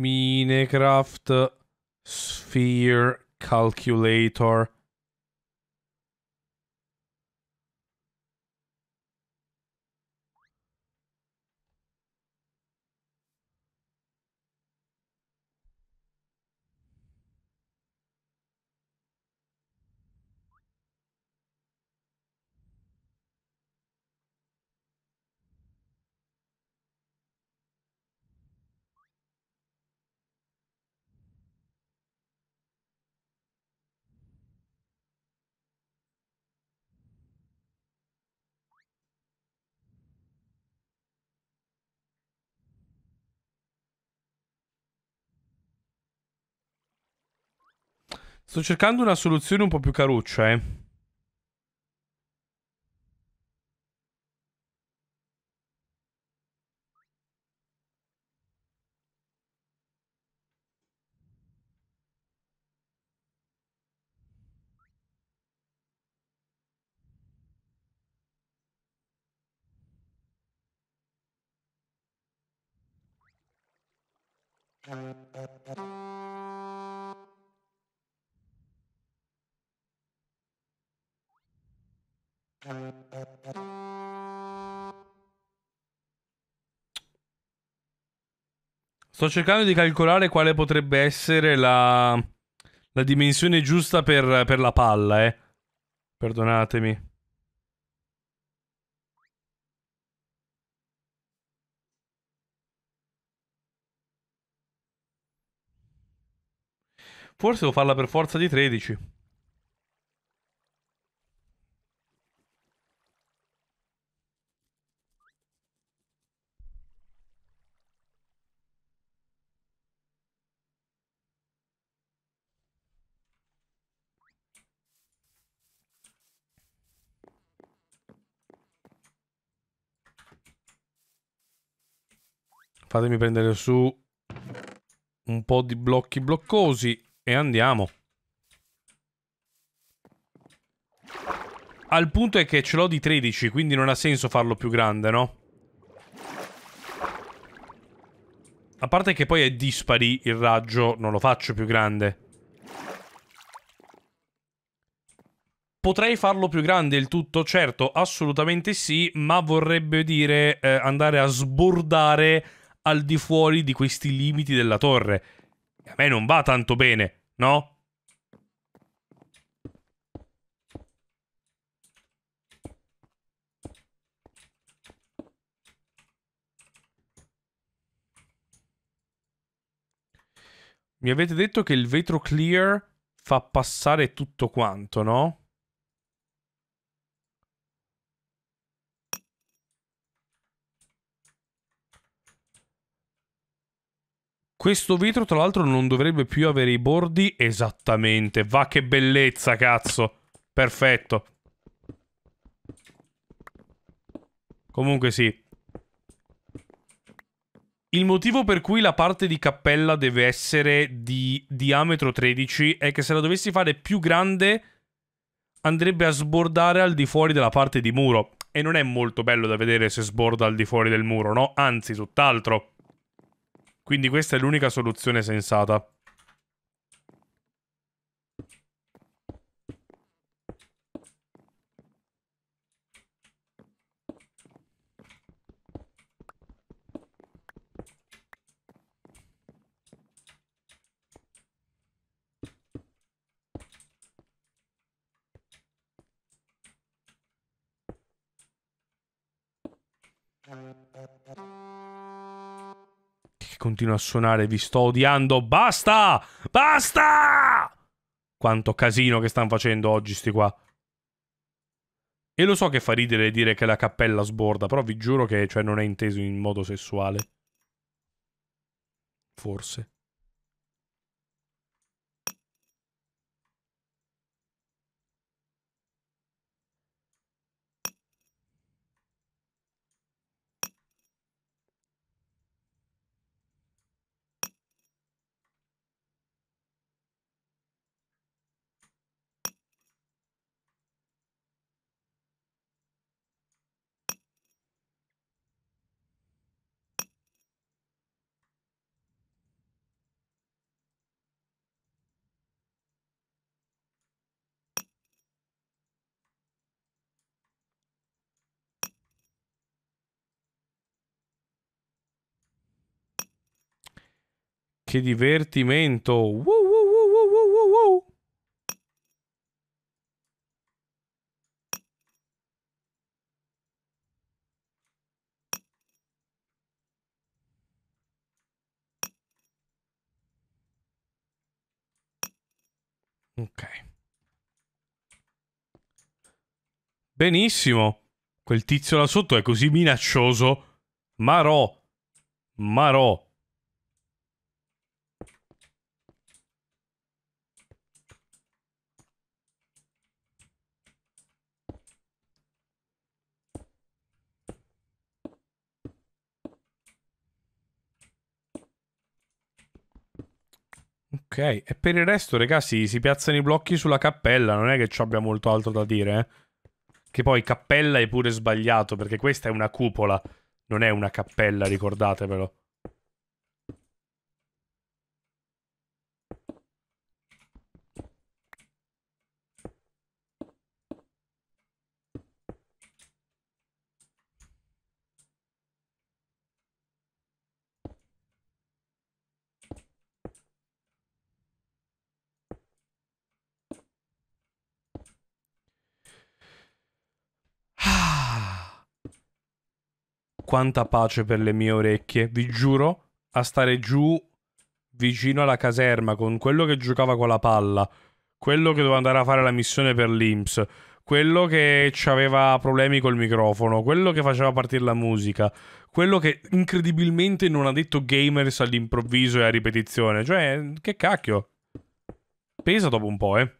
Minecraft Sphere Calculator Sto cercando una soluzione un po' più caruccia, eh. Sto cercando di calcolare quale potrebbe essere la, la dimensione giusta per, per la palla, eh. Perdonatemi. Forse devo farla per forza di 13. Fatemi prendere su un po' di blocchi bloccosi e andiamo. Al punto è che ce l'ho di 13, quindi non ha senso farlo più grande, no? A parte che poi è dispari il raggio, non lo faccio più grande. Potrei farlo più grande il tutto? Certo, assolutamente sì, ma vorrebbe dire eh, andare a sbordare al di fuori di questi limiti della torre. E A me non va tanto bene, no? Mi avete detto che il vetro clear fa passare tutto quanto, no? Questo vetro, tra l'altro, non dovrebbe più avere i bordi esattamente. Va che bellezza, cazzo. Perfetto. Comunque sì. Il motivo per cui la parte di cappella deve essere di diametro 13 è che se la dovessi fare più grande andrebbe a sbordare al di fuori della parte di muro. E non è molto bello da vedere se sborda al di fuori del muro, no? Anzi, tutt'altro. Quindi questa è l'unica soluzione sensata. continua a suonare, vi sto odiando, basta! Basta! Quanto casino che stanno facendo oggi sti qua. E lo so che fa ridere dire che la cappella sborda, però vi giuro che cioè, non è inteso in modo sessuale. Forse. Che divertimento! Woo, woo, woo, Ok. Benissimo. Quel tizio là sotto è così minaccioso. Marò. Marò. Ok, e per il resto, ragazzi, si piazzano i blocchi sulla cappella, non è che ci abbia molto altro da dire, eh. Che poi cappella è pure sbagliato, perché questa è una cupola, non è una cappella, ricordatevelo. quanta pace per le mie orecchie, vi giuro, a stare giù vicino alla caserma con quello che giocava con la palla, quello che doveva andare a fare la missione per l'Inps, quello che aveva problemi col microfono, quello che faceva partire la musica, quello che incredibilmente non ha detto gamers all'improvviso e a ripetizione. Cioè, che cacchio. Pesa dopo un po', eh.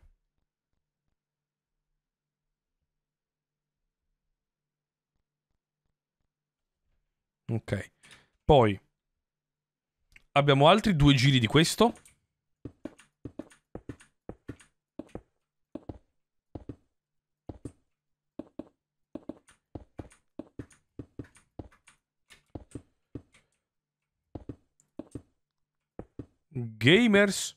Ok. Poi abbiamo altri due giri di questo. Gamers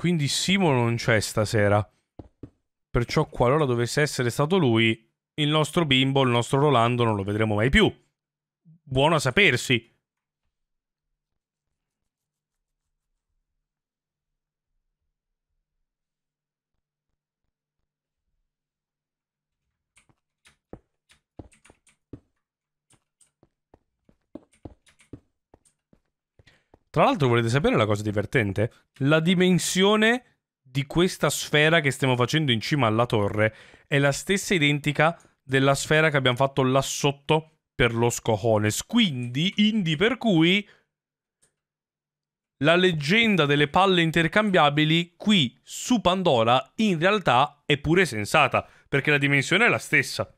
Quindi Simo non c'è stasera. Perciò qualora dovesse essere stato lui, il nostro bimbo, il nostro Rolando non lo vedremo mai più. Buono a sapersi. Tra l'altro, volete sapere la cosa divertente? La dimensione di questa sfera che stiamo facendo in cima alla torre è la stessa identica della sfera che abbiamo fatto là sotto per Los Cojones. Quindi, indi per cui la leggenda delle palle intercambiabili qui su Pandora in realtà è pure sensata, perché la dimensione è la stessa.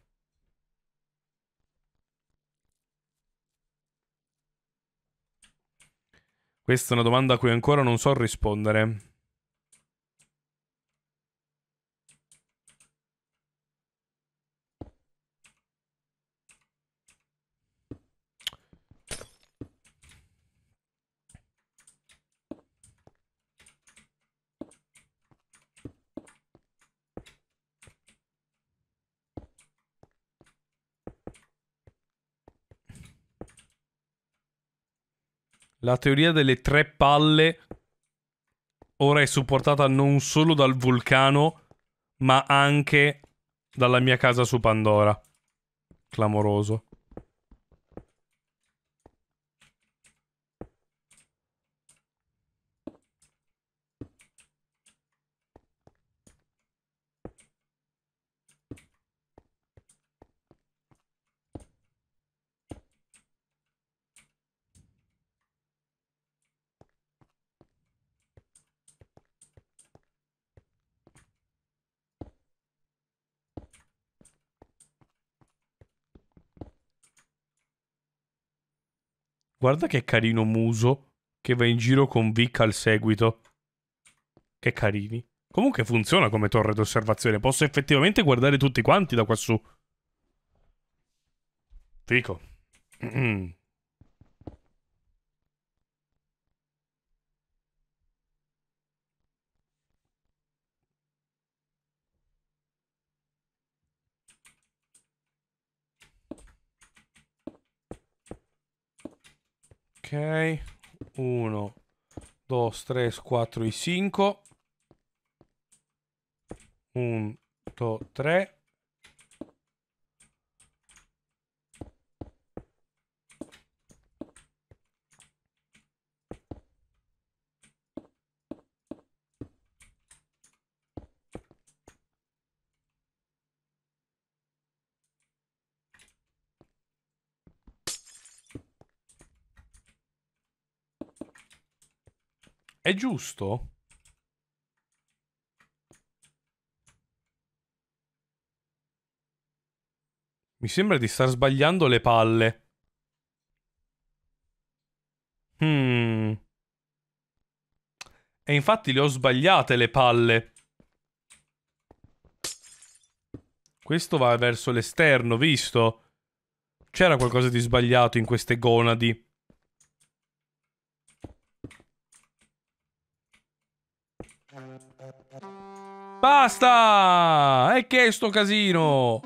Questa è una domanda a cui ancora non so rispondere. La teoria delle tre palle ora è supportata non solo dal vulcano, ma anche dalla mia casa su Pandora. Clamoroso. Guarda che carino muso che va in giro con Vic al seguito. Che carini. Comunque funziona come torre d'osservazione. Posso effettivamente guardare tutti quanti da quassù. Fico. Mm [CLEARS THROAT] -hmm. Ok. 1, 2, 3, 4 e 5. 1, 2, 3. È giusto? Mi sembra di star sbagliando le palle. Hmm. E infatti le ho sbagliate le palle. Questo va verso l'esterno, visto? C'era qualcosa di sbagliato in queste gonadi. Basta! E che è sto casino?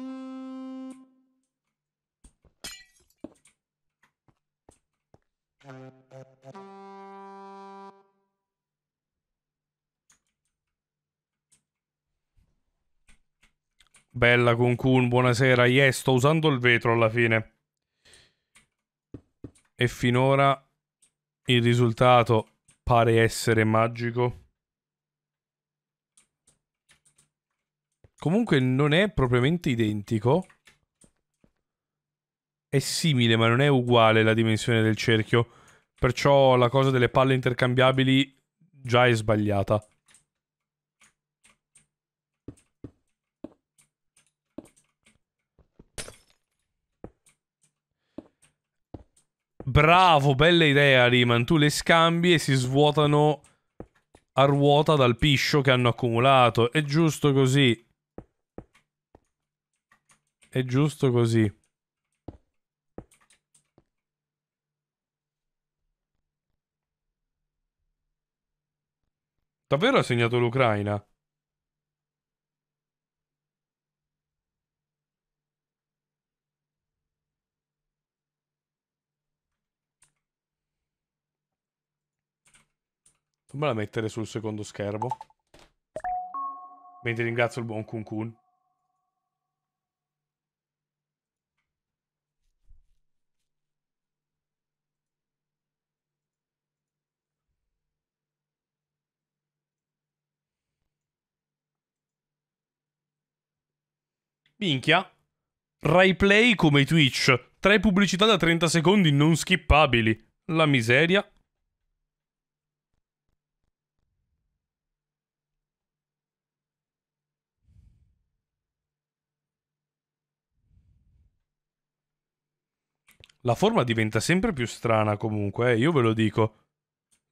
Bella con Concun, buonasera. Yes, sto usando il vetro alla fine. E finora il risultato pare essere magico. Comunque non è propriamente identico. È simile, ma non è uguale la dimensione del cerchio. Perciò la cosa delle palle intercambiabili già è sbagliata. Bravo, bella idea, Riman. Tu le scambi e si svuotano a ruota dal piscio che hanno accumulato. È giusto così è giusto così. Davvero ha segnato l'Ucraina? Fammela mettere sul secondo schermo. Mentre ringrazio il buon Kun Kun. Minchia. Rai Play come Twitch. Tre pubblicità da 30 secondi non skippabili. La miseria. La forma diventa sempre più strana comunque, eh, io ve lo dico.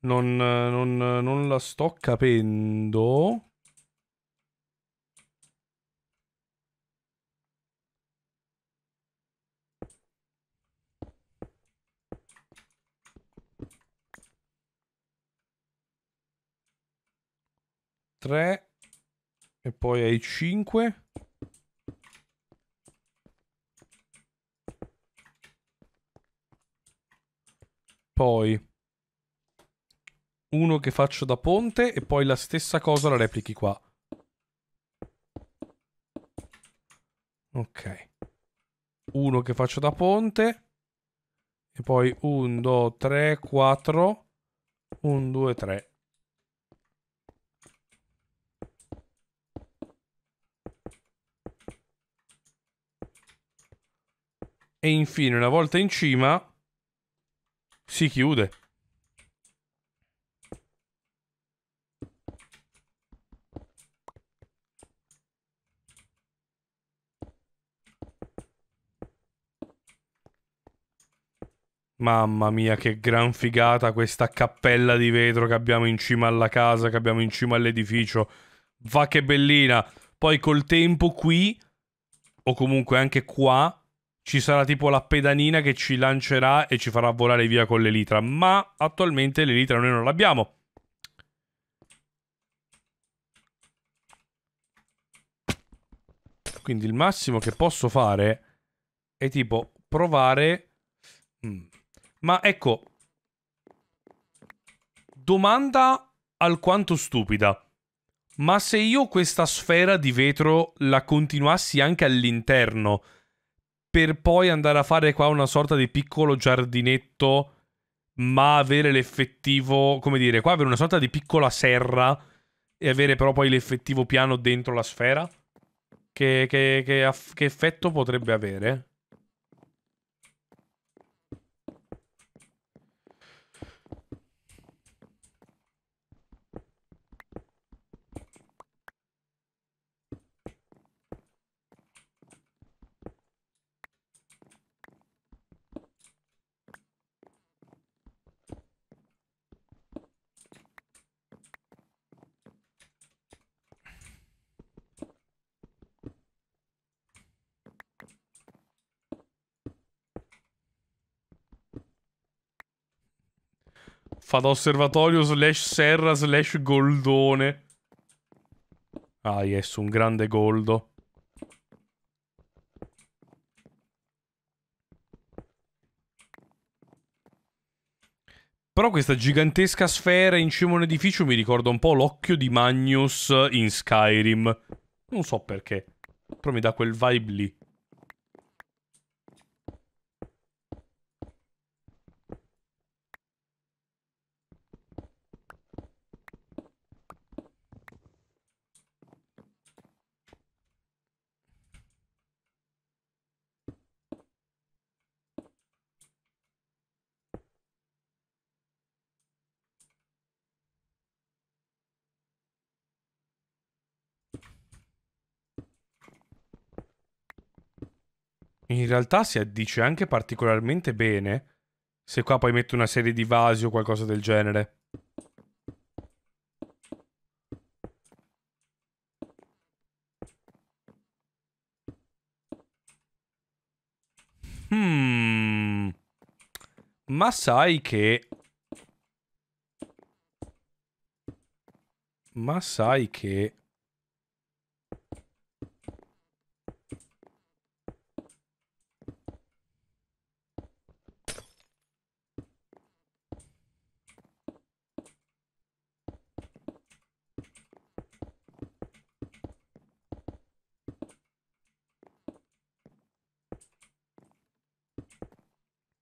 Non, non, non la sto capendo. 3 e poi hai 5. Poi uno che faccio da ponte e poi la stessa cosa la replichi qua. Ok. Uno che faccio da ponte e poi 1, 2, 3, 4, 1, 2, 3. e infine una volta in cima si chiude. Mamma mia, che gran figata questa cappella di vetro che abbiamo in cima alla casa, che abbiamo in cima all'edificio. Va che bellina! Poi col tempo qui, o comunque anche qua, ci sarà tipo la pedanina che ci lancerà e ci farà volare via con l'elitra, ma attualmente l'elitra noi non l'abbiamo. Quindi il massimo che posso fare è tipo provare... Mm, ma ecco, domanda alquanto stupida. Ma se io questa sfera di vetro la continuassi anche all'interno per poi andare a fare qua una sorta di piccolo giardinetto, ma avere l'effettivo, come dire, qua avere una sorta di piccola serra e avere però poi l'effettivo piano dentro la sfera? Che, che, che, che effetto potrebbe avere? Fa da osservatorio slash serra slash goldone. Ah, yes, un grande goldo. Però questa gigantesca sfera in cima a un edificio mi ricorda un po' l'occhio di Magnus in Skyrim. Non so perché, però mi dà quel vibe lì. in realtà si addice anche particolarmente bene se qua poi metto una serie di vasi o qualcosa del genere. Hmm. Ma sai che... Ma sai che...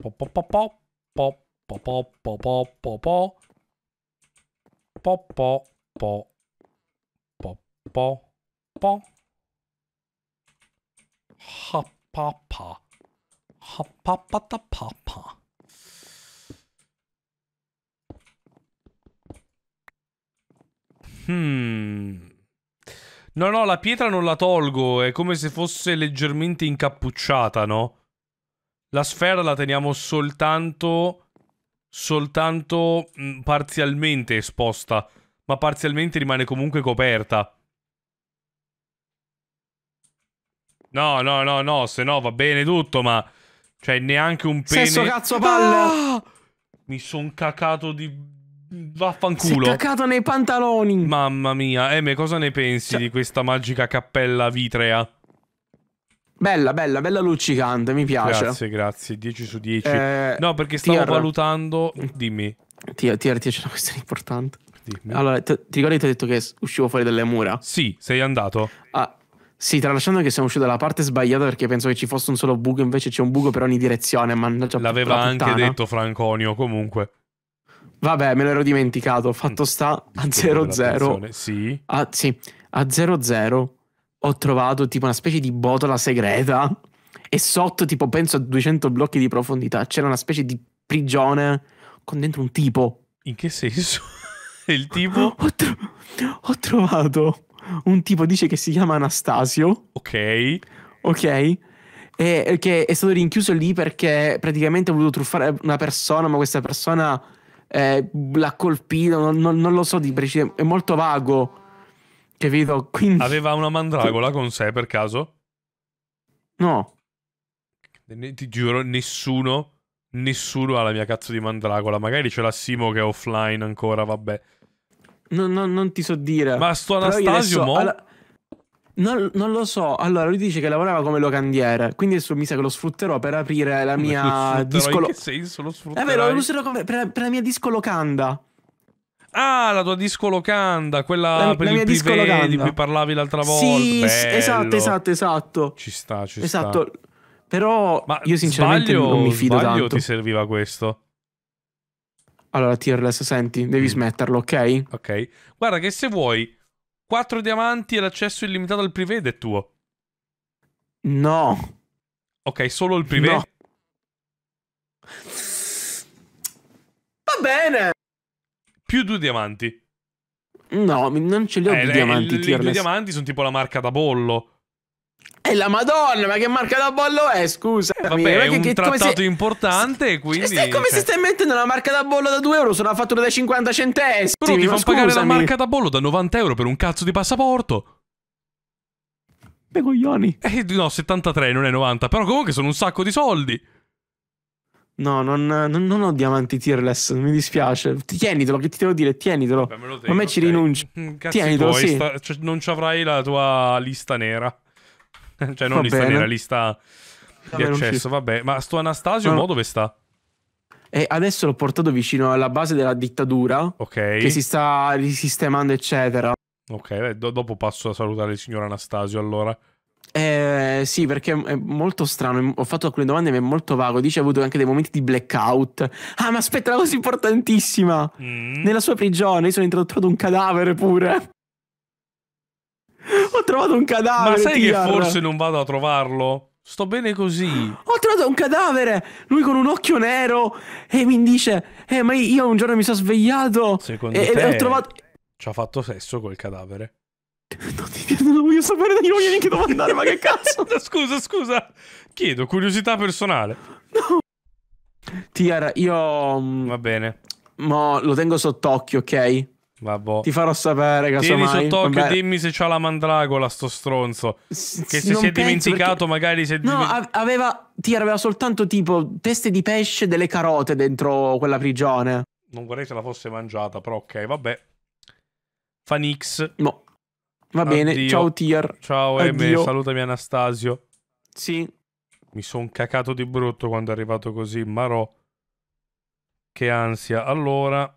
Po po po po po po po po po po po po po po po po po ha pa pa ha pa pa ta pa pa Hmm. No, no, la pietra non la tolgo, è come se fosse leggermente incappucciata, no? La sfera la teniamo soltanto... Soltanto mm, parzialmente esposta. Ma parzialmente rimane comunque coperta. No, no, no, no, se no va bene tutto, ma... Cioè, neanche un pene... Sesso cazzo palla! Ah! Mi son cacato di... Vaffanculo. Si è cacato nei pantaloni. Mamma mia. Eme, cosa ne pensi cioè... di questa magica cappella vitrea? Bella, bella, bella luccicante, mi piace. Grazie, grazie. 10 su 10. Eh, no, perché stavo tier... valutando. Dimmi. Tier, tier, tier, c'è una questione importante. Dimmi. Allora, ti, ti ricordi che ti ho detto che uscivo fuori dalle mura? Sì, sei andato. Ah, sì, tralasciando che siamo usciti dalla parte sbagliata perché penso che ci fosse un solo buco, invece c'è un buco per ogni direzione. Mannaggia, L'aveva la anche detto Franconio, comunque. Vabbè, me l'ero dimenticato. Fatto mm. sta a 0-0. Sì. A, sì, a 0-0 ho trovato tipo una specie di botola segreta e sotto tipo penso a 200 blocchi di profondità c'era una specie di prigione con dentro un tipo. In che senso? [LAUGHS] Il tipo? Ho, tro ho trovato un tipo, dice che si chiama Anastasio. Ok. Ok e che è stato rinchiuso lì perché praticamente ha voluto truffare una persona, ma questa persona eh, l'ha colpito, non, non, lo so di preciso, è molto vago Capito? Quindi... Aveva una mandragola con sé per caso? No. Ti giuro, nessuno, nessuno ha la mia cazzo di mandragola. Magari c'è la Simo che è offline ancora, vabbè. No, no, non ti so dire. Ma sto Anastasio mo... alla... non, non, lo so. Allora, lui dice che lavorava come locandiere. Quindi adesso mi sa che lo sfrutterò per aprire la mia disco. In che senso lo sfrutterò? È vero, lo userò come... per, per la mia disco locanda. Ah, la tua disco locanda, quella la, per la il privé di cui parlavi l'altra volta. Sì, Bello. esatto, esatto, esatto. Ci sta, ci esatto. sta. Però Ma io sinceramente sbaglio, non mi fido sbaglio tanto. ti serviva questo? Allora, Tearless, senti, devi mm. smetterlo, ok? Ok. Guarda che se vuoi 4 diamanti e l'accesso illimitato al privé è tuo. No. Ok, solo il privé? No. Va bene più due diamanti. No, non ce li ho eh, due diamanti. I due diamanti sono tipo la marca da bollo. E la madonna, ma che marca da bollo è? Scusa. Eh, vabbè, è un che, trattato se... importante, quindi... Cioè, è come cioè... se stai mettendo una marca da bollo da 2 euro su una fattura da 50 centesimi. Però ti fanno pagare la marca da bollo da 90 euro per un cazzo di passaporto. Beh, coglioni. Eh, no, 73, non è 90. Però comunque sono un sacco di soldi. No, non, non, non ho diamanti tierless, mi dispiace. Tienitelo, che ti devo dire, tienitelo. Beh, tengo, a me ci okay. rinunci. Mm, tienitelo, tuoi, sì. sta, cioè, non ci avrai la tua lista nera. [LAUGHS] cioè, non Va lista bene. nera, lista di accesso. Vabbè, ma sto Anastasio, no. mo dove sta? E adesso l'ho portato vicino alla base della dittatura. Ok. Che si sta risistemando, eccetera. Ok, beh, do dopo passo a salutare il signor Anastasio, allora. Eh, sì, perché è molto strano. Ho fatto alcune domande, ma è molto vago. Dice ha avuto anche dei momenti di blackout. Ah, ma aspetta, la cosa importantissima! Mm. Nella sua prigione io sono introdotto un cadavere pure. Ho trovato un cadavere. Ma sai tiar. che forse non vado a trovarlo? Sto bene così. Ho trovato un cadavere. Lui con un occhio nero. E mi dice: Eh, ma io un giorno mi sono svegliato. Secondo e, te? E ho trovato. Ci ha fatto sesso quel cadavere. No, non lo voglio sapere, non voglio neanche domandare, ma che cazzo? [LAUGHS] scusa, scusa. Chiedo, curiosità personale. No. Tiara, io... Mm, Va bene. Ma lo tengo sott'occhio, ok? Vabbè. Ti farò sapere casomai. Tieni sott'occhio e dimmi se c'ha la mandragola sto stronzo. che se si è dimenticato perché... magari si è No, aveva... Tiara aveva soltanto tipo teste di pesce e delle carote dentro quella prigione. Non vorrei se la fosse mangiata, però ok, vabbè. Fanix. No. Va Addio. bene, ciao Tier. Ciao Addio. Eme, salutami Anastasio. Sì. Mi son cacato di brutto quando è arrivato così, Marò. Che ansia. Allora,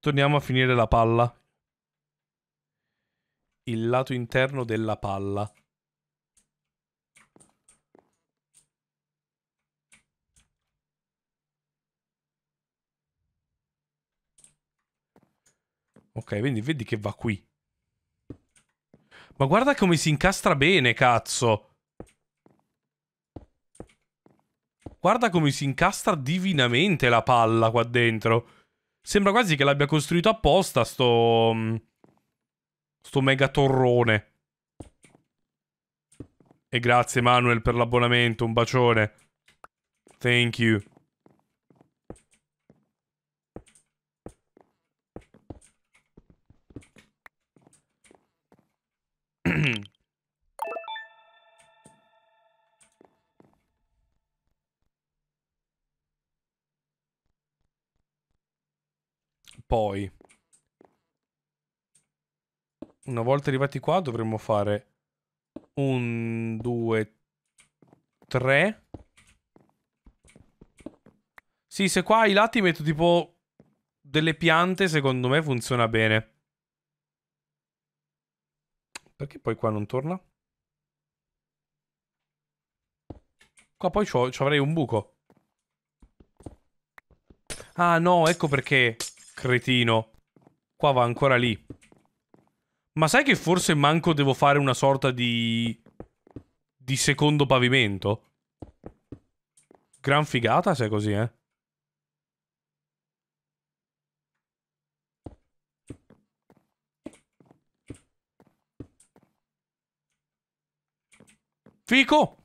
torniamo a finire la palla. Il lato interno della palla. Ok, quindi vedi che va qui. Ma guarda come si incastra bene, cazzo. Guarda come si incastra divinamente la palla qua dentro. Sembra quasi che l'abbia costruito apposta sto... Mm, sto mega torrone. E grazie Manuel per l'abbonamento, un bacione. Thank you. [CLEARS THROAT] Poi, una volta arrivati qua, dovremmo fare un, due, tre. Sì, se qua ai lati metto tipo delle piante, secondo me funziona bene. Perché poi qua non torna? Qua poi ci avrei un buco. Ah no, ecco perché, cretino. Qua va ancora lì. Ma sai che forse manco devo fare una sorta di... di secondo pavimento? Gran figata se è così, eh. Fico!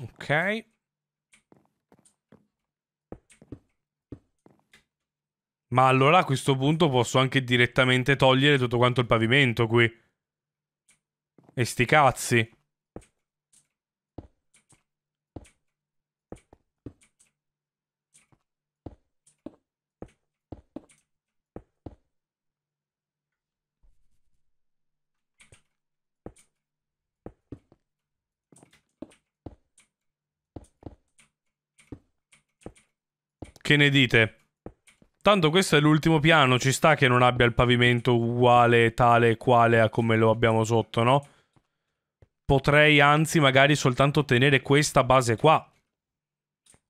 Ok. Ma allora a questo punto posso anche direttamente togliere tutto quanto il pavimento qui. E sti cazzi. Che ne dite? Tanto questo è l'ultimo piano, ci sta che non abbia il pavimento uguale, tale e quale a come lo abbiamo sotto, no? Potrei anzi magari soltanto tenere questa base qua.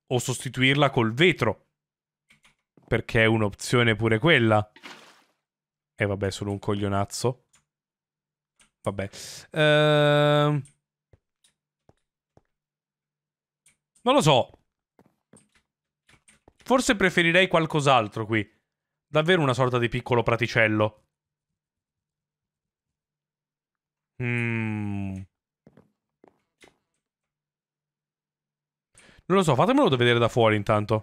O sostituirla col vetro. Perché è un'opzione pure quella. E eh, vabbè, sono un coglionazzo. Vabbè. Ehm... Non lo so. Forse preferirei qualcos'altro qui. Davvero una sorta di piccolo praticello. Mmm... Non lo so, fatemelo vedere da fuori intanto.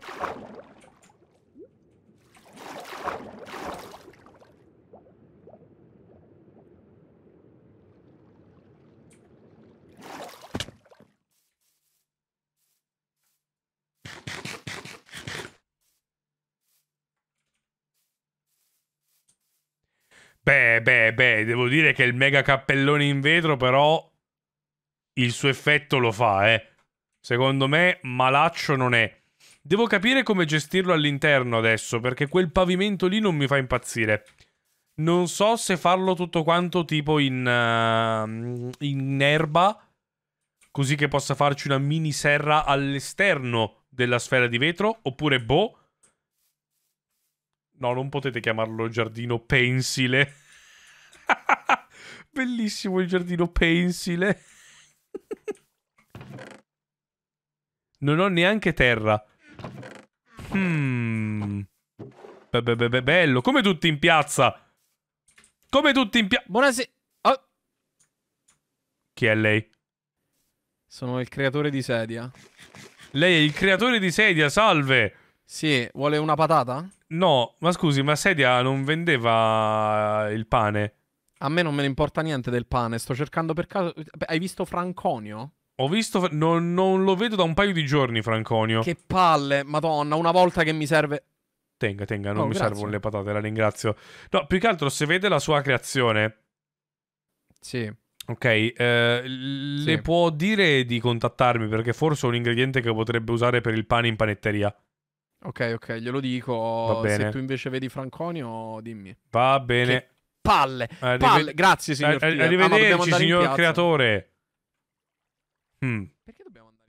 Beh, beh, beh, devo dire che il mega cappellone in vetro però il suo effetto lo fa, eh. Secondo me malaccio non è. Devo capire come gestirlo all'interno adesso, perché quel pavimento lì non mi fa impazzire. Non so se farlo tutto quanto tipo in, uh, in erba, così che possa farci una mini serra all'esterno della sfera di vetro, oppure boh, No, non potete chiamarlo giardino pensile. [LAUGHS] Bellissimo il giardino pensile. [LAUGHS] non ho neanche terra. Hmm. Be be be bello, come tutti in piazza. Come tutti in piazza. Buonasera. Oh. Chi è lei? Sono il creatore di sedia. Lei è il creatore di sedia, salve. Sì, vuole una patata? No, ma scusi, ma Sedia non vendeva il pane? A me non me ne importa niente del pane, sto cercando per caso... Hai visto Franconio? Ho visto... Non, non lo vedo da un paio di giorni, Franconio. Che palle, madonna, una volta che mi serve... Tenga, tenga, non oh, mi grazie. servono le patate, la ringrazio. No, più che altro se vede la sua creazione. Sì. Ok, eh, le sì. può dire di contattarmi perché forse è un ingrediente che potrebbe usare per il pane in panetteria. Ok, ok, glielo dico. Se tu invece vedi Franconio, dimmi. Va bene. Che palle, eh, Arrive... palle. Grazie, signor eh, eh, Arrive... Ah, arrivederci, ah, signor creatore. Mm. Perché dobbiamo andare?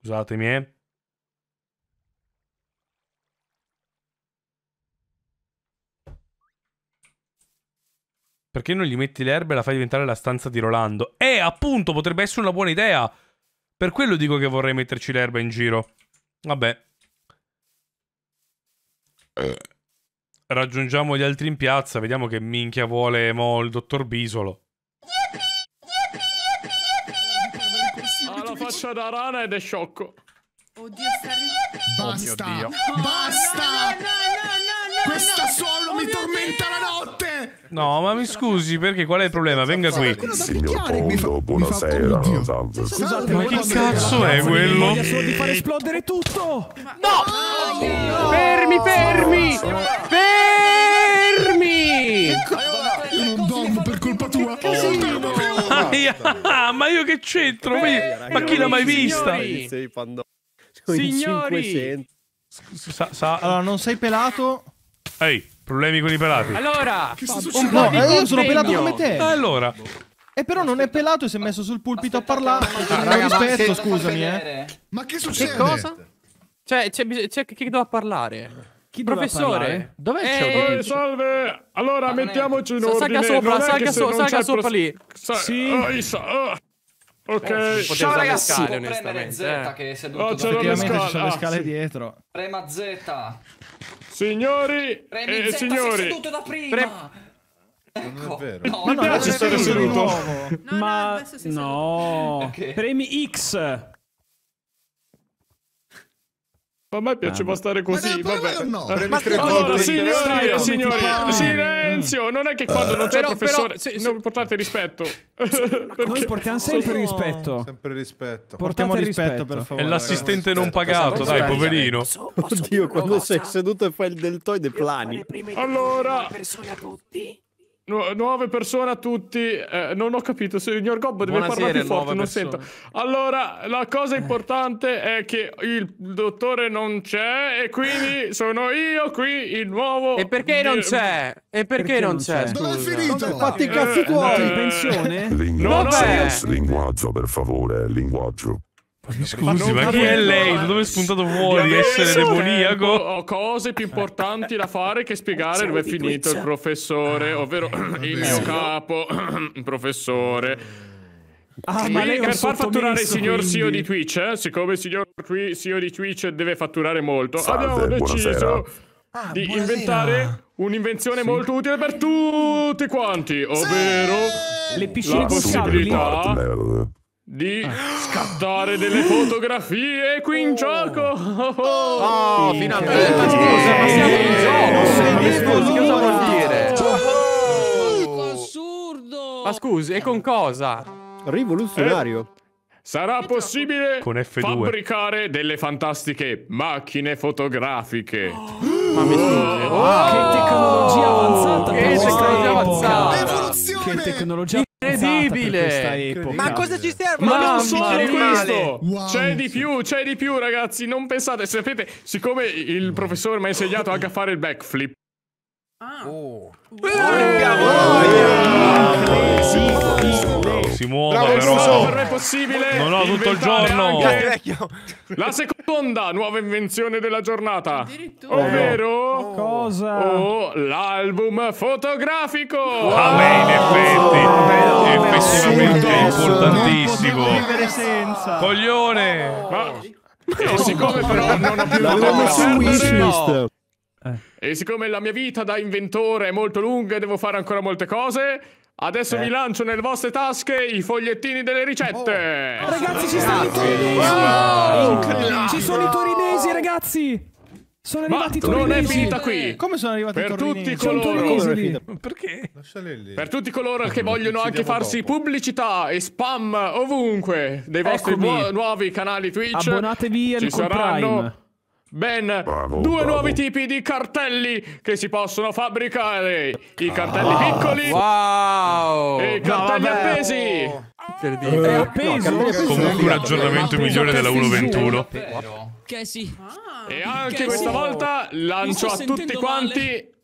Scusatemi, eh. Perché non gli metti le erbe e la fai diventare la stanza di Rolando? Eh, appunto, potrebbe essere una buona idea. Per quello dico che vorrei metterci l'erba in giro. Vabbè. Raggiungiamo gli altri in piazza, vediamo che minchia vuole mo il dottor Bisolo. la faccia da rana ed è sciocco. Oddio, sta Basta! Oddio, Basta! No, no, no, questo no, mi tormenta la notte! No, ma mi scusi, perché qual è il problema? Venga qui. Signor Pondo, buonasera. Scusate, ma che cazzo è quello? Voglio di far esplodere tutto! No! Fermi, fermi! Fermi! Non dormo per colpa tua! Ma io che c'entro? Ma chi l'ha mai vista? Signori! Allora, non sei pelato... Ehi, problemi con i pelati. Allora, che sta succedendo? No, eh, io sono pelato come te. Eh, allora. E eh, però non è pelato e si è messo sul pulpito a parlare. ma ah, rispetto, se- scusami, eh. Ma che succede? Che cosa? Cioè, c'è, c'è chi doveva parlare. Chi doveva parlare? Professore, Dov'è il ciao? Eh, salve! Allora, ah, mettiamoci in sa- salga ordine. sopra, salga, che so- salga sopra pros- lì. Sa- Sì. oh, i sa- oh. Ok, ciao eh, ragazzi. Scale, premere Z eh. che è seduto oh, c'è le scale. Ci le scale ah, dietro. Sì. Prema Z. Signori Premi eh, Z, signori. è seduto da prima. Pre Ecco. No, mi no, piace stare seduto. No, ma no, no. Okay. premi X. Ma a me piaceva ah, stare così, ma vabbè. No, ma allora, signori, signori, silenzio! Non è che eh. quando uh, non c'è il professore però, se, se... non portate rispetto. Noi [LAUGHS] portiamo sempre no. rispetto. Sempre rispetto. Portiamo rispetto, rispetto, per favore. È l'assistente non pagato, dai, poverino. Oddio, quando sei seduto e fai il deltoide plani. Allora... Persone a tutti. Nu- nuove persone a tutti. Eh, non ho capito. Signor Gobbo deve Buonasera, parlare più forte, non persone. sento. Allora, la cosa eh. importante è che il dottore non c'è e quindi [LAUGHS] sono io qui il nuovo... E perché non c'è? E perché, perché non c'è? c'è? Dove è finito? No, fatti i eh, cazzi eh, tuoi, eh, pensione? Linguaggio, no, linguaggio, per favore, linguaggio. Mi Scusi, ma, chi è lei? Da dove è spuntato fuori essere demoniaco? Eh, ho cose più importanti da fare che spiegare dove è finito il professore, ah. ovvero ah, il mio capo, [CLEARS THROAT] professore. Ah, ma lei per far fatturare il signor quindi. CEO di Twitch, eh, siccome il signor CEO di Twitch deve fatturare molto, Salve, abbiamo deciso ah, di buonasera. inventare un'invenzione sì. molto utile per tutti quanti, ovvero sì. le piscine possibilità di ah. scattare delle fotografie qui in oh. gioco. Oh, oh finalmente! Ma scusa, siamo in gioco! Scusi, cosa vuol dire? Oh. Assurdo! Ma scusi, e con cosa? Rivoluzionario. Eh. Sarà possibile fabbricare delle fantastiche macchine fotografiche. Ma mi scusi, che tecnologia avanzata! Che tecnologia avanzata! Che tecnologia Incredibile! Esatto, ma cosa ci serve? Ma, ma non solo questo! Wow. C'è di più, c'è di più, ragazzi! Non pensate, sapete, siccome il professore mi ha insegnato anche a fare il backflip. Ah. Oh. Porca oh. oh. oh si muova Bravo, però. Uso. Per me è possibile. Non ho tutto il giorno. La seconda nuova invenzione della giornata. Ovvero oh, cosa? Oh, l'album fotografico. Wow. Ah, beh, in effetti. Oh. Effettivamente oh. importantissimo. Coglione. Oh. Ma e siccome però non ho più la wishlist. E siccome la mia vita da inventore è molto lunga e devo fare ancora molte cose, Adesso eh. vi lancio nelle vostre tasche i fogliettini delle ricette. Oh. Ragazzi, ci sono i torinesi. Oh. Ci sono i torinesi, ragazzi. Sono arrivati Ma non è finita qui. Eh. Come sono arrivati per tutti coloro Perché? Per tutti coloro che vogliono anche farsi dopo. pubblicità e spam ovunque dei vostri nuovi canali Twitch. Abbonatevi al Ci saranno Prime ben bravo, due bravo. nuovi tipi di cartelli che si possono fabbricare. I cartelli ah, piccoli wow. e i cartelli eh, eh, no, appesi. Incredibile. Eh, appeso. No, Comunque un aggiornamento migliore della 1.21. Che sì. Ah, e anche questa sì. volta lancio a tutti [LAUGHS] quanti...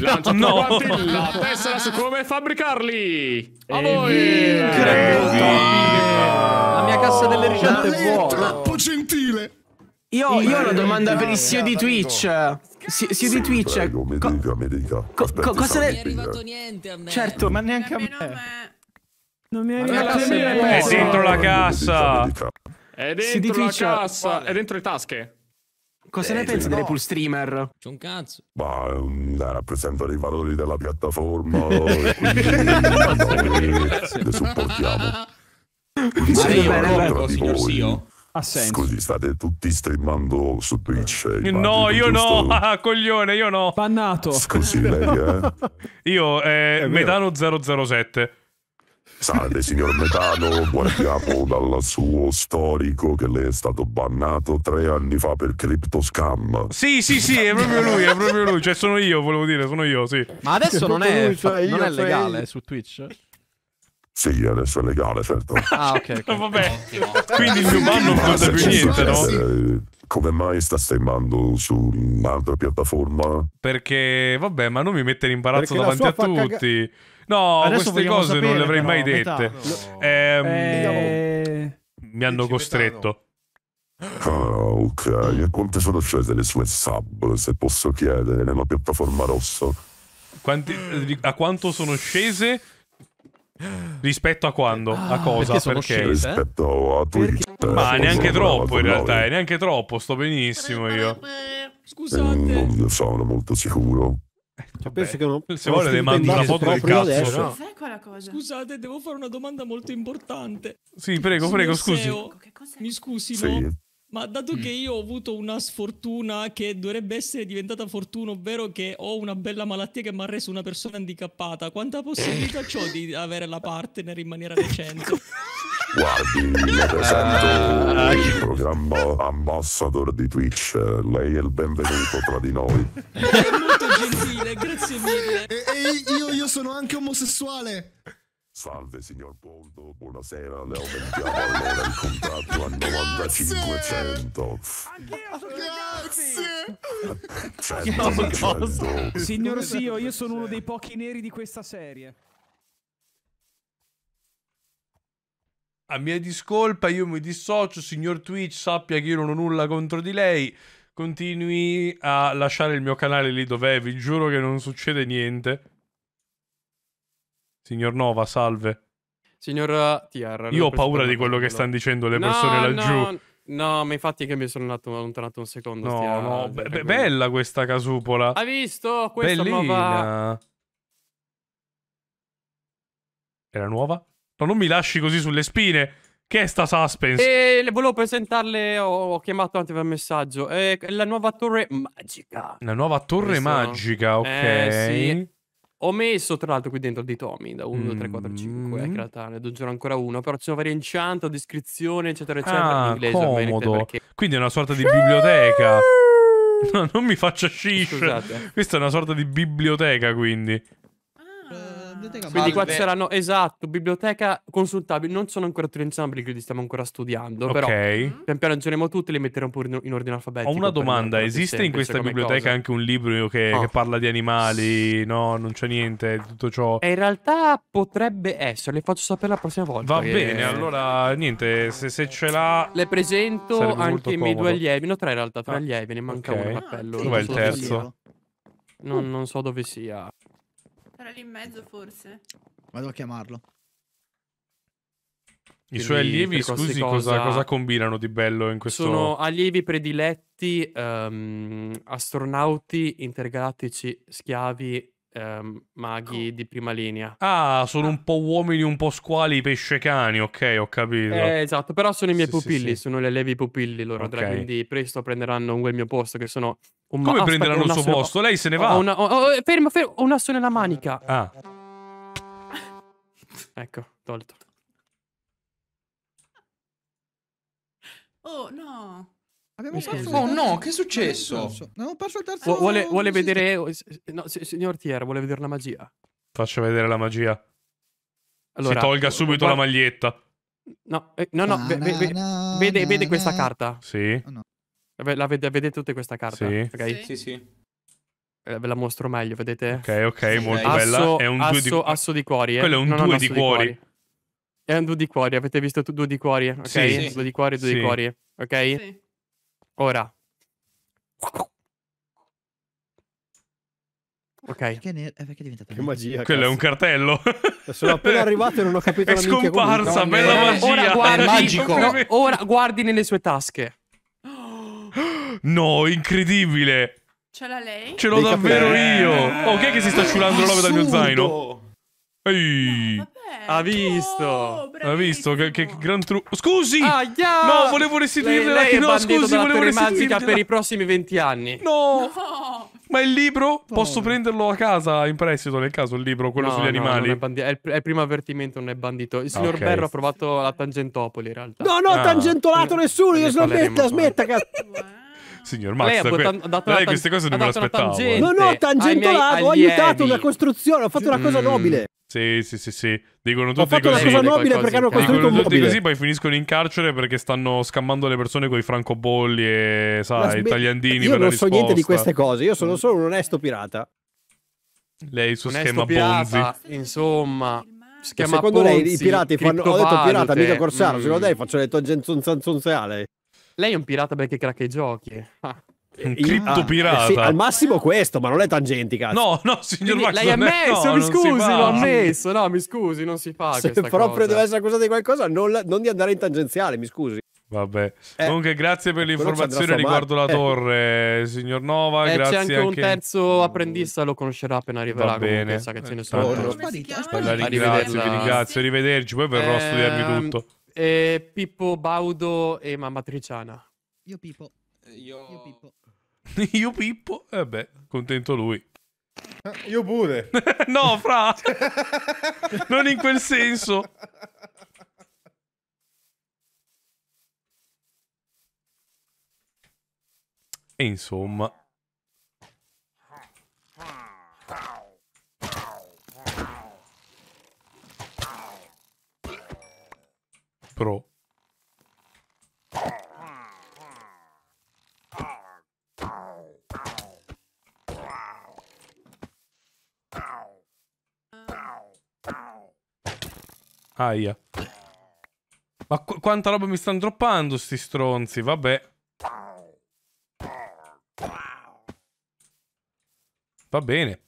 Lancio no. la tessera su come fabbricarli. A voi. Incredibile. La mia cassa delle ricette è vuota. Troppo gentile. Io, io ho una eh, domanda per il CEO di Twitch. CEO sì, di Twitch. Eh, prego, mi co co cosa ne... Non è arrivato niente a me. Certo, ma neanche a me. Non mi è arrivato niente. È dentro la cassa. È dentro la cassa. Eh, è dentro le tasche. Cosa eh, ne pensi no. delle pool streamer? C'è un cazzo. Ma um, mm, rappresentano i valori della piattaforma. [LAUGHS] e quindi le supportiamo. Ma sì, io, no, signor CEO. Ha senso. Scusi, state tutti streamando su Twitch. Eh, eh, no, io giusto? no, [LAUGHS] ah, coglione, io no. Pannato. Scusi, [LAUGHS] lei eh. Io, eh, è Metano007. Salve signor Metano, guardiamo dal suo storico che lei è stato bannato tre anni fa per crypto scam. Sì, sì, sì, è proprio lui, è proprio lui, cioè sono io, volevo dire, sono io, sì. Ma adesso non è, lui, cioè, non è cioè legale cioè... su Twitch? Sì, adesso è legale, certo. [LAUGHS] Ah, ok. no, vabbè. Quindi il mio ban non conta più niente, no? Eh, come mai sta streamando su un'altra piattaforma? Perché, vabbè, ma non mi mettere in imbarazzo Perché davanti a tutti. Caga... No, adesso queste cose sapere, non le avrei però, mai dette. No. Ehm, eh... Mi hanno costretto. Ah, ok. E quante sono scese le sue sub, se posso chiedere, nella piattaforma rosso? Quanti... Eh, a quanto sono scese? Rispetto a quando? a ah, cosa? Perché? perché? Scelte, Rispetto a Twitter. Ma neanche troppo in realtà, è eh, neanche troppo, sto benissimo io. Scusate. Eh, non ne sono molto sicuro. Eh, vabbè, uno, se vuole le mando una foto del cazzo. No. Scusate, devo fare una domanda molto importante. Sì, prego, prego, scusi. Mi scusi, sì. Ma dato mm. che io ho avuto una sfortuna che dovrebbe essere diventata fortuna, ovvero che ho una bella malattia che mi ha reso una persona handicappata, quanta possibilità ho di [LAUGHS] avere la partner in maniera decente? Guardi, ah, io presento ah, il ah. programma ambassador di Twitch. Lei è il benvenuto tra di noi. È molto gentile, grazie mille. E, e io, io sono anche omosessuale. Salve signor Poldo, buonasera, le aumentiamo allora il contratto a 9500. Anch'io sono Grazie! 100, 100. Signor Sio, io sono uno dei pochi neri di questa serie. A mia discolpa, io mi dissocio, signor Twitch, sappia che io non ho nulla contro di lei. Continui a lasciare il mio canale lì dov'è, vi giuro che non succede niente. Signor Nova, salve. Signor Tier. Io ho paura di quello che stanno dicendo le no, persone laggiù. No, no, ma infatti che mi sono andato, allontanato un secondo. No, Stier, no, be be bella questa casupola. Hai visto? Questa Bellina. nuova... Era nuova? No, non mi lasci così sulle spine. Che è sta suspense? E volevo presentarle, ho, ho chiamato anche per messaggio. È eh, la nuova torre magica. La nuova torre magica, ok. Eh, sì. Ho messo tra l'altro qui dentro dei Tommy da 1, 2, 3, 4, 5, in mm-hmm. realtà ne aggiungerò ancora uno, però ci sono varie enchant, descrizione, eccetera, eccetera. Ah, in inglese, comodo. Perché... Quindi è una sorta di biblioteca. [LAUGHS] No, non mi faccia shish. Scusate. Questa è una sorta di biblioteca, quindi biblioteca Quindi qua c'erano, esatto, biblioteca consultabile. Non sono ancora utilizzabili, quindi stiamo ancora studiando. Ok. Però pian piano aggiorniamo tutte e le metteremo pure in, in ordine alfabetico. Ho una domanda, esiste in questa biblioteca cosa? anche un libro che, oh. che, parla di animali? No, non c'è niente, tutto ciò. E in realtà potrebbe essere, le faccio sapere la prossima volta. Va che... bene, allora niente, se, se ce l'ha... Le presento anche i miei due allievi, no tre in realtà, tre ah, allievi, ne manca okay. un cappello. Dov'è il terzo? Non, non, so dove sia era lì in mezzo forse. Vado a chiamarlo. I suoi allievi, scusi, cosa, cosa, combinano di bello in questo... Sono allievi prediletti, um, astronauti intergalattici, schiavi, um, maghi oh. di prima linea. Ah, sono un po' uomini, un po' squali, pesce cani, ok, ho capito. Eh, esatto, però sono i miei sì, pupilli, sì, sì. sono gli allievi pupilli loro, okay. quindi presto prenderanno quel mio posto, che sono un Come prenderanno il suo posto? Lei se ne oh, va. Ho una, ho, oh, oh, ho, eh, fermo, fermo, ho un asso nella manica. Ah. ecco, tolto. Oh, no. Abbiamo perso oh no, che è successo? Abbiamo perso il terzo. Vu vuole, vuole vedere. No, signor Tier, vuole vedere la magia. Faccia vedere la magia. Allora, si tolga subito la maglietta. No, eh, no, no. Ve ve vede, vede, questa carta. Sì. Oh no. La, ved- vedete tutta questa carta? Sì. Okay. Sì. sì, eh, ve la mostro meglio, vedete? Ok, ok, sì, molto dai. bella. Asso, è un asso, di... asso di cuori. Eh. Quello è un no, due di, cuori. È un due di cuori, avete visto tu- due di cuori? Ok, sì, due di cuori, due di cuori. Ok? Ora. Ok. Perché, ne- eh, perché è diventata che magia? Quello cazzo. è un cartello. Eh, sono appena [LAUGHS] arrivato e non ho capito è la È scomparsa, bella magia. [LAUGHS] Ora guardi, ora guardi nelle sue tasche. No, incredibile. Ce l'ha lei? Ce l'ho davvero io. Oh, chi che si sta sciolando l'ova dal mio zaino? Ehi. No, ha visto. Oh, ha visto che, che gran trucco. Scusi! Ah, yeah. No, volevo restituirle lei, lei la No, scusi, volevo restituirle per i prossimi 20 anni. No. no. Ma il libro? Posso prenderlo a casa in prestito nel caso il libro, quello no, sugli animali? No, è, è, il, è, il, primo avvertimento, non è bandito. Il signor okay. Berro ha provato la Tangentopoli in realtà. No, no, ah. tangentolato nessuno, io smetta, smetta, Cazzo. Signor Max, lei, que- tan- lei queste cose non me le aspettavo. Eh. No, no, tangentolato, ho aiutato una costruzione, ho fatto una cosa mm. nobile. Sì, sì, sì, sì. Dicono tutti così. Ho fatto una cosa nobile perché hanno costruito un mobile. così, poi finiscono in carcere perché stanno scammando le persone con i francobolli e, sai, i sm- tagliandini Io non so niente di queste cose, io sono mm. solo un onesto pirata. Lei il suo schema Ponzi. Insomma, schema secondo Ponzi, lei i pirati fanno... Ho detto pirata, mica corsaro, secondo lei mm. faccio le tangenzonzanzonze a lei è un pirata perché cracca i giochi. Eh, ah. Un criptopirata. Ah, sì, al massimo questo, ma non è tangenti, No, no, signor Quindi Max. L'hai ammesso, no, mi scusi, l'ho ammesso. No, mi scusi, non si fa Se proprio cosa. deve essere accusato di qualcosa, non, non, di andare in tangenziale, mi scusi. Vabbè. Eh, Comunque grazie per l'informazione riguardo la eh. torre, eh. signor Nova. Eh, grazie c'è anche, anche, un terzo apprendista, lo conoscerà appena arriverà. Va bene. Comunque, sa che ce ne eh, sono. Oh, no. Arrivederci, vi ringrazio, arrivederci. Poi verrò a studiarmi ehm, tutto eh, Pippo Baudo e Mamma Triciana. Io Pippo. Eh, io, Io Pippo. [LAUGHS] Io Pippo. E eh beh, contento lui. Eh, io pure. [LAUGHS] no, fra. [LAUGHS] non in quel senso. E insomma. Pro. Aia. Ma qu quanta roba mi stanno droppando sti stronzi, vabbè. Va bene.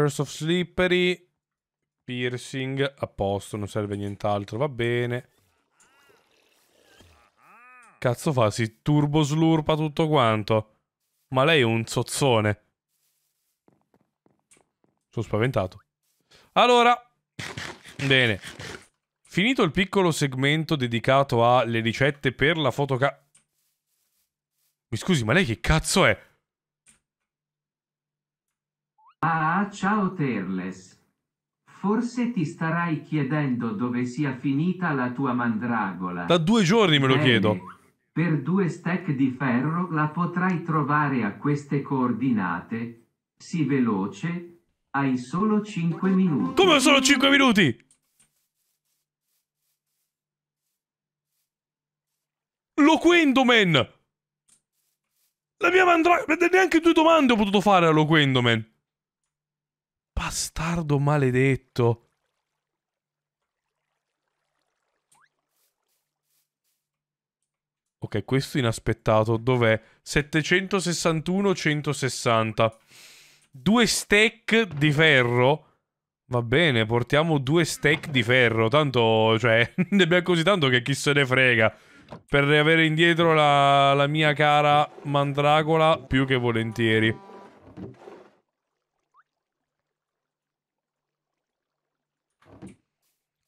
Curse of Slippery. Piercing. A posto, non serve nient'altro, va bene. Cazzo fa, si turbo slurpa tutto quanto. Ma lei è un zozzone. Sono spaventato. Allora, bene. Finito il piccolo segmento dedicato alle ricette per la fotocamera. Mi scusi, ma lei che cazzo è? Ah, ah, ciao Terles. Forse ti starai chiedendo dove sia finita la tua mandragola. Da due giorni me lo Bene. chiedo. Per due stack di ferro la potrai trovare a queste coordinate. Sii veloce, hai solo 5 minuti. Come solo 5 minuti? Loquendoman! La mia mandragola... Neanche due domande ho potuto fare a Loquendoman. Bastardo maledetto. Ok, questo inaspettato. Dov'è? 761-160. Due stack di ferro. Va bene, portiamo due stack di ferro. Tanto, cioè, [LAUGHS] ne abbiamo così tanto che chi se ne frega. Per avere indietro la, la mia cara mandragola, più che volentieri.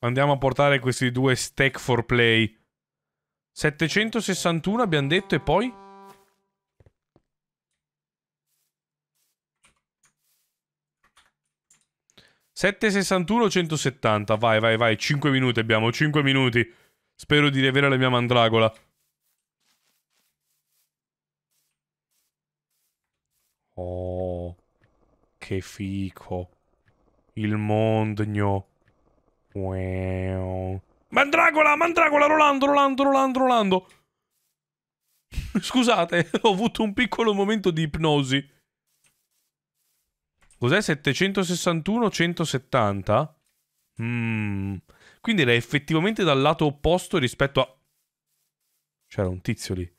Andiamo a portare questi due stack for play. 761 abbiamo detto e poi? Sette sessantuno, centosettanta. Vai, vai, vai. Cinque minuti abbiamo, cinque minuti. Spero di riavere la mia mandragola. Oh, che fico. Il mondogno. Oh. Mandragola, mandragola, Rolando, Rolando, Rolando, Rolando. [LAUGHS] Scusate, ho avuto un piccolo momento di ipnosi. Cos'è 761 170? Mm. Quindi era effettivamente dal lato opposto rispetto a... C'era un tizio lì.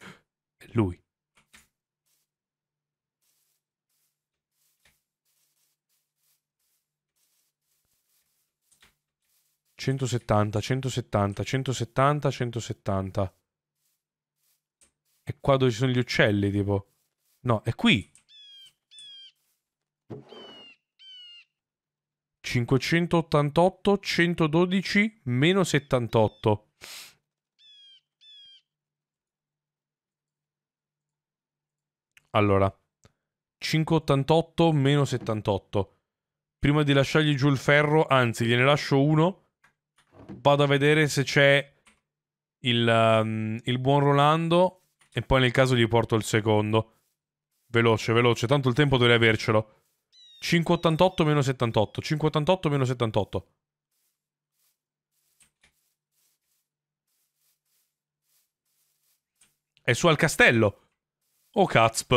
È lui. 170, 170, 170, 170. E qua dove ci sono gli uccelli, tipo. No, è qui. 588, 112, meno 78. Allora, 588, meno 78. Prima di lasciargli giù il ferro, anzi, gliene lascio uno vado a vedere se c'è il, um, il buon Rolando e poi nel caso gli porto il secondo. Veloce, veloce, tanto il tempo dovrei avercelo. 588 meno 78, 588 meno 78. È su al castello. Oh, cazp.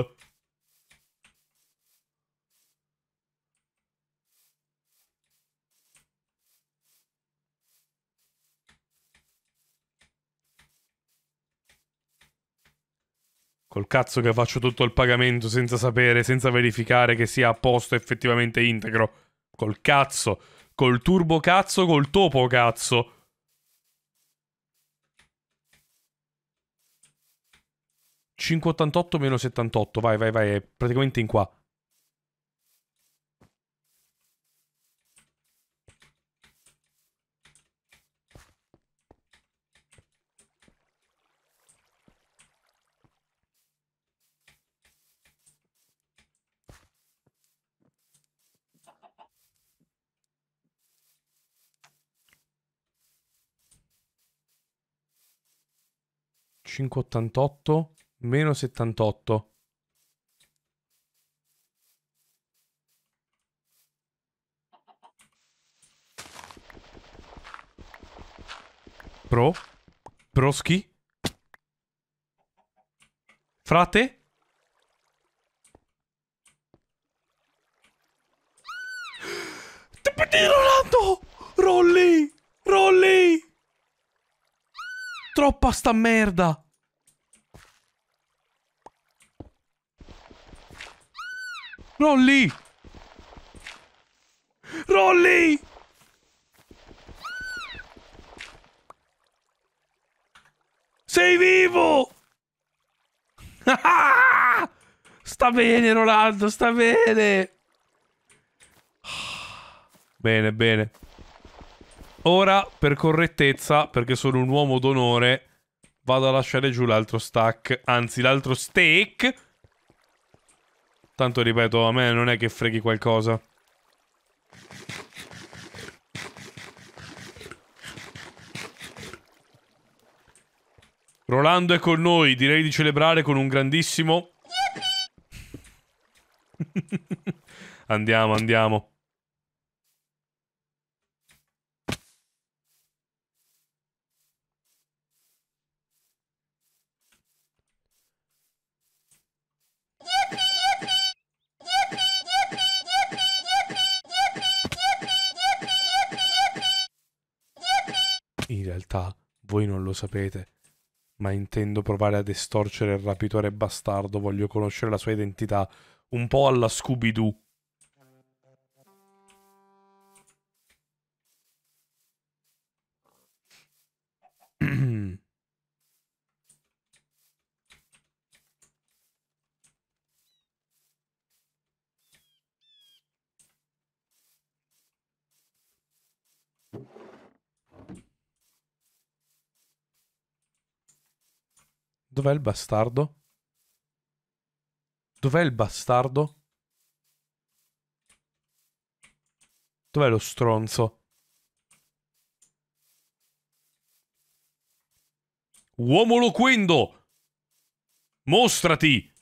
Col cazzo che faccio tutto il pagamento senza sapere, senza verificare che sia a posto effettivamente integro. Col cazzo. Col turbo cazzo, col topo cazzo. ...588-78, vai, vai, vai, è praticamente in qua. 588, meno 78. Pro? Proschi? Frate? Ti Rolando! Rolli! Rolli! Troppa sta merda! Rolly! Rolly! Sei vivo! [LAUGHS] sta bene, Rolando, sta bene! Bene, bene. Ora, per correttezza, perché sono un uomo d'onore, vado a lasciare giù l'altro stack, anzi l'altro stake... Tanto ripeto, a me non è che freghi qualcosa. Rolando è con noi, direi di celebrare con un grandissimo... [LAUGHS] andiamo, andiamo. realtà voi non lo sapete, ma intendo provare ad estorcere il rapitore bastardo, voglio conoscere la sua identità, un po' alla Scooby-Doo. [CLEARS THROAT] [CLEARS THROAT] Dov'è il bastardo? Dov'è il bastardo? Dov'è lo stronzo? Uomo loquendo! Mostrati!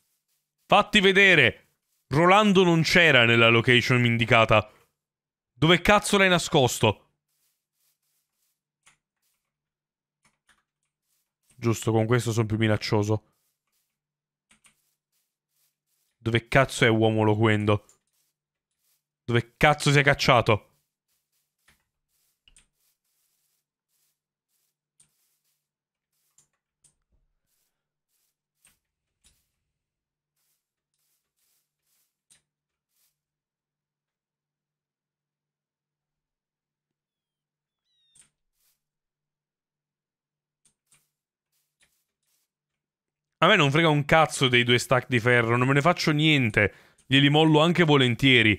Fatti vedere! Rolando non c'era nella location indicata. Dove cazzo l'hai nascosto? Giusto, con questo sono più minaccioso. Dove cazzo è uomo loquendo? Dove cazzo si è cacciato? A me non frega un cazzo dei due stack di ferro, non me ne faccio niente. Glieli mollo anche volentieri.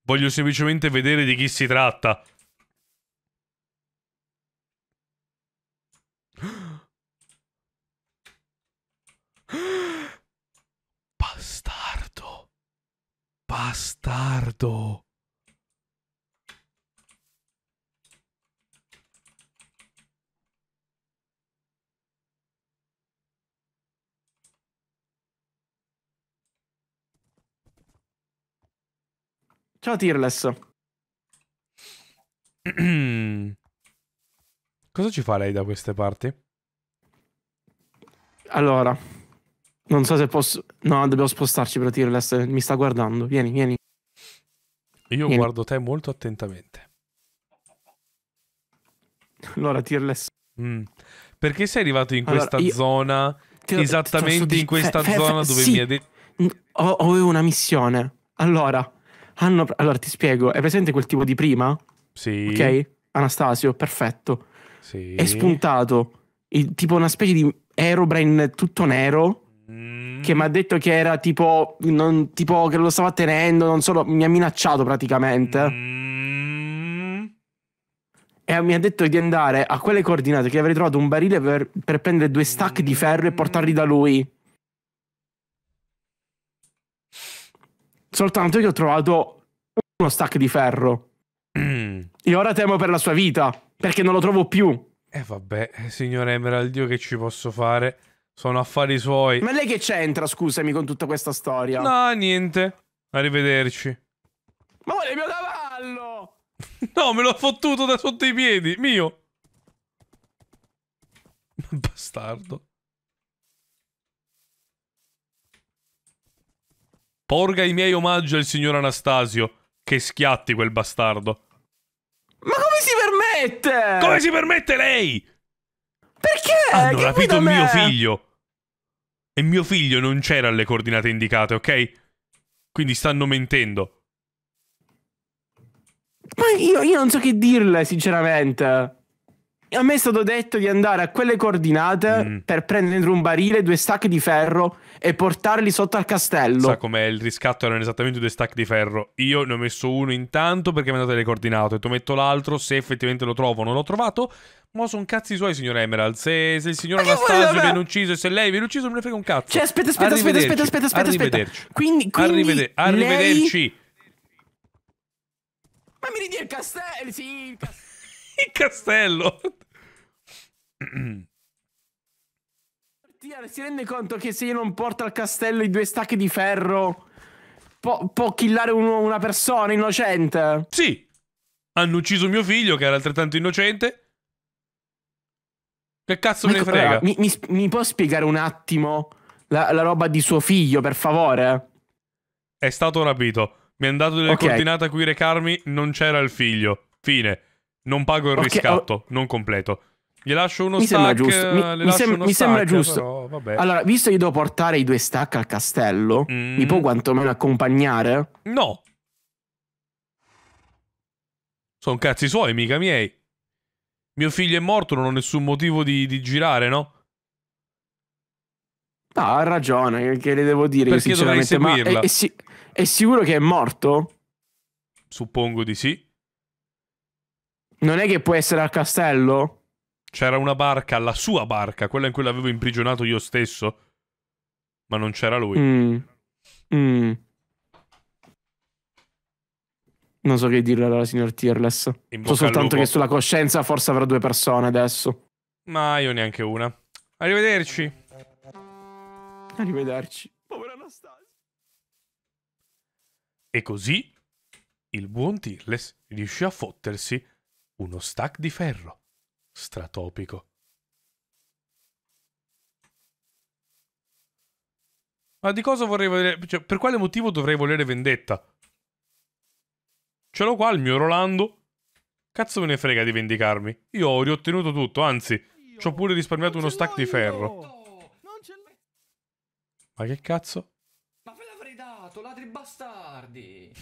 Voglio semplicemente vedere di chi si tratta. [GASPS] Bastardo. Bastardo. Ciao Tirless. [CLEARS THROAT] Cosa ci fa lei da queste parti? Allora, non so se posso... No, dobbiamo spostarci per Tirless, mi sta guardando. Vieni, vieni. Io vieni. guardo te molto attentamente. Allora, Tirless... Mm. Perché sei arrivato in allora, questa io... zona? Ho... Esattamente in questa zona dove sì. mi hai detto... Ho, avevo una missione. Allora, hanno... Allora ti spiego, è presente quel tipo di prima? Sì. Ok? Anastasio, perfetto. Sì. È spuntato, il, tipo una specie di Aerobrain tutto nero mm. che mi ha detto che era tipo, non, tipo, che lo stava tenendo, non solo, mi ha minacciato praticamente. Mm. E mi ha detto di andare a quelle coordinate che avrei trovato un barile per, per prendere due stack di ferro e portarli da lui. Soltanto che ho trovato uno stack di ferro. Mm. E ora temo per la sua vita, perché non lo trovo più. E eh vabbè, signore Emerald, io che ci posso fare? Sono affari suoi. Ma lei che c'entra, scusami, con tutta questa storia? No, niente. Arrivederci. Ma vuole il mio cavallo! [LAUGHS] no, me l'ho fottuto da sotto i piedi, mio. [LAUGHS] Bastardo. Porga i miei omaggi al signor Anastasio. Che schiatti quel bastardo. Ma come si permette? Come si permette lei? Perché? Hanno rapito mio figlio. E mio figlio non c'era alle coordinate indicate, ok? Quindi stanno mentendo. Ma io, io non so che dirle, sinceramente. A me è stato detto di andare a quelle coordinate mm. per prendere un barile, due stack di ferro e portarli sotto al castello. Sa com'è il riscatto? Erano esattamente due stack di ferro. Io ne ho messo uno intanto perché mi hanno dato le coordinate. Ho detto metto l'altro se effettivamente lo trovo. Non l'ho trovato. Ma sono cazzi suoi, signor Emerald. Se, se il signor Anastasio viene ucciso e se lei viene ucciso, non me ne frega un cazzo. Cioè, aspetta, aspetta, aspetta, aspetta, aspetta, aspetta. Arrivederci. Quindi, quindi Arriveder arrivederci. Lei... Ma mi ridi il castello? Sì, il castello. [LAUGHS] il castello. si rende conto che se io non porto al castello i due stacchi di ferro po può killare uno, una persona innocente? Sì. Hanno ucciso mio figlio che era altrettanto innocente. Che cazzo Mico, me ne ecco, frega? mi, mi, mi, può spiegare un attimo la, la, roba di suo figlio, per favore? È stato rapito. Mi ha dato delle okay. coordinate a cui recarmi, non c'era il figlio. Fine. Non pago il okay, riscatto, oh... non completo. Gli lascio uno mi stack. Giusto. Mi, mi, sem uno mi stack, sembra giusto. Però, allora, visto che devo portare i due stack al castello, mm. mi può quantomeno accompagnare? No. Sono cazzi suoi, mica miei. Mio figlio è morto, non ho nessun motivo di, di girare, no? No, ha ragione, che le devo dire Perché io sinceramente. Ma è, è, è sicuro che è morto? Suppongo di sì. Non è che può essere al castello? C'era una barca, la sua barca, quella in cui l'avevo imprigionato io stesso. Ma non c'era lui. Mm. Mm. Non so che dirle allora, signor Tearless. So soltanto che sulla coscienza forse avrà due persone adesso. Ma io neanche una. Arrivederci. Arrivederci. Povera Anastasia. E così il buon Tearless riuscì a fottersi uno stack di ferro. Stratopico. Ma di cosa vorrei vedere? Cioè, per quale motivo dovrei volere vendetta? Ce l'ho qua il mio Rolando. Cazzo me ne frega di vendicarmi. Io ho riottenuto tutto, anzi, ci ho pure risparmiato uno stack di ferro. Ma che cazzo? Ma ve l'avrei dato, ladri bastardi.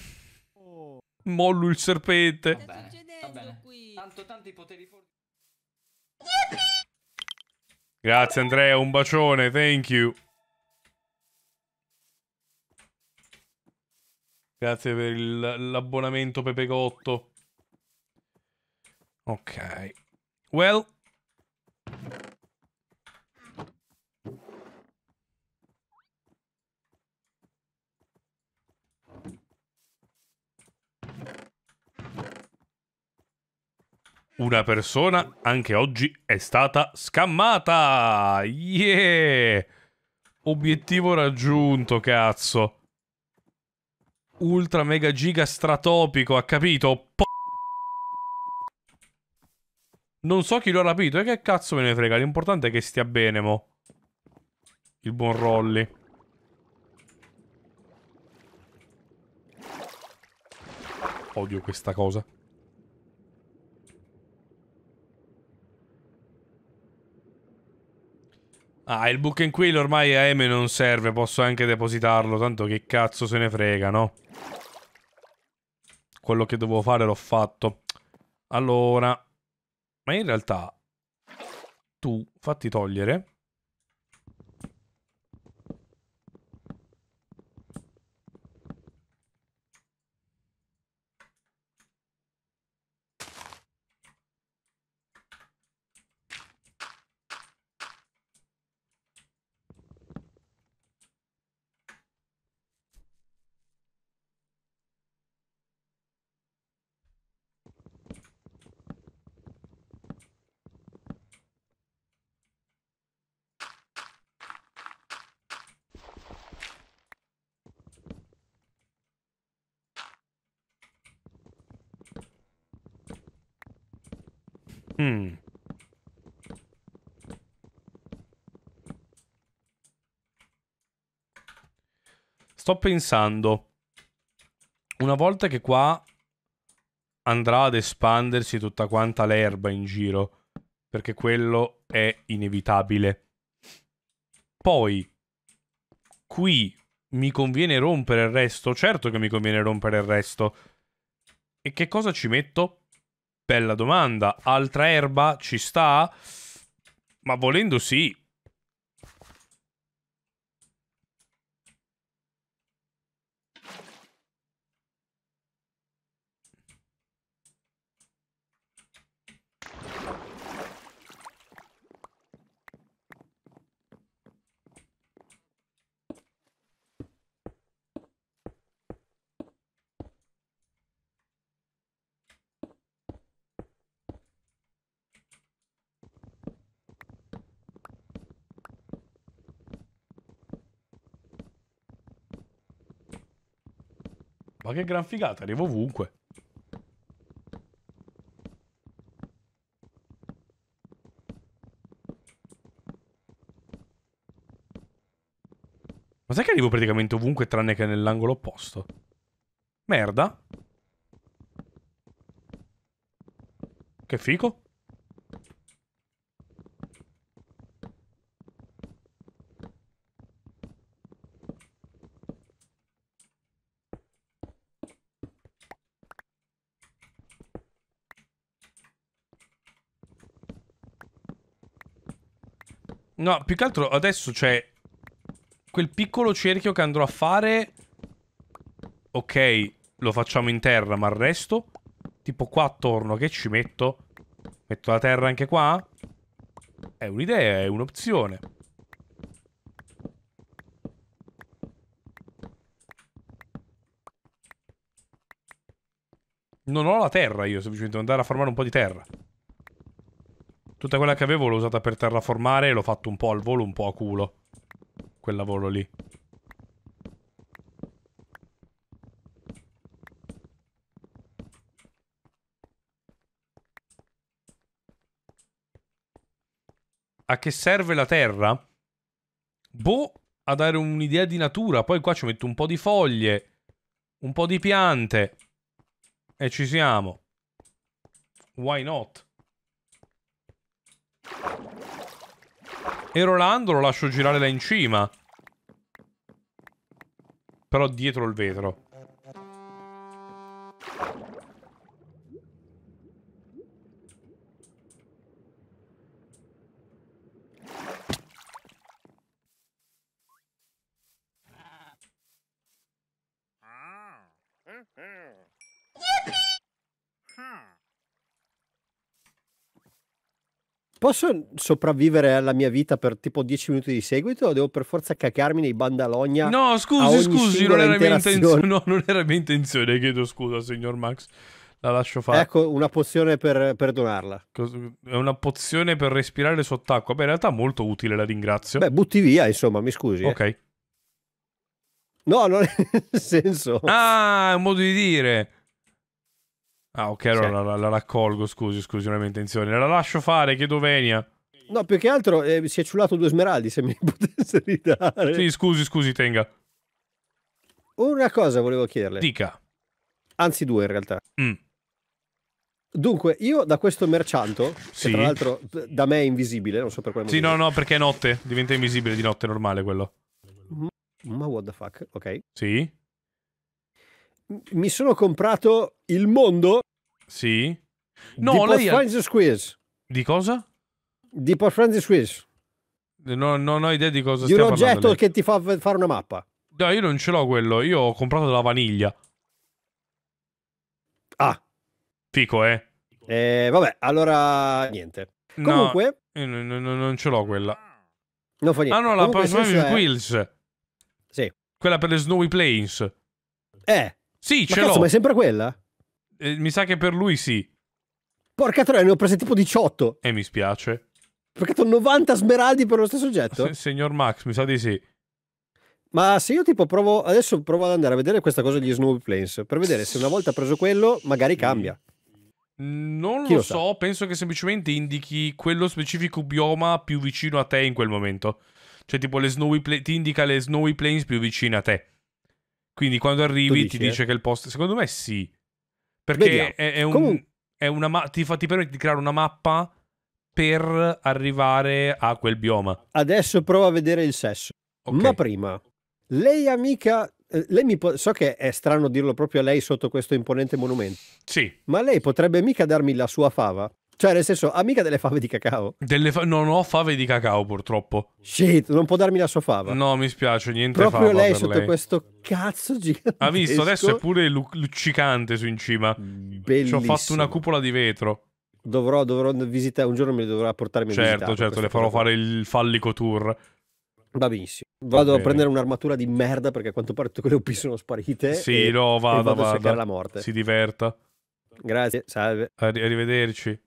[LAUGHS] Mollo il serpente. Vabbè. Vedo qui. Tanto tanti poteri forti. Grazie Andrea, un bacione, thank you. Grazie per l'abbonamento Pepecotto. Ok. Well. Una persona anche oggi è stata scammata! Yeah! Obiettivo raggiunto, cazzo! Ultra mega giga stratopico, ha capito? Po non so chi lo ha rapito, e che cazzo me ne frega, l'importante è che stia bene, mo. Il buon Rolly. Odio questa cosa. Ah, il book and quill ormai a M non serve, posso anche depositarlo, tanto che cazzo se ne frega, no? Quello che dovevo fare l'ho fatto. Allora, ma in realtà tu fatti togliere Sto pensando, una volta che qua andrà ad espandersi tutta quanta l'erba in giro, perché quello è inevitabile. Poi, qui mi conviene rompere il resto? Certo che mi conviene rompere il resto. E che cosa ci metto? Bella domanda. Altra erba ci sta? Ma volendo sì, che gran figata, arrivo ovunque. Ma sai che arrivo praticamente ovunque tranne che nell'angolo opposto? Merda. Che fico. No, più che altro adesso c'è cioè, quel piccolo cerchio che andrò a fare. Ok, lo facciamo in terra, ma il resto? Tipo qua attorno, che ci metto? Metto la terra anche qua? È un'idea, è un'opzione. Non ho la terra io, semplicemente andare a formare un po' di terra. Tutta quella che avevo l'ho usata per terraformare e l'ho fatto un po' al volo, un po' a culo. Quel lavoro lì. A che serve la terra? Boh, a dare un'idea di natura. Poi qua ci metto un po' di foglie, un po' di piante. E ci siamo. Why not? E Rolando lo lascio girare là in cima. Però dietro il vetro. posso sopravvivere alla mia vita per tipo 10 minuti di seguito o devo per forza cacarmi nei bandalogna? No, scusi, scusi, non era, mia intenzione, [LAUGHS] no, non era mia intenzione, chiedo scusa, signor Max. La lascio fare. Ecco, una pozione per perdonarla. È una pozione per respirare sott'acqua. Beh, in realtà molto utile, la ringrazio. Beh, butti via, insomma, mi scusi. Eh. Ok. Eh. No, non è [LAUGHS] nel senso. Ah, è un modo di dire. Ah, ok, allora sì. la, la, raccolgo, scusi, scusi, non è mia intenzione. La lascio fare, chiedo venia. No, più che altro eh, si è ciullato due smeraldi, se mi [LAUGHS] potesse ridare. Sì, scusi, scusi, tenga. Una cosa volevo chiederle. Dica. Anzi due in realtà. Mm. Dunque, io da questo mercianto, sì. tra l'altro da me è invisibile, non so per quale motivo. Sì, no, no, perché è notte, diventa invisibile di notte, normale quello. Mm, ma what the fuck, ok. Sì mi sono comprato Il Mondo. Sì. No, di lei... Friends Francis Quiz. Di cosa? Di Paul Friends Quiz. No, non ho idea di cosa di stia parlando. Di un oggetto lei. che ti fa fare una mappa. No, io non ce l'ho quello. Io ho comprato della vaniglia. Ah. Fico, eh. eh vabbè, allora niente. No, io eh, non ce l'ho quella. Non fa niente. Ah no, la Comunque, Friends eh. Francis Sì. Quella per le Snowy Plains. Eh, sì, ma ce cazzo, l'ho. Ma è sempre quella? Eh, mi sa che per lui sì. Porca troia, ne ho prese tipo 18. E eh, mi spiace. Perché ho 90 smeraldi per lo stesso oggetto? Se, signor Max, mi sa di sì. Ma se io tipo provo, adesso provo ad andare a vedere questa cosa degli Snowy Plains, per vedere se una volta preso quello, magari mm. cambia. Mm, non lo, lo so, penso che semplicemente indichi quello specifico bioma più vicino a te in quel momento. Cioè tipo le Snowy Pla- ti indica le Snowy Plains più vicine a te. Quindi quando arrivi ti eh? dice che il posto... Secondo me sì. Perché è, è, un, Comun- è, una ma- ti, fa, ti permette di creare una mappa per arrivare a quel bioma. Adesso provo a vedere il sesso. Okay. Ma prima, lei amica eh, lei mi po- so che è strano dirlo proprio a lei sotto questo imponente monumento. Sì. Ma lei potrebbe mica darmi la sua fava? Cioè, nel senso, ha mica delle fave di cacao? Delle fa- non ho fave di cacao, purtroppo. Shit, non può darmi la sua fava. No, mi spiace, niente Proprio fava lei sotto lei. questo cazzo gigantesco. Ha visto, adesso è pure luc- luccicante su in cima. Bellissimo. Ci ho fatto una cupola di vetro. Dovrò, dovrò visitare, un giorno mi dovrà portarmi certo, a visitare. Certo, certo, le farò fare il fallico tour. Va benissimo. Vado Va a prendere un'armatura di merda perché a quanto pare tutte quelle UP sono sparite. Sì, e, no, vada, e vado vada. a cercare la morte. Si diverta. Grazie, salve. Arri- arrivederci.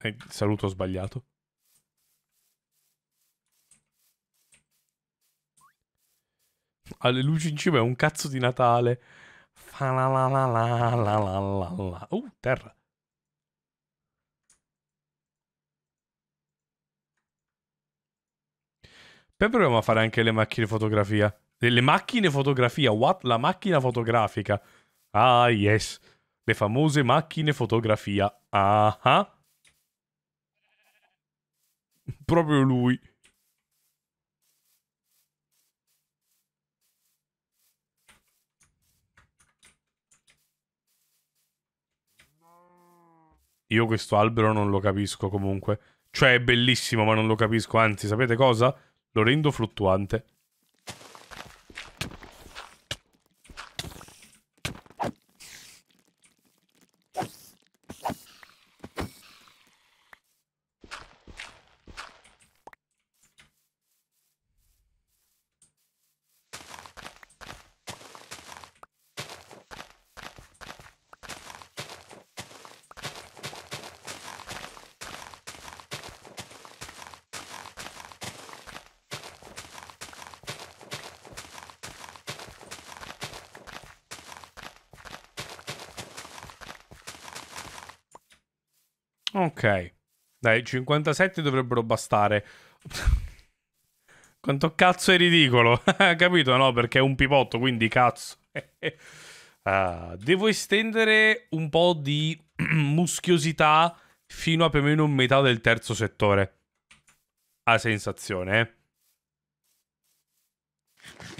Eh, saluto sbagliato. Alle luci in cima è un cazzo di Natale. Fa la la la la la la la la. Uh, terra. Poi proviamo a fare anche le macchine fotografia. Le macchine fotografia, what? La macchina fotografica. Ah, yes. Le famose macchine fotografia. Ah, ah. [LAUGHS] Proprio lui. Io questo albero non lo capisco comunque. Cioè è bellissimo ma non lo capisco, anzi sapete cosa? Lo rendo fluttuante. Ok. Dai, 57 dovrebbero bastare. [LAUGHS] Quanto cazzo è ridicolo. [LAUGHS] Capito? No, perché è un pivotto, quindi cazzo. uh, [LAUGHS] devo estendere un po' di [CLEARS THROAT] muschiosità fino a più o meno metà del terzo settore. A sensazione, eh.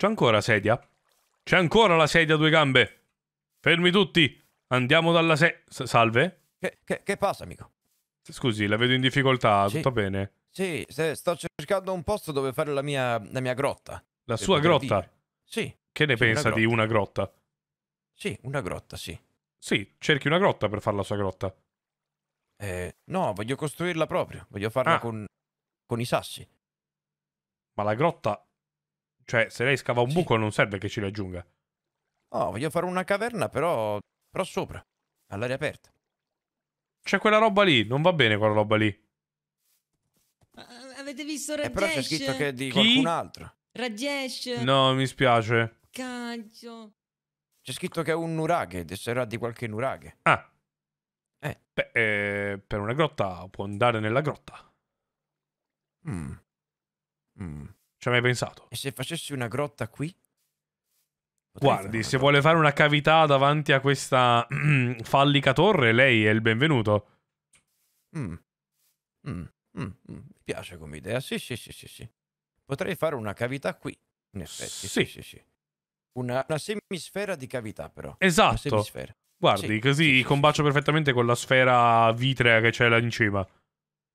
C'è ancora sedia? C'è ancora la sedia a due gambe! Fermi tutti! Andiamo dalla se... Salve? Che, che, che passa, amico? Scusi, la vedo in difficoltà, sì. tutto bene? Sì, sto cercando un posto dove fare la mia, la mia grotta. La sua grotta? Dire. Sì. Che ne pensa una di una grotta? Sì, una grotta, sì. Sì, cerchi una grotta per fare la sua grotta. Eh, no, voglio costruirla proprio. Voglio farla ah. con, con i sassi. Ma la grotta cioè, se lei scava un sì. buco non serve che ci raggiunga. Oh, voglio fare una caverna, però... però sopra, all'aria aperta. C'è quella roba lì, non va bene quella roba lì. Eh, avete visto Rajesh? Eh, però c'è scritto che è di Chi? qualcun altro. Rajesh. No, mi spiace. Cazzo. C'è scritto che è un nuraghe, sarà di qualche nuraghe. Ah. Eh. Beh, eh, per una grotta può andare nella grotta. Mm. Mm. Ci hai mai pensato? E se facessi una grotta qui? Guardi, se vuole fare una cavità davanti a questa [CLEARS THROAT] fallica torre, lei è il benvenuto. Mm. mm. Mm. Mm. Mi piace come idea. Sì, sì, sì, sì, sì. Potrei fare una cavità qui, in effetti. Sì, sì, sì. sì. Una, una, semisfera di cavità, però. Esatto. Guardi, sì, così sì, combacio perfettamente con la sfera vitrea che c'è là in cima.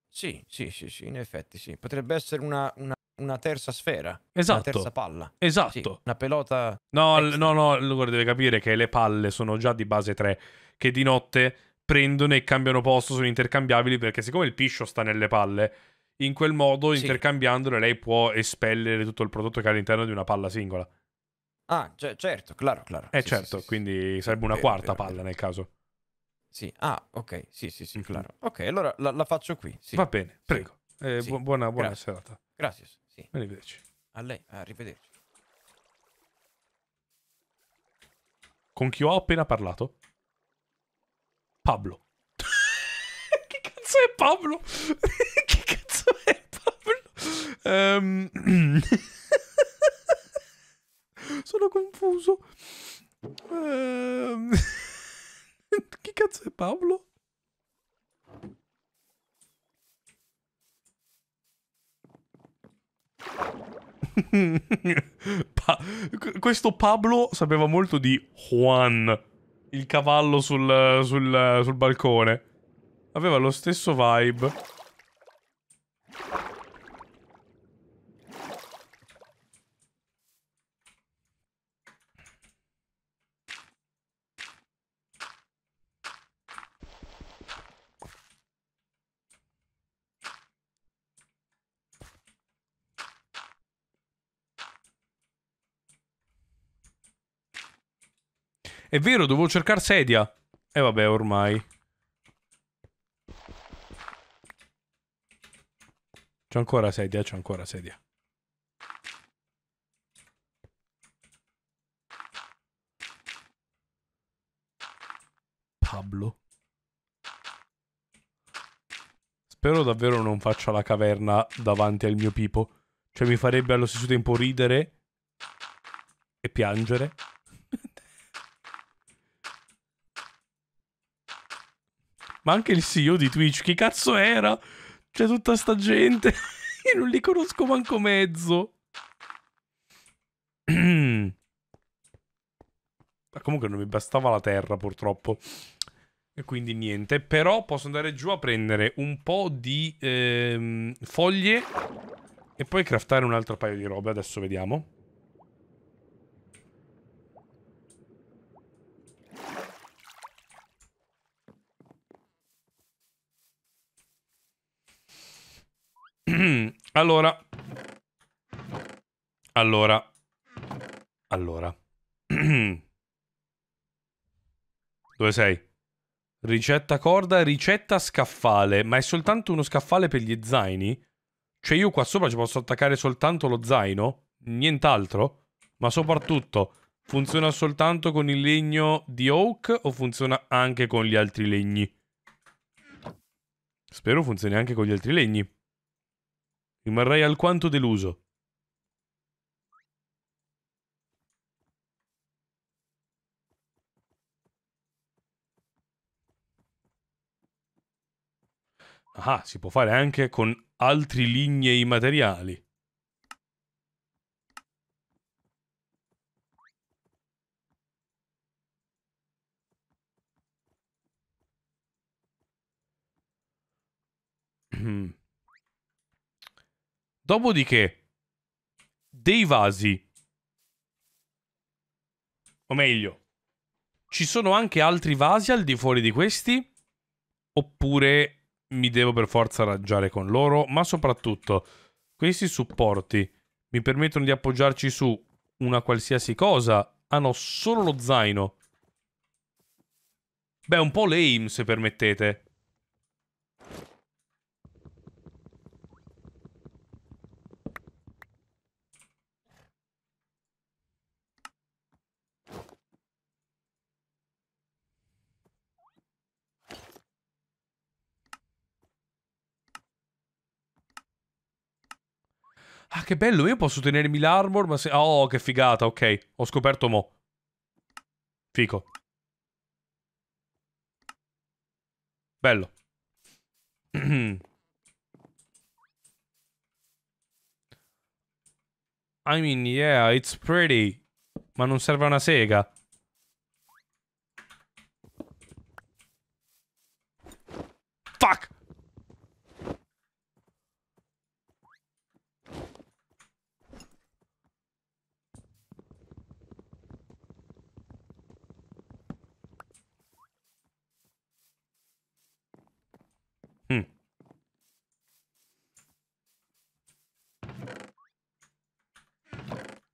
Sì, sì, sì, sì, in effetti sì. Potrebbe essere una, una una terza sfera, esatto. una terza palla. Esatto. Sì, una pelota... No, extra. no, no, allora deve capire che le palle sono già di base 3, che di notte prendono e cambiano posto, sono intercambiabili perché siccome il piscio sta nelle palle, in quel modo sì. intercambiandole lei può espellere tutto il prodotto che ha all'interno di una palla singola. Ah, cioè, certo, claro, claro. Eh sì, certo, sì, quindi sarebbe una quarta vero, palla vero. nel caso. Sì, ah, ok, sì, sì, sì, mm -hmm. claro. Ok, allora la, la faccio qui. Va bene, prego. Eh, bu buona, buona Grazie. serata. Grazie. Sì. Arrivederci. A lei, arrivederci. Con chi ho appena parlato? Pablo. [LAUGHS] che cazzo è Pablo? [LAUGHS] che cazzo è Pablo? Um... [LAUGHS] Sono confuso. Um... che cazzo è Pablo? [LAUGHS] pa questo Pablo sapeva molto di Juan, il cavallo sul, sul, sul balcone. Aveva lo stesso vibe. È vero, dovevo cercare sedia. E eh, vabbè, ormai. C'è ancora sedia, c'è ancora sedia. Pablo. Spero davvero non faccia la caverna davanti al mio pipo. Cioè mi farebbe allo stesso tempo ridere e piangere. ma anche il CEO di Twitch, chi cazzo era? C'è tutta sta gente, [LAUGHS] io non li conosco manco mezzo. [CLEARS THROAT] ma comunque non mi bastava la terra, purtroppo. E quindi niente, però posso andare giù a prendere un po' di ehm, foglie e poi craftare un altro paio di robe, adesso vediamo. [CLEARS THROAT] allora. Allora. Allora. [CLEARS THROAT] Dove sei? Ricetta corda, ricetta scaffale. Ma è soltanto uno scaffale per gli zaini? Cioè io qua sopra ci posso attaccare soltanto lo zaino? Nient'altro? Ma soprattutto, funziona soltanto con il legno di oak o funziona anche con gli altri legni? Spero funzioni anche con gli altri legni. Rimarrei alquanto deluso. Ah, si può fare anche con altri lignei materiali. Mm-hmm. [CLEARS THROAT] Dopodiché, dei vasi, o meglio, ci sono anche altri vasi al di fuori di questi? Oppure mi devo per forza arrangiare con loro? Ma soprattutto, questi supporti mi permettono di appoggiarci su una qualsiasi cosa? Hanno ah solo lo zaino. Beh, un po' lame, se permettete. Ah, che bello, io posso tenermi l'armor, ma se... Oh, che figata, ok. Ho scoperto mo. Fico. Bello. [CLEARS THROAT] I mean, yeah, it's pretty. Ma non serve una sega. Fuck!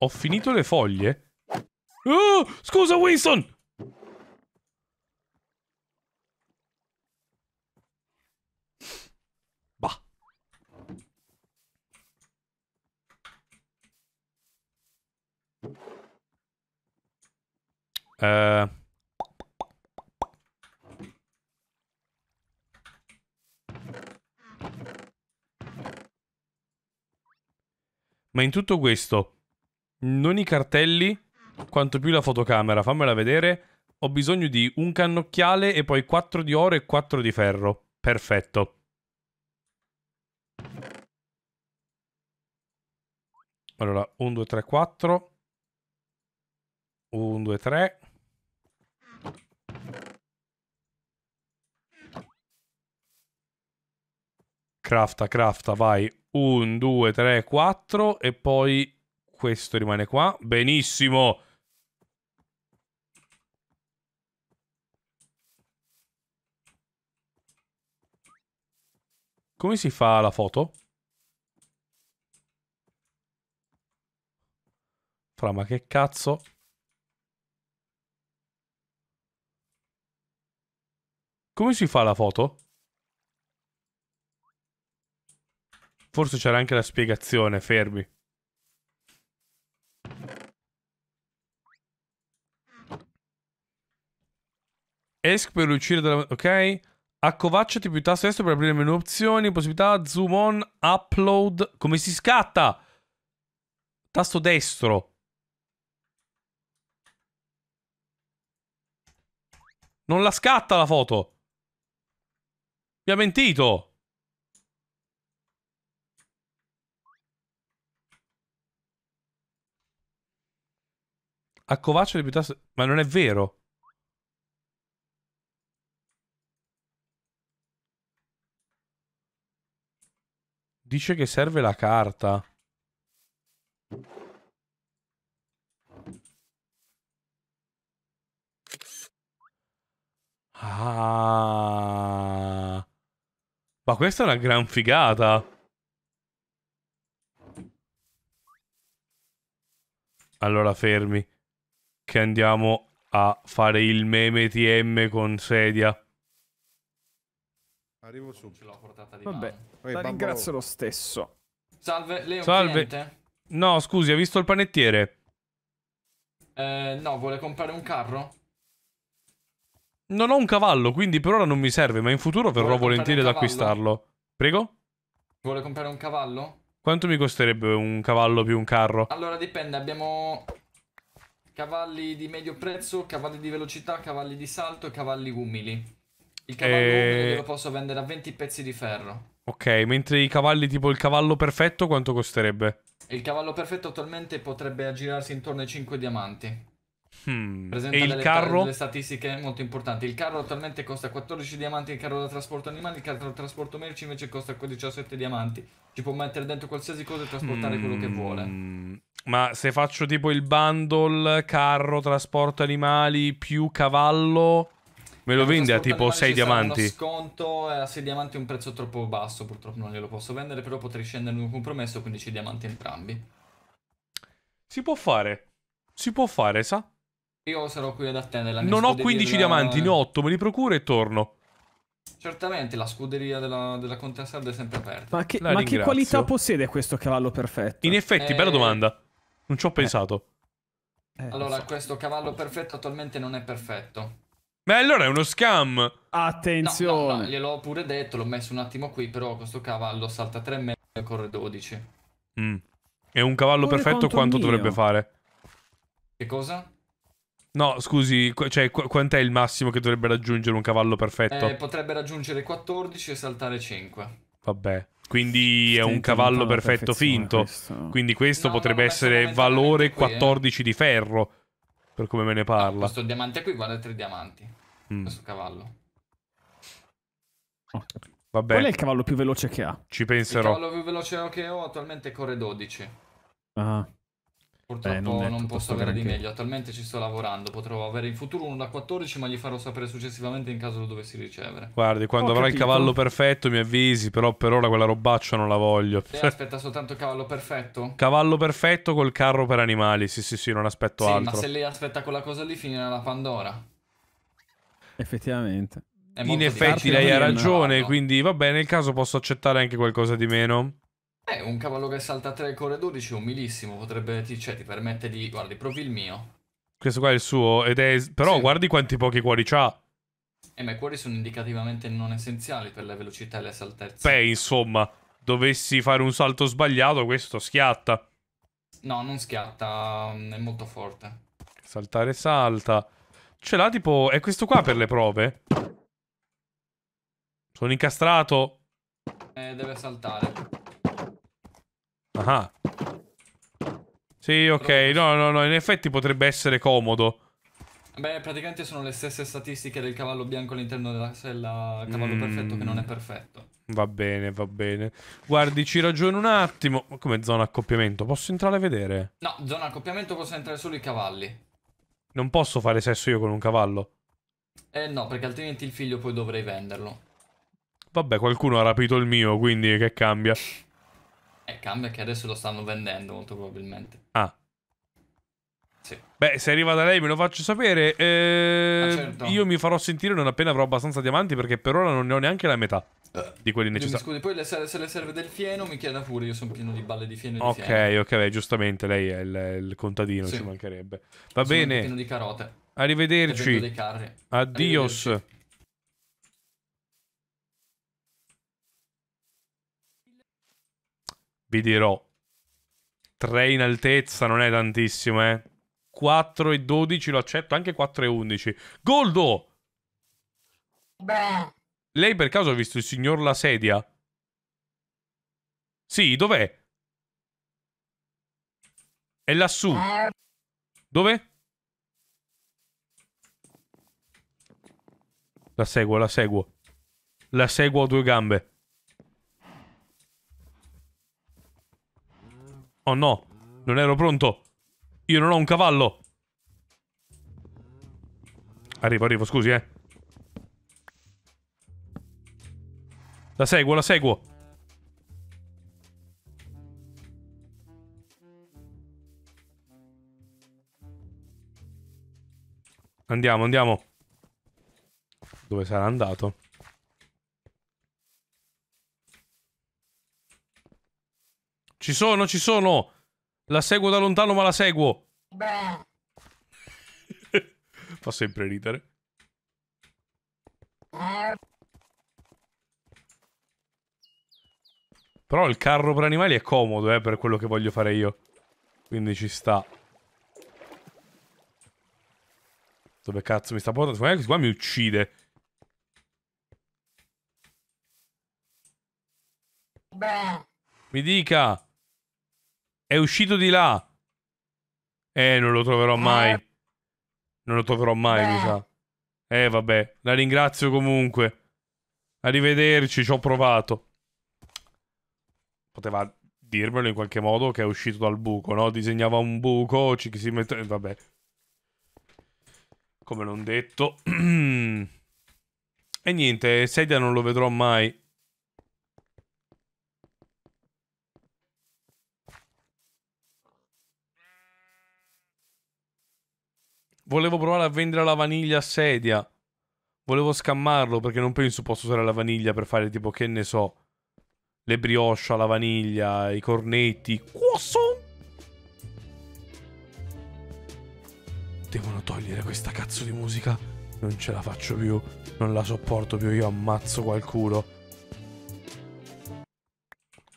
Ho finito le foglie? Oh, scusa Winston! Bah. Uh. Ma in tutto questo, non i cartelli, quanto più la fotocamera. Fammela vedere. Ho bisogno di un cannocchiale e poi 4 di oro e 4 di ferro. Perfetto. Allora, 1, 2, 3, 4. 1, 2, 3. Crafta, crafta, vai. 1, 2, 3, 4 e poi questo rimane qua. Benissimo. Come si fa la foto? Fra, ma che cazzo? Come si fa la foto? Forse c'era anche la spiegazione, fermi. Esc per uscire dalla... Ok? Accovacciati più tasto destro per aprire menu opzioni, possibilità, zoom on, upload. Come si scatta? Tasto destro. Non la scatta la foto. Mi ha mentito. Accovacciati più tasto... Ma non è vero. Dice che serve la carta. Ah. Ma questa è una gran figata. Allora fermi. Che andiamo a fare il meme TM con sedia. Arrivo su. Ce l'ho portata di Vabbè, Vabbè la ringrazio lo stesso. Salve, lei Salve. No, scusi, ha visto il panettiere? Eh, no, vuole comprare un carro? Non ho un cavallo, quindi per ora non mi serve, ma in futuro verrò volentieri ad acquistarlo. Prego? Vuole comprare un cavallo? Quanto mi costerebbe un cavallo più un carro? Allora dipende, abbiamo cavalli di medio prezzo, cavalli di velocità, cavalli di salto e cavalli umili. Il eh, cavallo e... lo posso vendere a 20 pezzi di ferro. Ok, mentre i cavalli tipo il cavallo perfetto quanto costerebbe? Il cavallo perfetto attualmente potrebbe aggirarsi intorno ai 5 diamanti. Hmm. Presenta e il carro? delle statistiche molto importanti. Il carro attualmente costa 14 diamanti, il carro da trasporto animali, il carro da trasporto merci invece costa 17 diamanti. Ci può mettere dentro qualsiasi cosa e trasportare hmm. quello che vuole. Hmm. Ma se faccio tipo il bundle carro, trasporto animali più cavallo Me lo vende a tipo 6 diamanti. Uno sconto eh, a 6 diamanti è un prezzo troppo basso, purtroppo non glielo posso vendere, però potrei scendere in un compromesso 15 diamanti entrambi. Si può fare. Si può fare, sa? Io sarò qui ad attendere la mia Non ho 15 della... diamanti, ne ho 8, me li procuro e torno. Certamente, la scuderia della, della Contessa è sempre aperta. Ma, che, ma che, qualità possiede questo cavallo perfetto? In effetti, eh... bella domanda. Non ci ho eh. pensato. Eh, allora, so. questo cavallo perfetto attualmente non è perfetto. Ma allora è uno scam. Attenzione. No, no, no, gliel'ho pure detto, l'ho messo un attimo qui, però questo cavallo salta 3 metri e corre 12. Mm. E un cavallo pure perfetto quanto mio. dovrebbe fare? Che cosa? No, scusi, qu cioè qu quant'è il massimo che dovrebbe raggiungere un cavallo perfetto? Eh, potrebbe raggiungere 14 e saltare 5. Vabbè. Quindi è un cavallo perfetto finto. Questo. Quindi questo no, potrebbe essere valore qui, 14 eh. di ferro. Per come me ne parla. No, questo diamante qui guarda tre diamanti. Mm. Questo cavallo. Oh. Vabbè. Qual è il cavallo più veloce che ha? Ci penserò. Il cavallo più veloce che ho attualmente corre 12. Ah. Purtroppo eh, non, non posso avere di meglio, attualmente ci sto lavorando, potrò avere in futuro uno da 14 ma gli farò sapere successivamente in caso lo dovessi ricevere. Guardi, quando avrai il cavallo perfetto mi avvisi, però per ora quella robaccia non la voglio. Eh, aspetta soltanto il cavallo perfetto? Cavallo perfetto col carro per animali, sì sì sì, non aspetto sì, altro. ma se lei aspetta quella cosa lì finirà la Pandora. Effettivamente. In effetti lei ha ragione, no, no. quindi va bene, nel caso posso accettare anche qualcosa di meno. Eh, un cavallo che salta a 3 corre 12 umilissimo, potrebbe, ti, cioè, ti permette di... Guardi, provi il mio. Questo qua è il suo, ed è... Però sì. guardi quanti pochi cuori c'ha. Eh, ma i cuori sono indicativamente non essenziali per la velocità e la saltezza. Beh, insomma, dovessi fare un salto sbagliato, questo schiatta. No, non schiatta, mm, è molto forte. Saltare salta. Ce l'ha tipo... È questo qua per le prove? Sono incastrato. Eh, deve saltare. Ah. Sì, ok. No, no, no, in effetti potrebbe essere comodo. Beh, praticamente sono le stesse statistiche del cavallo bianco all'interno della sella cavallo mm. perfetto che non è perfetto. Va bene, va bene. Guardi, ci ragiono un attimo. Ma come zona accoppiamento? Posso entrare a vedere? No, zona accoppiamento possono entrare solo i cavalli. Non posso fare sesso io con un cavallo? Eh no, perché altrimenti il figlio poi dovrei venderlo. Vabbè, qualcuno ha rapito il mio, quindi che cambia? E cambia che adesso lo stanno vendendo molto probabilmente. Ah. Sì. Beh, se arriva da lei me lo faccio sapere. Eh, ah, certo. Io mi farò sentire non appena avrò abbastanza diamanti perché per ora non ne ho neanche la metà eh. di quelli necessari. Scusi, poi le, se le serve del fieno mi chieda pure, io sono pieno di balle di fieno. Di ok, fieno. ok, beh, giustamente lei è il, il contadino, sì. ci mancherebbe. Va sono bene. Pieno di carote. Arrivederci. Addios. Arrivederci. vi dirò, 3 in altezza non è tantissimo, eh. 4 e 12 lo accetto, anche 4 e 11. Goldo! Beh. Lei per caso ha visto il signor La Sedia? Sì, dov'è? È lassù. Eh. Dov'è? La seguo, la seguo. La seguo a due gambe. Oh no, non ero pronto. Io non ho un cavallo. Arrivo, arrivo, scusi, eh. La seguo, la seguo. Andiamo, andiamo. Dove sarà andato? Ci sono, ci sono. La seguo da lontano, ma la seguo. Beh. [LAUGHS] Fa sempre ridere. Però il carro per animali è comodo, eh, per quello che voglio fare io. Quindi ci sta. Dove cazzo mi sta portando? Secondo me qua mi uccide. Beh. Mi dica! È uscito di là. Eh, non lo troverò eh. mai. Non lo troverò mai, Beh. mi sa. Eh, vabbè. La ringrazio comunque. Arrivederci, ci ho provato. Poteva dirmelo in qualche modo che è uscito dal buco, no? Disegnava un buco, ci si mette... Eh, vabbè. Come non detto. [CLEARS THROAT] e niente, Sedia non lo vedrò mai. Volevo provare a vendere la vaniglia a sedia. Volevo scammarlo perché non penso posso usare la vaniglia per fare tipo che ne so. Le brioche alla vaniglia, i cornetti. Croissant! Devono togliere questa cazzo di musica. Non ce la faccio più. Non la sopporto più. Io ammazzo qualcuno.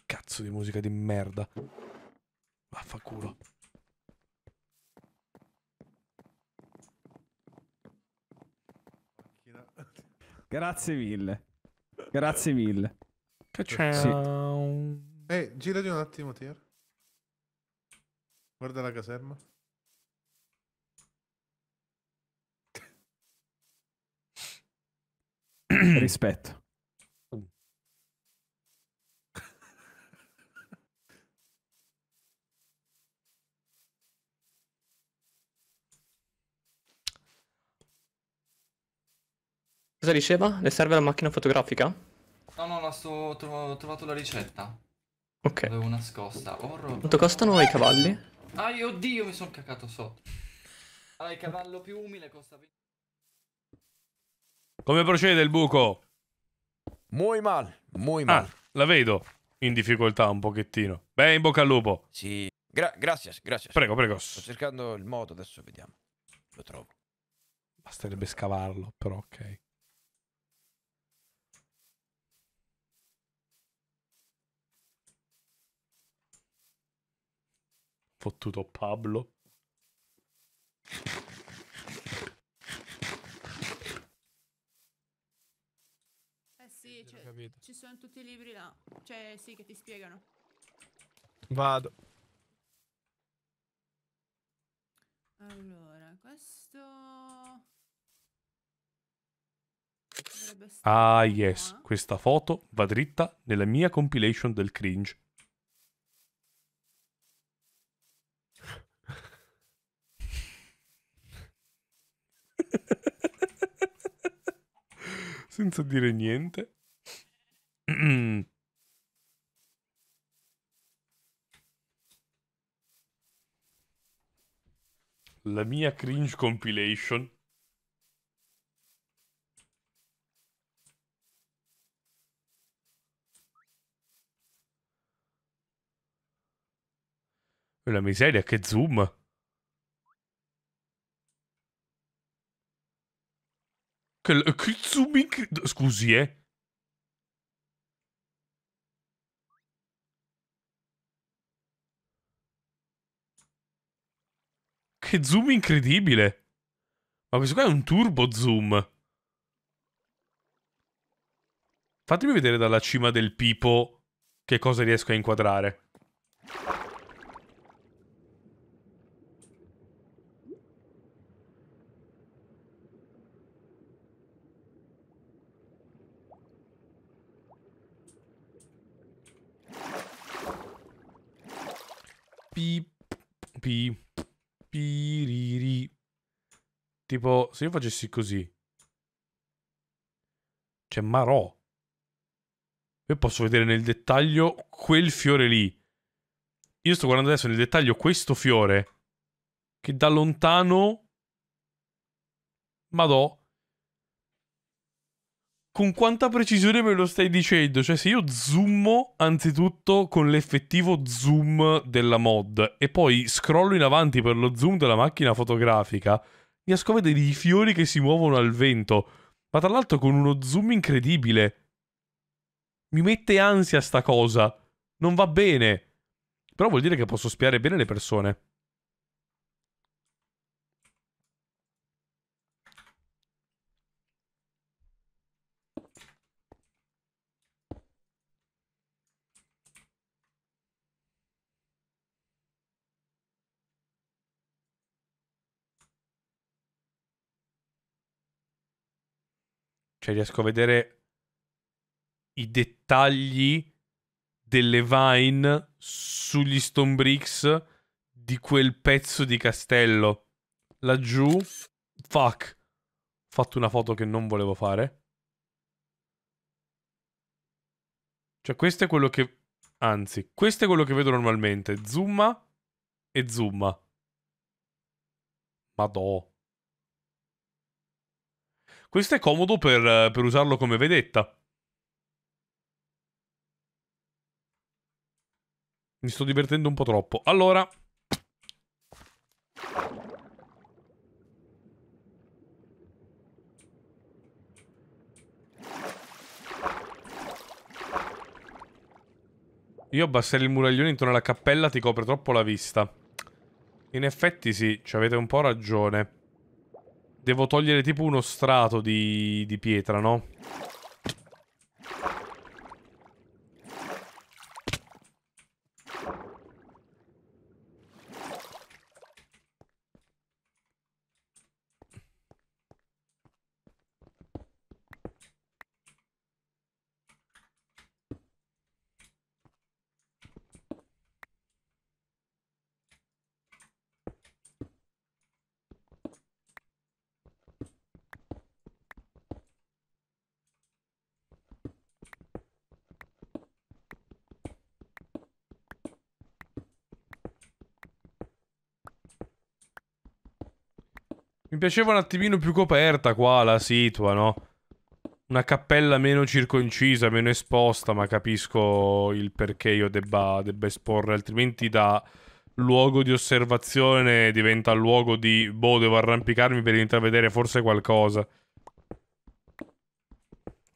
Cazzo di musica di merda. Vaffanculo. Grazie mille. Grazie mille. Ciao. Sì. Ehi, girati un attimo, Tier. Guarda la caserma. Rispetto. Cosa diceva? Le serve la macchina fotografica? No, no, no, sto... ho trovato la ricetta. Ok. L'avevo nascosta. Oh, Quanto costano i cavalli? Ai, oddio, mi sono cacato sotto. Allora, ah, il cavallo più umile costa Come procede il buco? Muy mal, muy mal. Ah, la vedo in difficoltà un pochettino. Beh, in bocca al lupo. Sì. Gra grazie, grazie. Prego, prego. Sto cercando il modo, adesso vediamo. Lo trovo. Basterebbe scavarlo, però ok. fottuto Pablo. Eh sì, cioè, ci sono tutti i libri là. Cioè, sì, che ti spiegano. Vado. Allora, questo... Ah, yes. Qua. Questa foto va dritta nella mia compilation del cringe. [LAUGHS] Senza dire niente. [CLEARS THROAT] La mia cringe compilation. La miseria che zoom. Che Kitsumi... Scusi, eh. Che zoom incredibile. Ma questo qua è un turbo zoom. Fatemi vedere dalla cima del pipo che cosa riesco a inquadrare. pi, pi, piriri. Tipo, se io facessi così, cioè Marò, io posso vedere nel dettaglio quel fiore lì. Io sto guardando adesso nel dettaglio questo fiore, che da lontano, madò, con quanta precisione me lo stai dicendo? Cioè, se io zoomo anzitutto con l'effettivo zoom della mod e poi scrollo in avanti per lo zoom della macchina fotografica, riesco a vedere i fiori che si muovono al vento, ma tra l'altro con uno zoom incredibile. Mi mette ansia sta cosa. Non va bene. Però vuol dire che posso spiare bene le persone. Cioè riesco a vedere i dettagli delle vine sugli stone bricks di quel pezzo di castello. Laggiù. Fuck. Ho fatto una foto che non volevo fare. Cioè questo è quello che... Anzi, questo è quello che vedo normalmente. Zoom e zoom. Madò. Questo è comodo per, eh, per usarlo come vedetta. Mi sto divertendo un po' troppo. Allora... Io abbassare il muraglione intorno alla cappella ti copre troppo la vista. In effetti sì, ci avete un po' ragione. Devo togliere tipo uno strato di, di pietra, no? piaceva un attimino più coperta qua la situa, no? Una cappella meno circoncisa, meno esposta, ma capisco il perché io debba, debba esporre, altrimenti da luogo di osservazione diventa luogo di boh, devo arrampicarmi per intravedere forse qualcosa.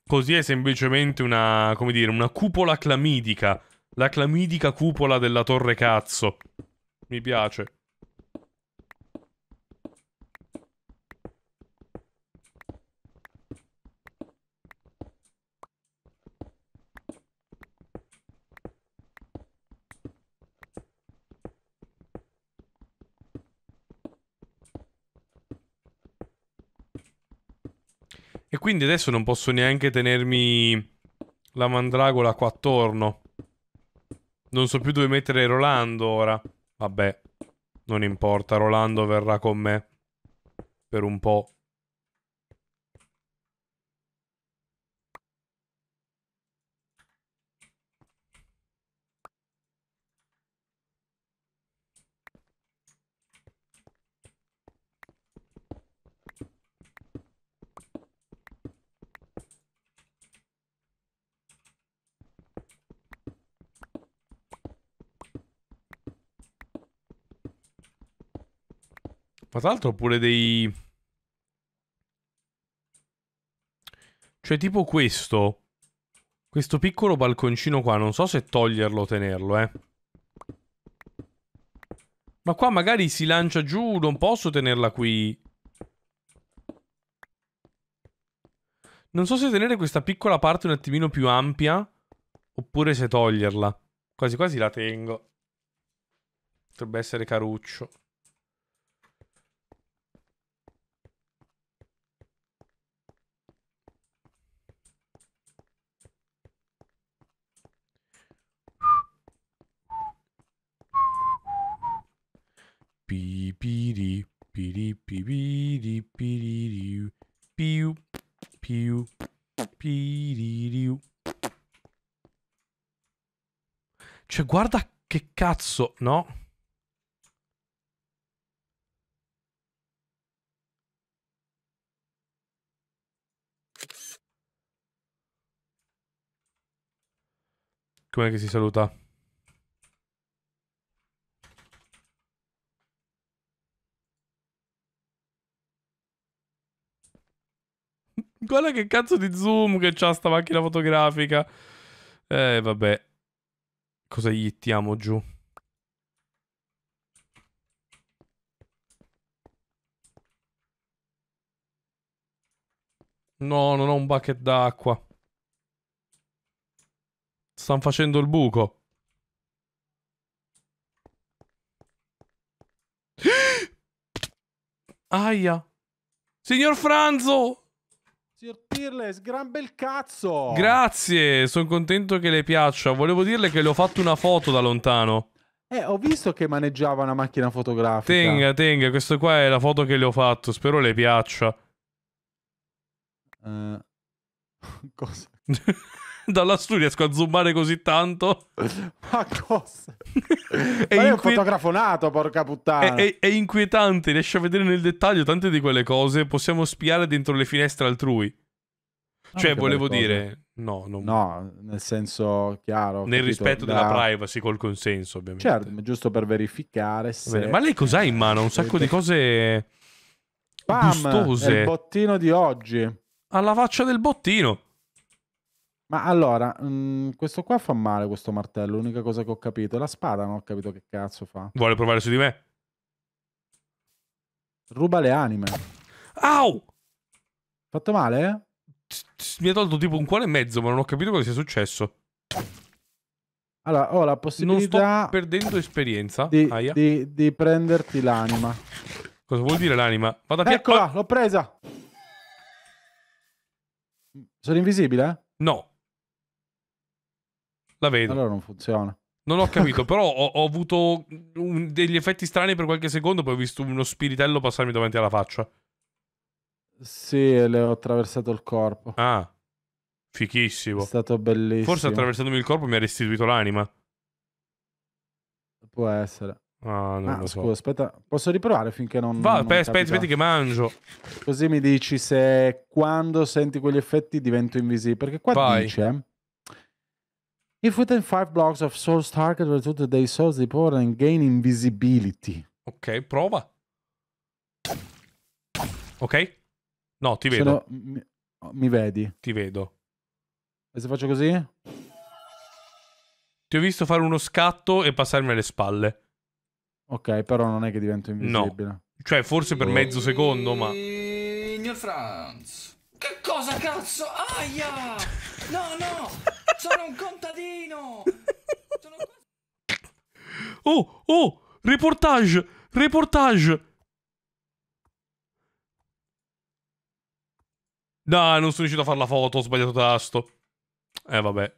Così è semplicemente una, come dire, una cupola clamidica. La clamidica cupola della torre cazzo. Mi piace. quindi adesso non posso neanche tenermi la mandragola qua attorno. Non so più dove mettere Rolando ora. Vabbè, non importa, Rolando verrà con me per un po'. tra l'altro pure dei... Cioè tipo questo. Questo piccolo balconcino qua, non so se toglierlo o tenerlo, eh. Ma qua magari si lancia giù, non posso tenerla qui. Non so se tenere questa piccola parte un attimino più ampia, oppure se toglierla. Quasi quasi la tengo. Potrebbe essere caruccio. Pipiri, piri, piri, piri, piu, piu, piririu. Cioè, guarda che cazzo, no? Come che si saluta? Guarda che cazzo di zoom che c'ha sta macchina fotografica. Eh, vabbè. Cosa gli ittiamo giù? No, non ho un bucket d'acqua. Stanno facendo il buco. [GASPS] Aia. Signor Franzo! Signor Tirles, gran bel cazzo! Grazie, sono contento che le piaccia. Volevo dirle che le ho fatto una foto da lontano. Eh, ho visto che maneggiava una macchina fotografica. Tenga, tenga, questa qua è la foto che le ho fatto. Spero le piaccia. Uh, [LAUGHS] cosa? [LAUGHS] [LAUGHS] Dall'assù riesco a zoomare così tanto. [LAUGHS] Ma cosa? [LAUGHS] è, Ma inquiet... fotografonato, porca puttana. È, è, è inquietante, riesci a vedere nel dettaglio tante di quelle cose. Possiamo spiare dentro le finestre altrui. Ah, cioè, volevo dire, no, non... no, nel senso chiaro. Nel capito, rispetto da... della privacy, col consenso, ovviamente. Certo, giusto per verificare. Se... Ma lei cos'ha in mano? Un sacco di cose. Bam, gustose. il bottino di oggi. Alla faccia del bottino. Ma allora, mhmm, questo qua fa male questo martello, l'unica cosa che ho capito. è La spada non ho capito che cazzo fa. Vuole provare su di me? Ruba le anime. Au! Fatto male? Mi ha tolto tipo un cuore e mezzo, ma non ho capito cosa sia successo. Allora, ho la Non sto perdendo esperienza. di, Aia. di- di prenderti l'anima. Cosa vuol dire l'anima? Vado a Eccola, l'ho presa! Sono invisibile? No. La vedo. Allora non funziona. Non ho capito, [LAUGHS] però ho, ho avuto un, degli effetti strani per qualche secondo, poi ho visto uno spiritello passarmi davanti alla faccia. Sì, le ho attraversato il corpo. Ah, fichissimo. È stato bellissimo. Forse attraversandomi il corpo mi ha restituito l'anima. Può essere. Ah, non ah, lo so. Scusa, aspetta, posso riprovare finché non. Va, non aspetta, aspetta, che mangio. Così mi dici se quando senti quegli effetti divento invisibile. Perché qua Vai. dice eh, If within five blocks of source target were to today source the and gain invisibility. Ok, prova. Ok? No, ti vedo. No, mi, oh, mi, vedi? Ti vedo. E se faccio così? Ti ho visto fare uno scatto e passarmi alle spalle. Ok, però non è che divento invisibile. No. Cioè, forse per boh. mezzo secondo, ma... Signor Franz. Che cosa cazzo? Aia! [LAUGHS] No, no! Sono un contadino! Sono... Oh, oh, reportage, reportage! Dai, non sono riuscito a fare la foto, ho sbagliato tasto. Eh, vabbè.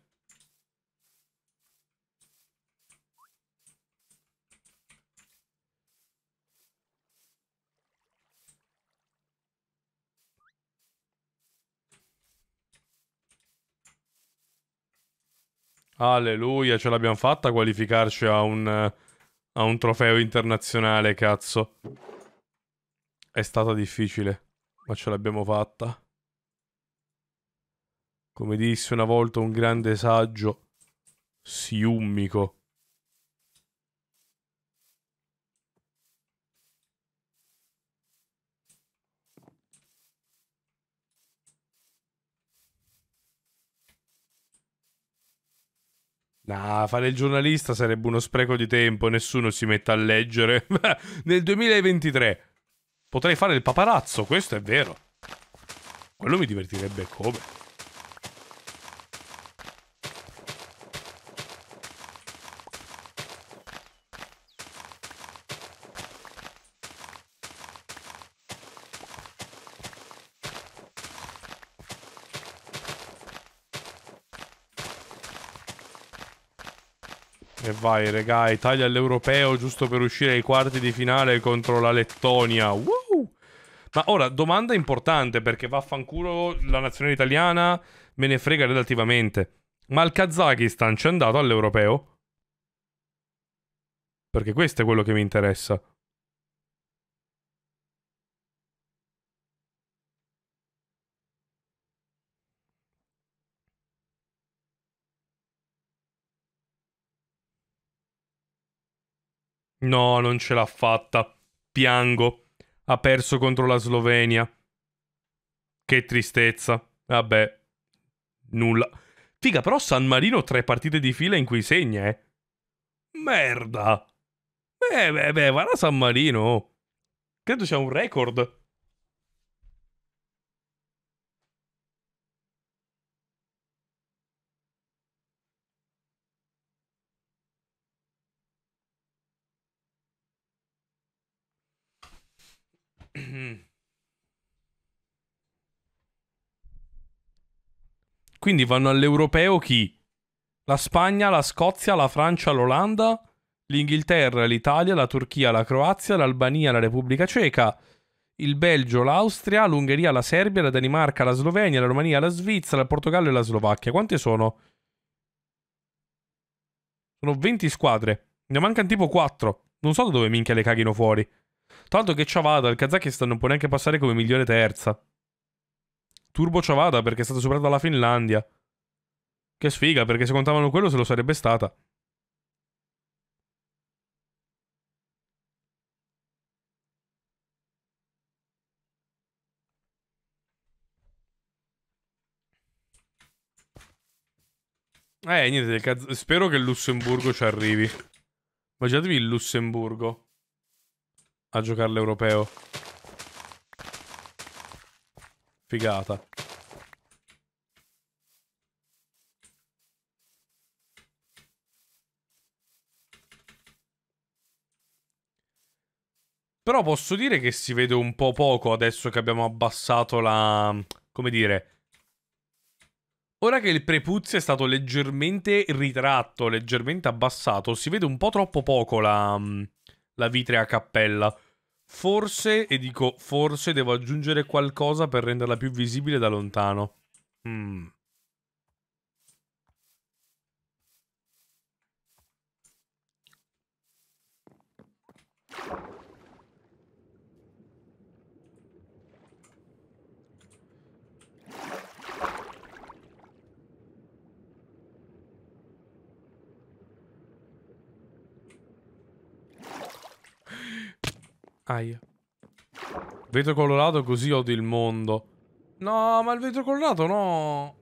Alleluia, ce l'abbiamo fatta a qualificarci a un, a un trofeo internazionale, cazzo. È stata difficile, ma ce l'abbiamo fatta. Come disse una volta un grande saggio, siummico. No, fare il giornalista sarebbe uno spreco di tempo, nessuno si mette a leggere. [LAUGHS] Nel 2023 potrei fare il paparazzo, questo è vero. Quello mi divertirebbe come. vai, regà. Italia all'europeo giusto per uscire ai quarti di finale contro la Lettonia. Wow! Ma ora, domanda importante perché vaffanculo la nazionale italiana me ne frega relativamente. Ma il Kazakistan c'è andato all'europeo? Perché questo è quello che mi interessa. No, non ce l'ha fatta. Piango. Ha perso contro la Slovenia. Che tristezza. Vabbè. Nulla. Figa, però San Marino tre partite di fila in cui segna, eh. Merda. Beh, beh, beh, guarda San Marino. Credo sia un record. Quindi vanno all'europeo chi? La Spagna, la Scozia, la Francia, l'Olanda, l'Inghilterra, l'Italia, la Turchia, la Croazia, l'Albania, la Repubblica Ceca, il Belgio, l'Austria, l'Ungheria, la Serbia, la Danimarca, la Slovenia, la Romania, la Svizzera, il Portogallo e la Slovacchia. Quante sono? Sono 20 squadre. Ne mancano tipo 4. Non so da dove minchia le caghino fuori. Tanto che Ciavada, il Kazakistan non può neanche passare come migliore terza. Turbo Ciavada perché è stata superata dalla Finlandia. Che sfiga, perché se contavano quello se lo sarebbe stata. Eh, niente, cazzo... spero che il Lussemburgo ci arrivi. Immaginatevi il Lussemburgo a giocare l'europeo. Figata. Però posso dire che si vede un po' poco adesso che abbiamo abbassato la... come dire... Ora che il prepuzio è stato leggermente ritratto, leggermente abbassato, si vede un po' troppo poco la, la vitrea cappella. Forse, e dico forse, devo aggiungere qualcosa per renderla più visibile da lontano. Mm. Aia. Vetro colorato così odio il mondo. No, ma il vetro colorato no.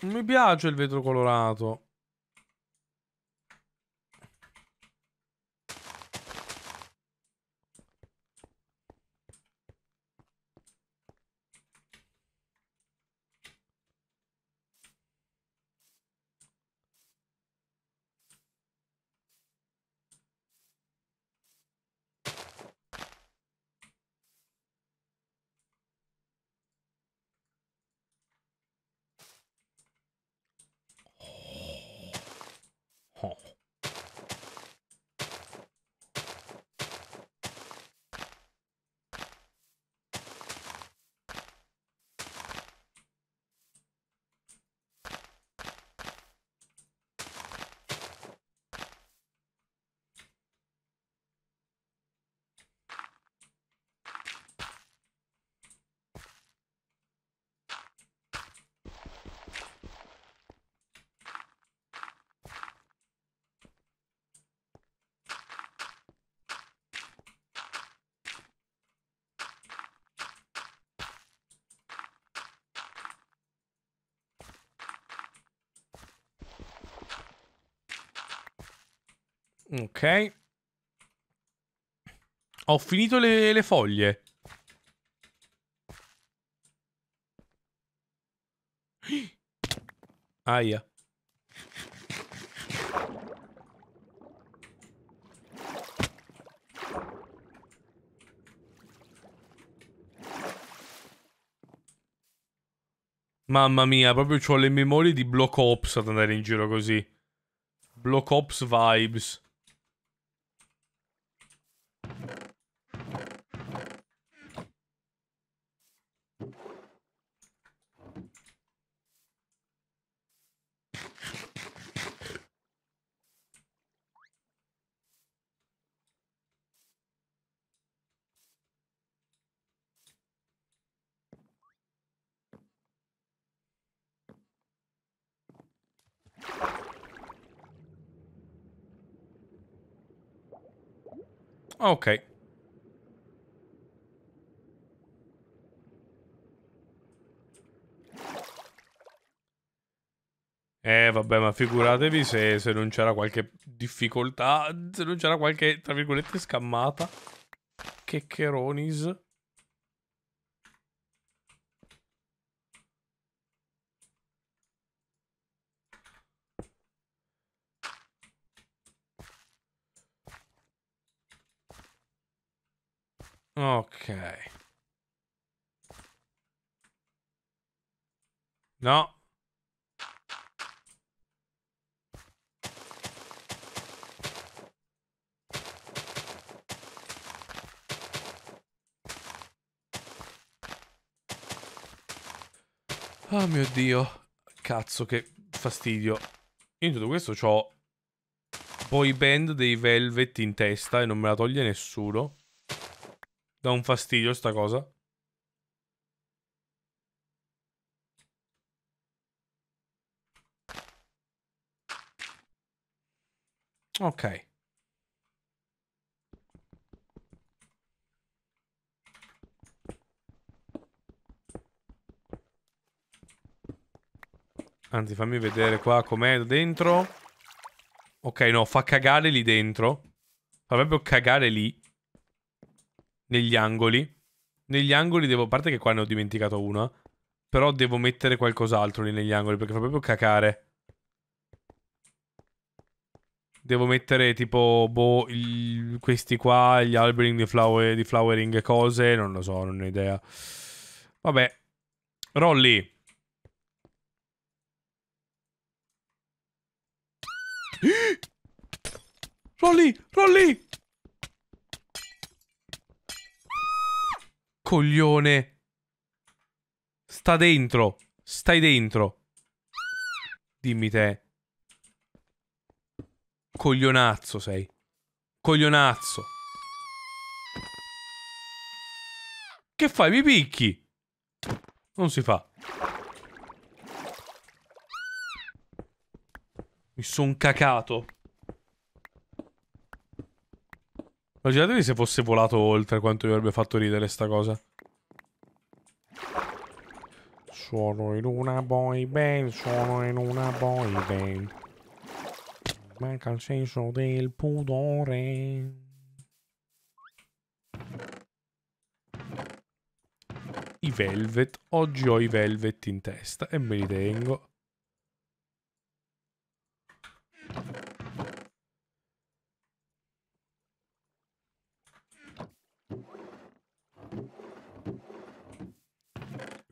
Non mi piace il vetro colorato. Ok. Ho finito le, le foglie. [GASPS] Aia. Mamma mia, proprio ho le memorie di Block Ops ad andare in giro così. Block Ops vibes. Ok. Eh vabbè, ma figuratevi se, se non c'era qualche difficoltà, se non c'era qualche, tra virgolette, scammata. Checcheronis. Ok. No. Oh mio Dio. Cazzo, che fastidio. Io in tutto questo ho boy band dei Velvet in testa e non me la toglie nessuno da un fastidio sta cosa. Ok. Anzi, fammi vedere qua com'è dentro. Ok, no, fa cagare lì dentro. Fa proprio cagare lì negli angoli. Negli angoli devo... A parte che qua ne ho dimenticato una. Eh, però devo mettere qualcos'altro lì negli angoli perché fa proprio cacare. Devo mettere tipo, boh, il, questi qua, gli alberi di, flower, di flowering cose, non lo so, non ho idea. Vabbè. Rolly. [GASPS] Rolly, Rolly, coglione. Sta dentro. Stai dentro. Dimmi te. Coglionazzo sei. Coglionazzo. Che fai? Mi picchi? Non si fa. Mi son cacato. Immaginatevi se fosse volato oltre quanto vi avrebbe fatto ridere sta cosa. Sono in una boy band, sono in una boy band. Manca il senso del pudore. I velvet. Oggi ho i velvet in testa e me li tengo.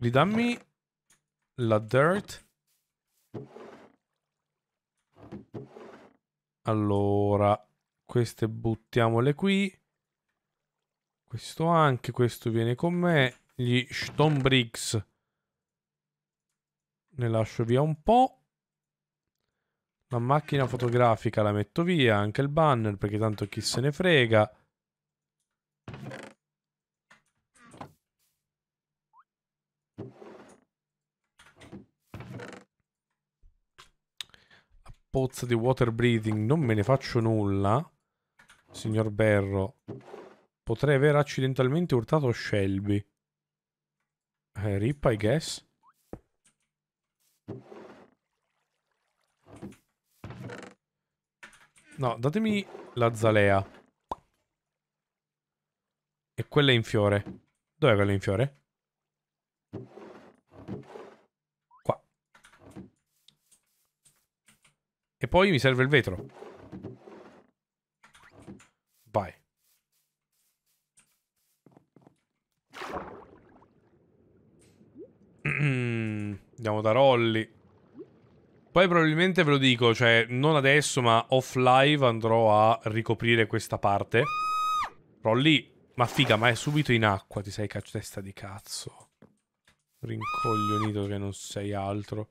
Ridammi la dirt. Allora, queste buttiamole qui. Questo anche, questo viene con me. Gli stone bricks. Ne lascio via un po'. La macchina fotografica la metto via, anche il banner, perché tanto chi se ne frega. pozza di water breathing non me ne faccio nulla, signor Berro. Potrei aver accidentalmente urtato Shelby. Eh, rip, I guess. No, datemi la zalea. E quella in fiore. Dov'è quella in fiore? E poi mi serve il vetro. Vai. Andiamo da Rolli. Poi probabilmente ve lo dico, cioè non adesso ma off live andrò a ricoprire questa parte. Rolli, ma figa, ma è subito in acqua, ti sei caccia testa di cazzo. Rincoglionito che non sei altro.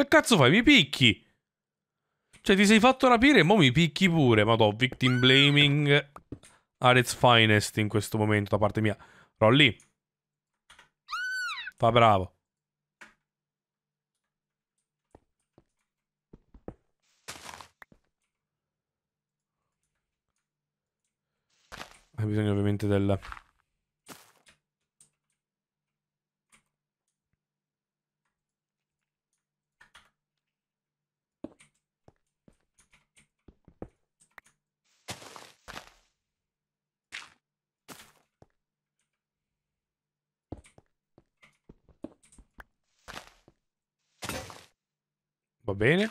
Che cazzo fai? Mi picchi! Cioè, ti sei fatto rapire e mo mi picchi pure. Madò, victim blaming at ah, its finest in questo momento da parte mia. Rolly. Fa bravo. Hai bisogno ovviamente del... Va bene.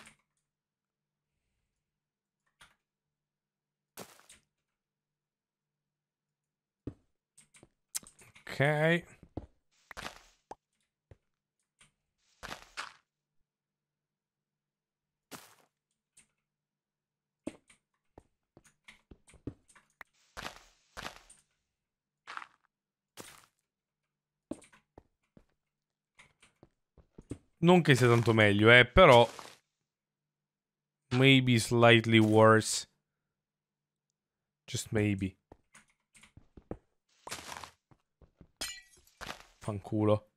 Ok. Non che sia tanto meglio, eh, però... Maybe slightly worse. Just maybe. Fanculo.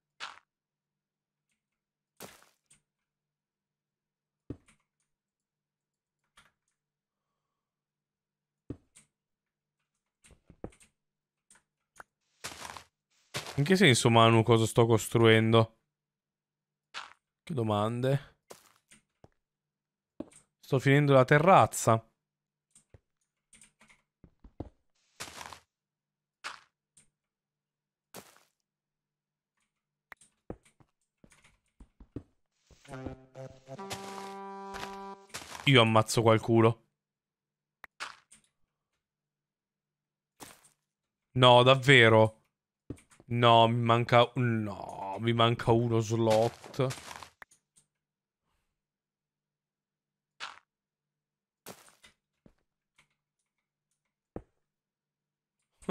In che senso, Manu, cosa sto costruendo? Che domande. Sto finendo la terrazza. Io ammazzo qualcuno. No, davvero? No, mi manca... No, mi manca uno slot.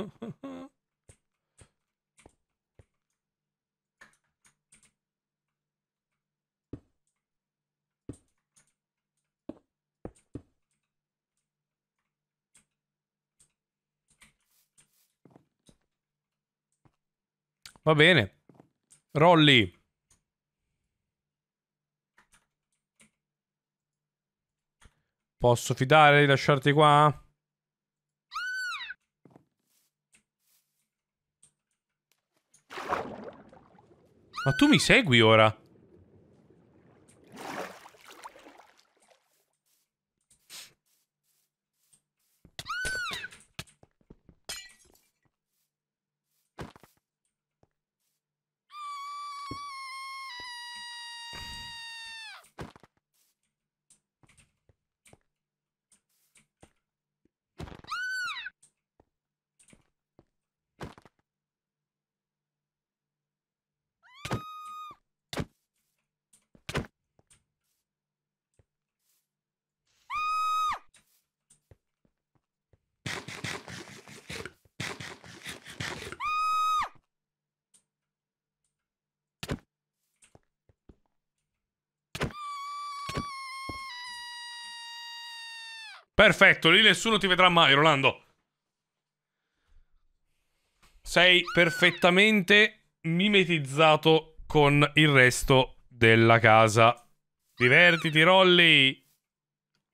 [LAUGHS] Va bene. Rolli. Posso fidare di lasciarti qua? Ma tu mi segui ora? Perfetto, lì nessuno ti vedrà mai, Rolando. Sei perfettamente mimetizzato con il resto della casa. Divertiti, Rolly.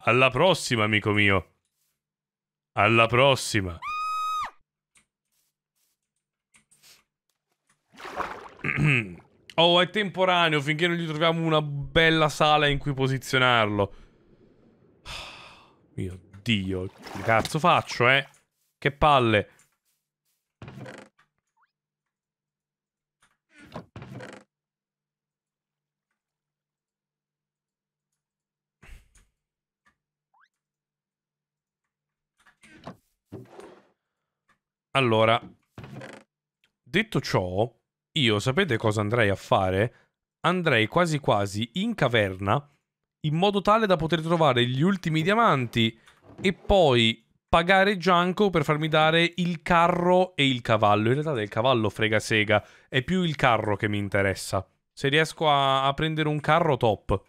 Alla prossima, amico mio. Alla prossima. [CLEARS THROAT] Oh, è temporaneo finché non gli troviamo una bella sala in cui posizionarlo. Mio Dio, che cazzo faccio, eh? Che palle. Allora, detto ciò, io sapete cosa andrei a fare? Andrei quasi quasi in caverna in modo tale da poter trovare gli ultimi diamanti e poi pagare Gianco per farmi dare il carro e il cavallo. In realtà del cavallo frega sega, è più il carro che mi interessa. Se riesco a, a prendere un carro, top.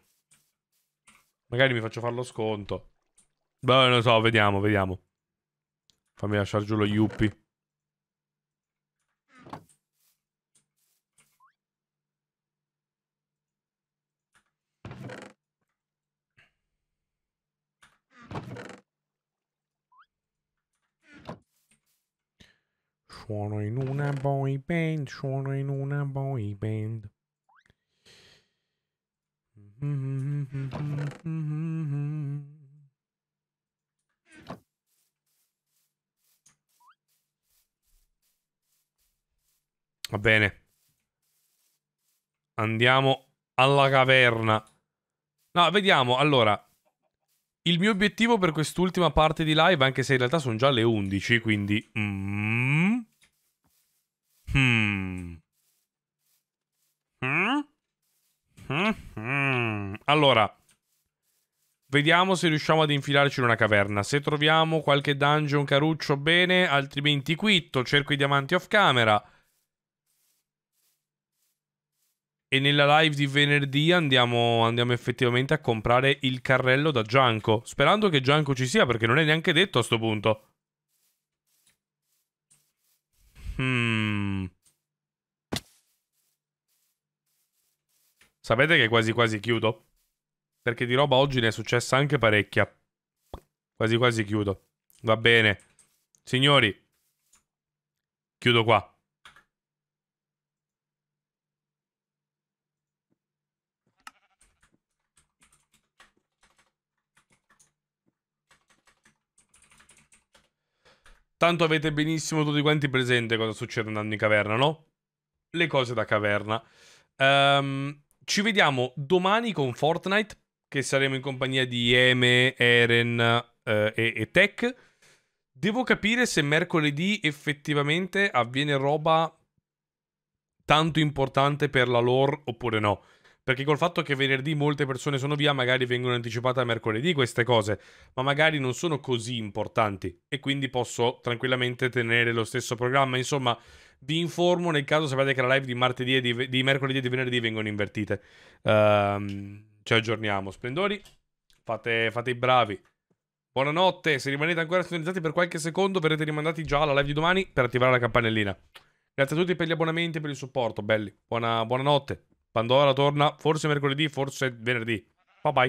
Magari mi faccio fare lo sconto. Beh, non so, vediamo, vediamo. Fammi lasciare giù lo yuppie. Suono in una boy band, suono in una boy band. Va bene. Andiamo alla caverna. No, vediamo. Allora, il mio obiettivo per quest'ultima parte di live, anche se in realtà sono già le 11, quindi... Mm, Hmm. hmm. Allora, vediamo se riusciamo ad infilarci in una caverna. Se troviamo qualche dungeon caruccio, bene, altrimenti quitto, cerco i diamanti off camera. E nella live di venerdì andiamo, andiamo effettivamente a comprare il carrello da Gianco. Sperando che Gianco ci sia, perché non è neanche detto a sto punto. Hmm. Sapete che quasi quasi chiudo? Perché di roba oggi ne è successa anche parecchia. Quasi quasi chiudo. Va bene. Signori, chiudo qua. Tanto avete benissimo tutti quanti presente cosa succede andando in caverna, no? Le cose da caverna. Um, ci vediamo domani con Fortnite, che saremo in compagnia di Eme, Eren eh, e, e Tech. Devo capire se mercoledì effettivamente avviene roba tanto importante per la lore oppure no. Perché col fatto che venerdì molte persone sono via, magari vengono anticipate a mercoledì queste cose, ma magari non sono così importanti e quindi posso tranquillamente tenere lo stesso programma. Insomma, vi informo nel caso sapete che la live di martedì e di, di mercoledì e di venerdì vengono invertite. Um, ci aggiorniamo. Splendori, fate, fate i bravi. Buonanotte, se rimanete ancora sintonizzati per qualche secondo verrete rimandati già alla live di domani per attivare la campanellina. Grazie a tutti per gli abbonamenti e per il supporto, belli. Buona, buonanotte. Pandora torna forse mercoledì, forse venerdì. Bye bye.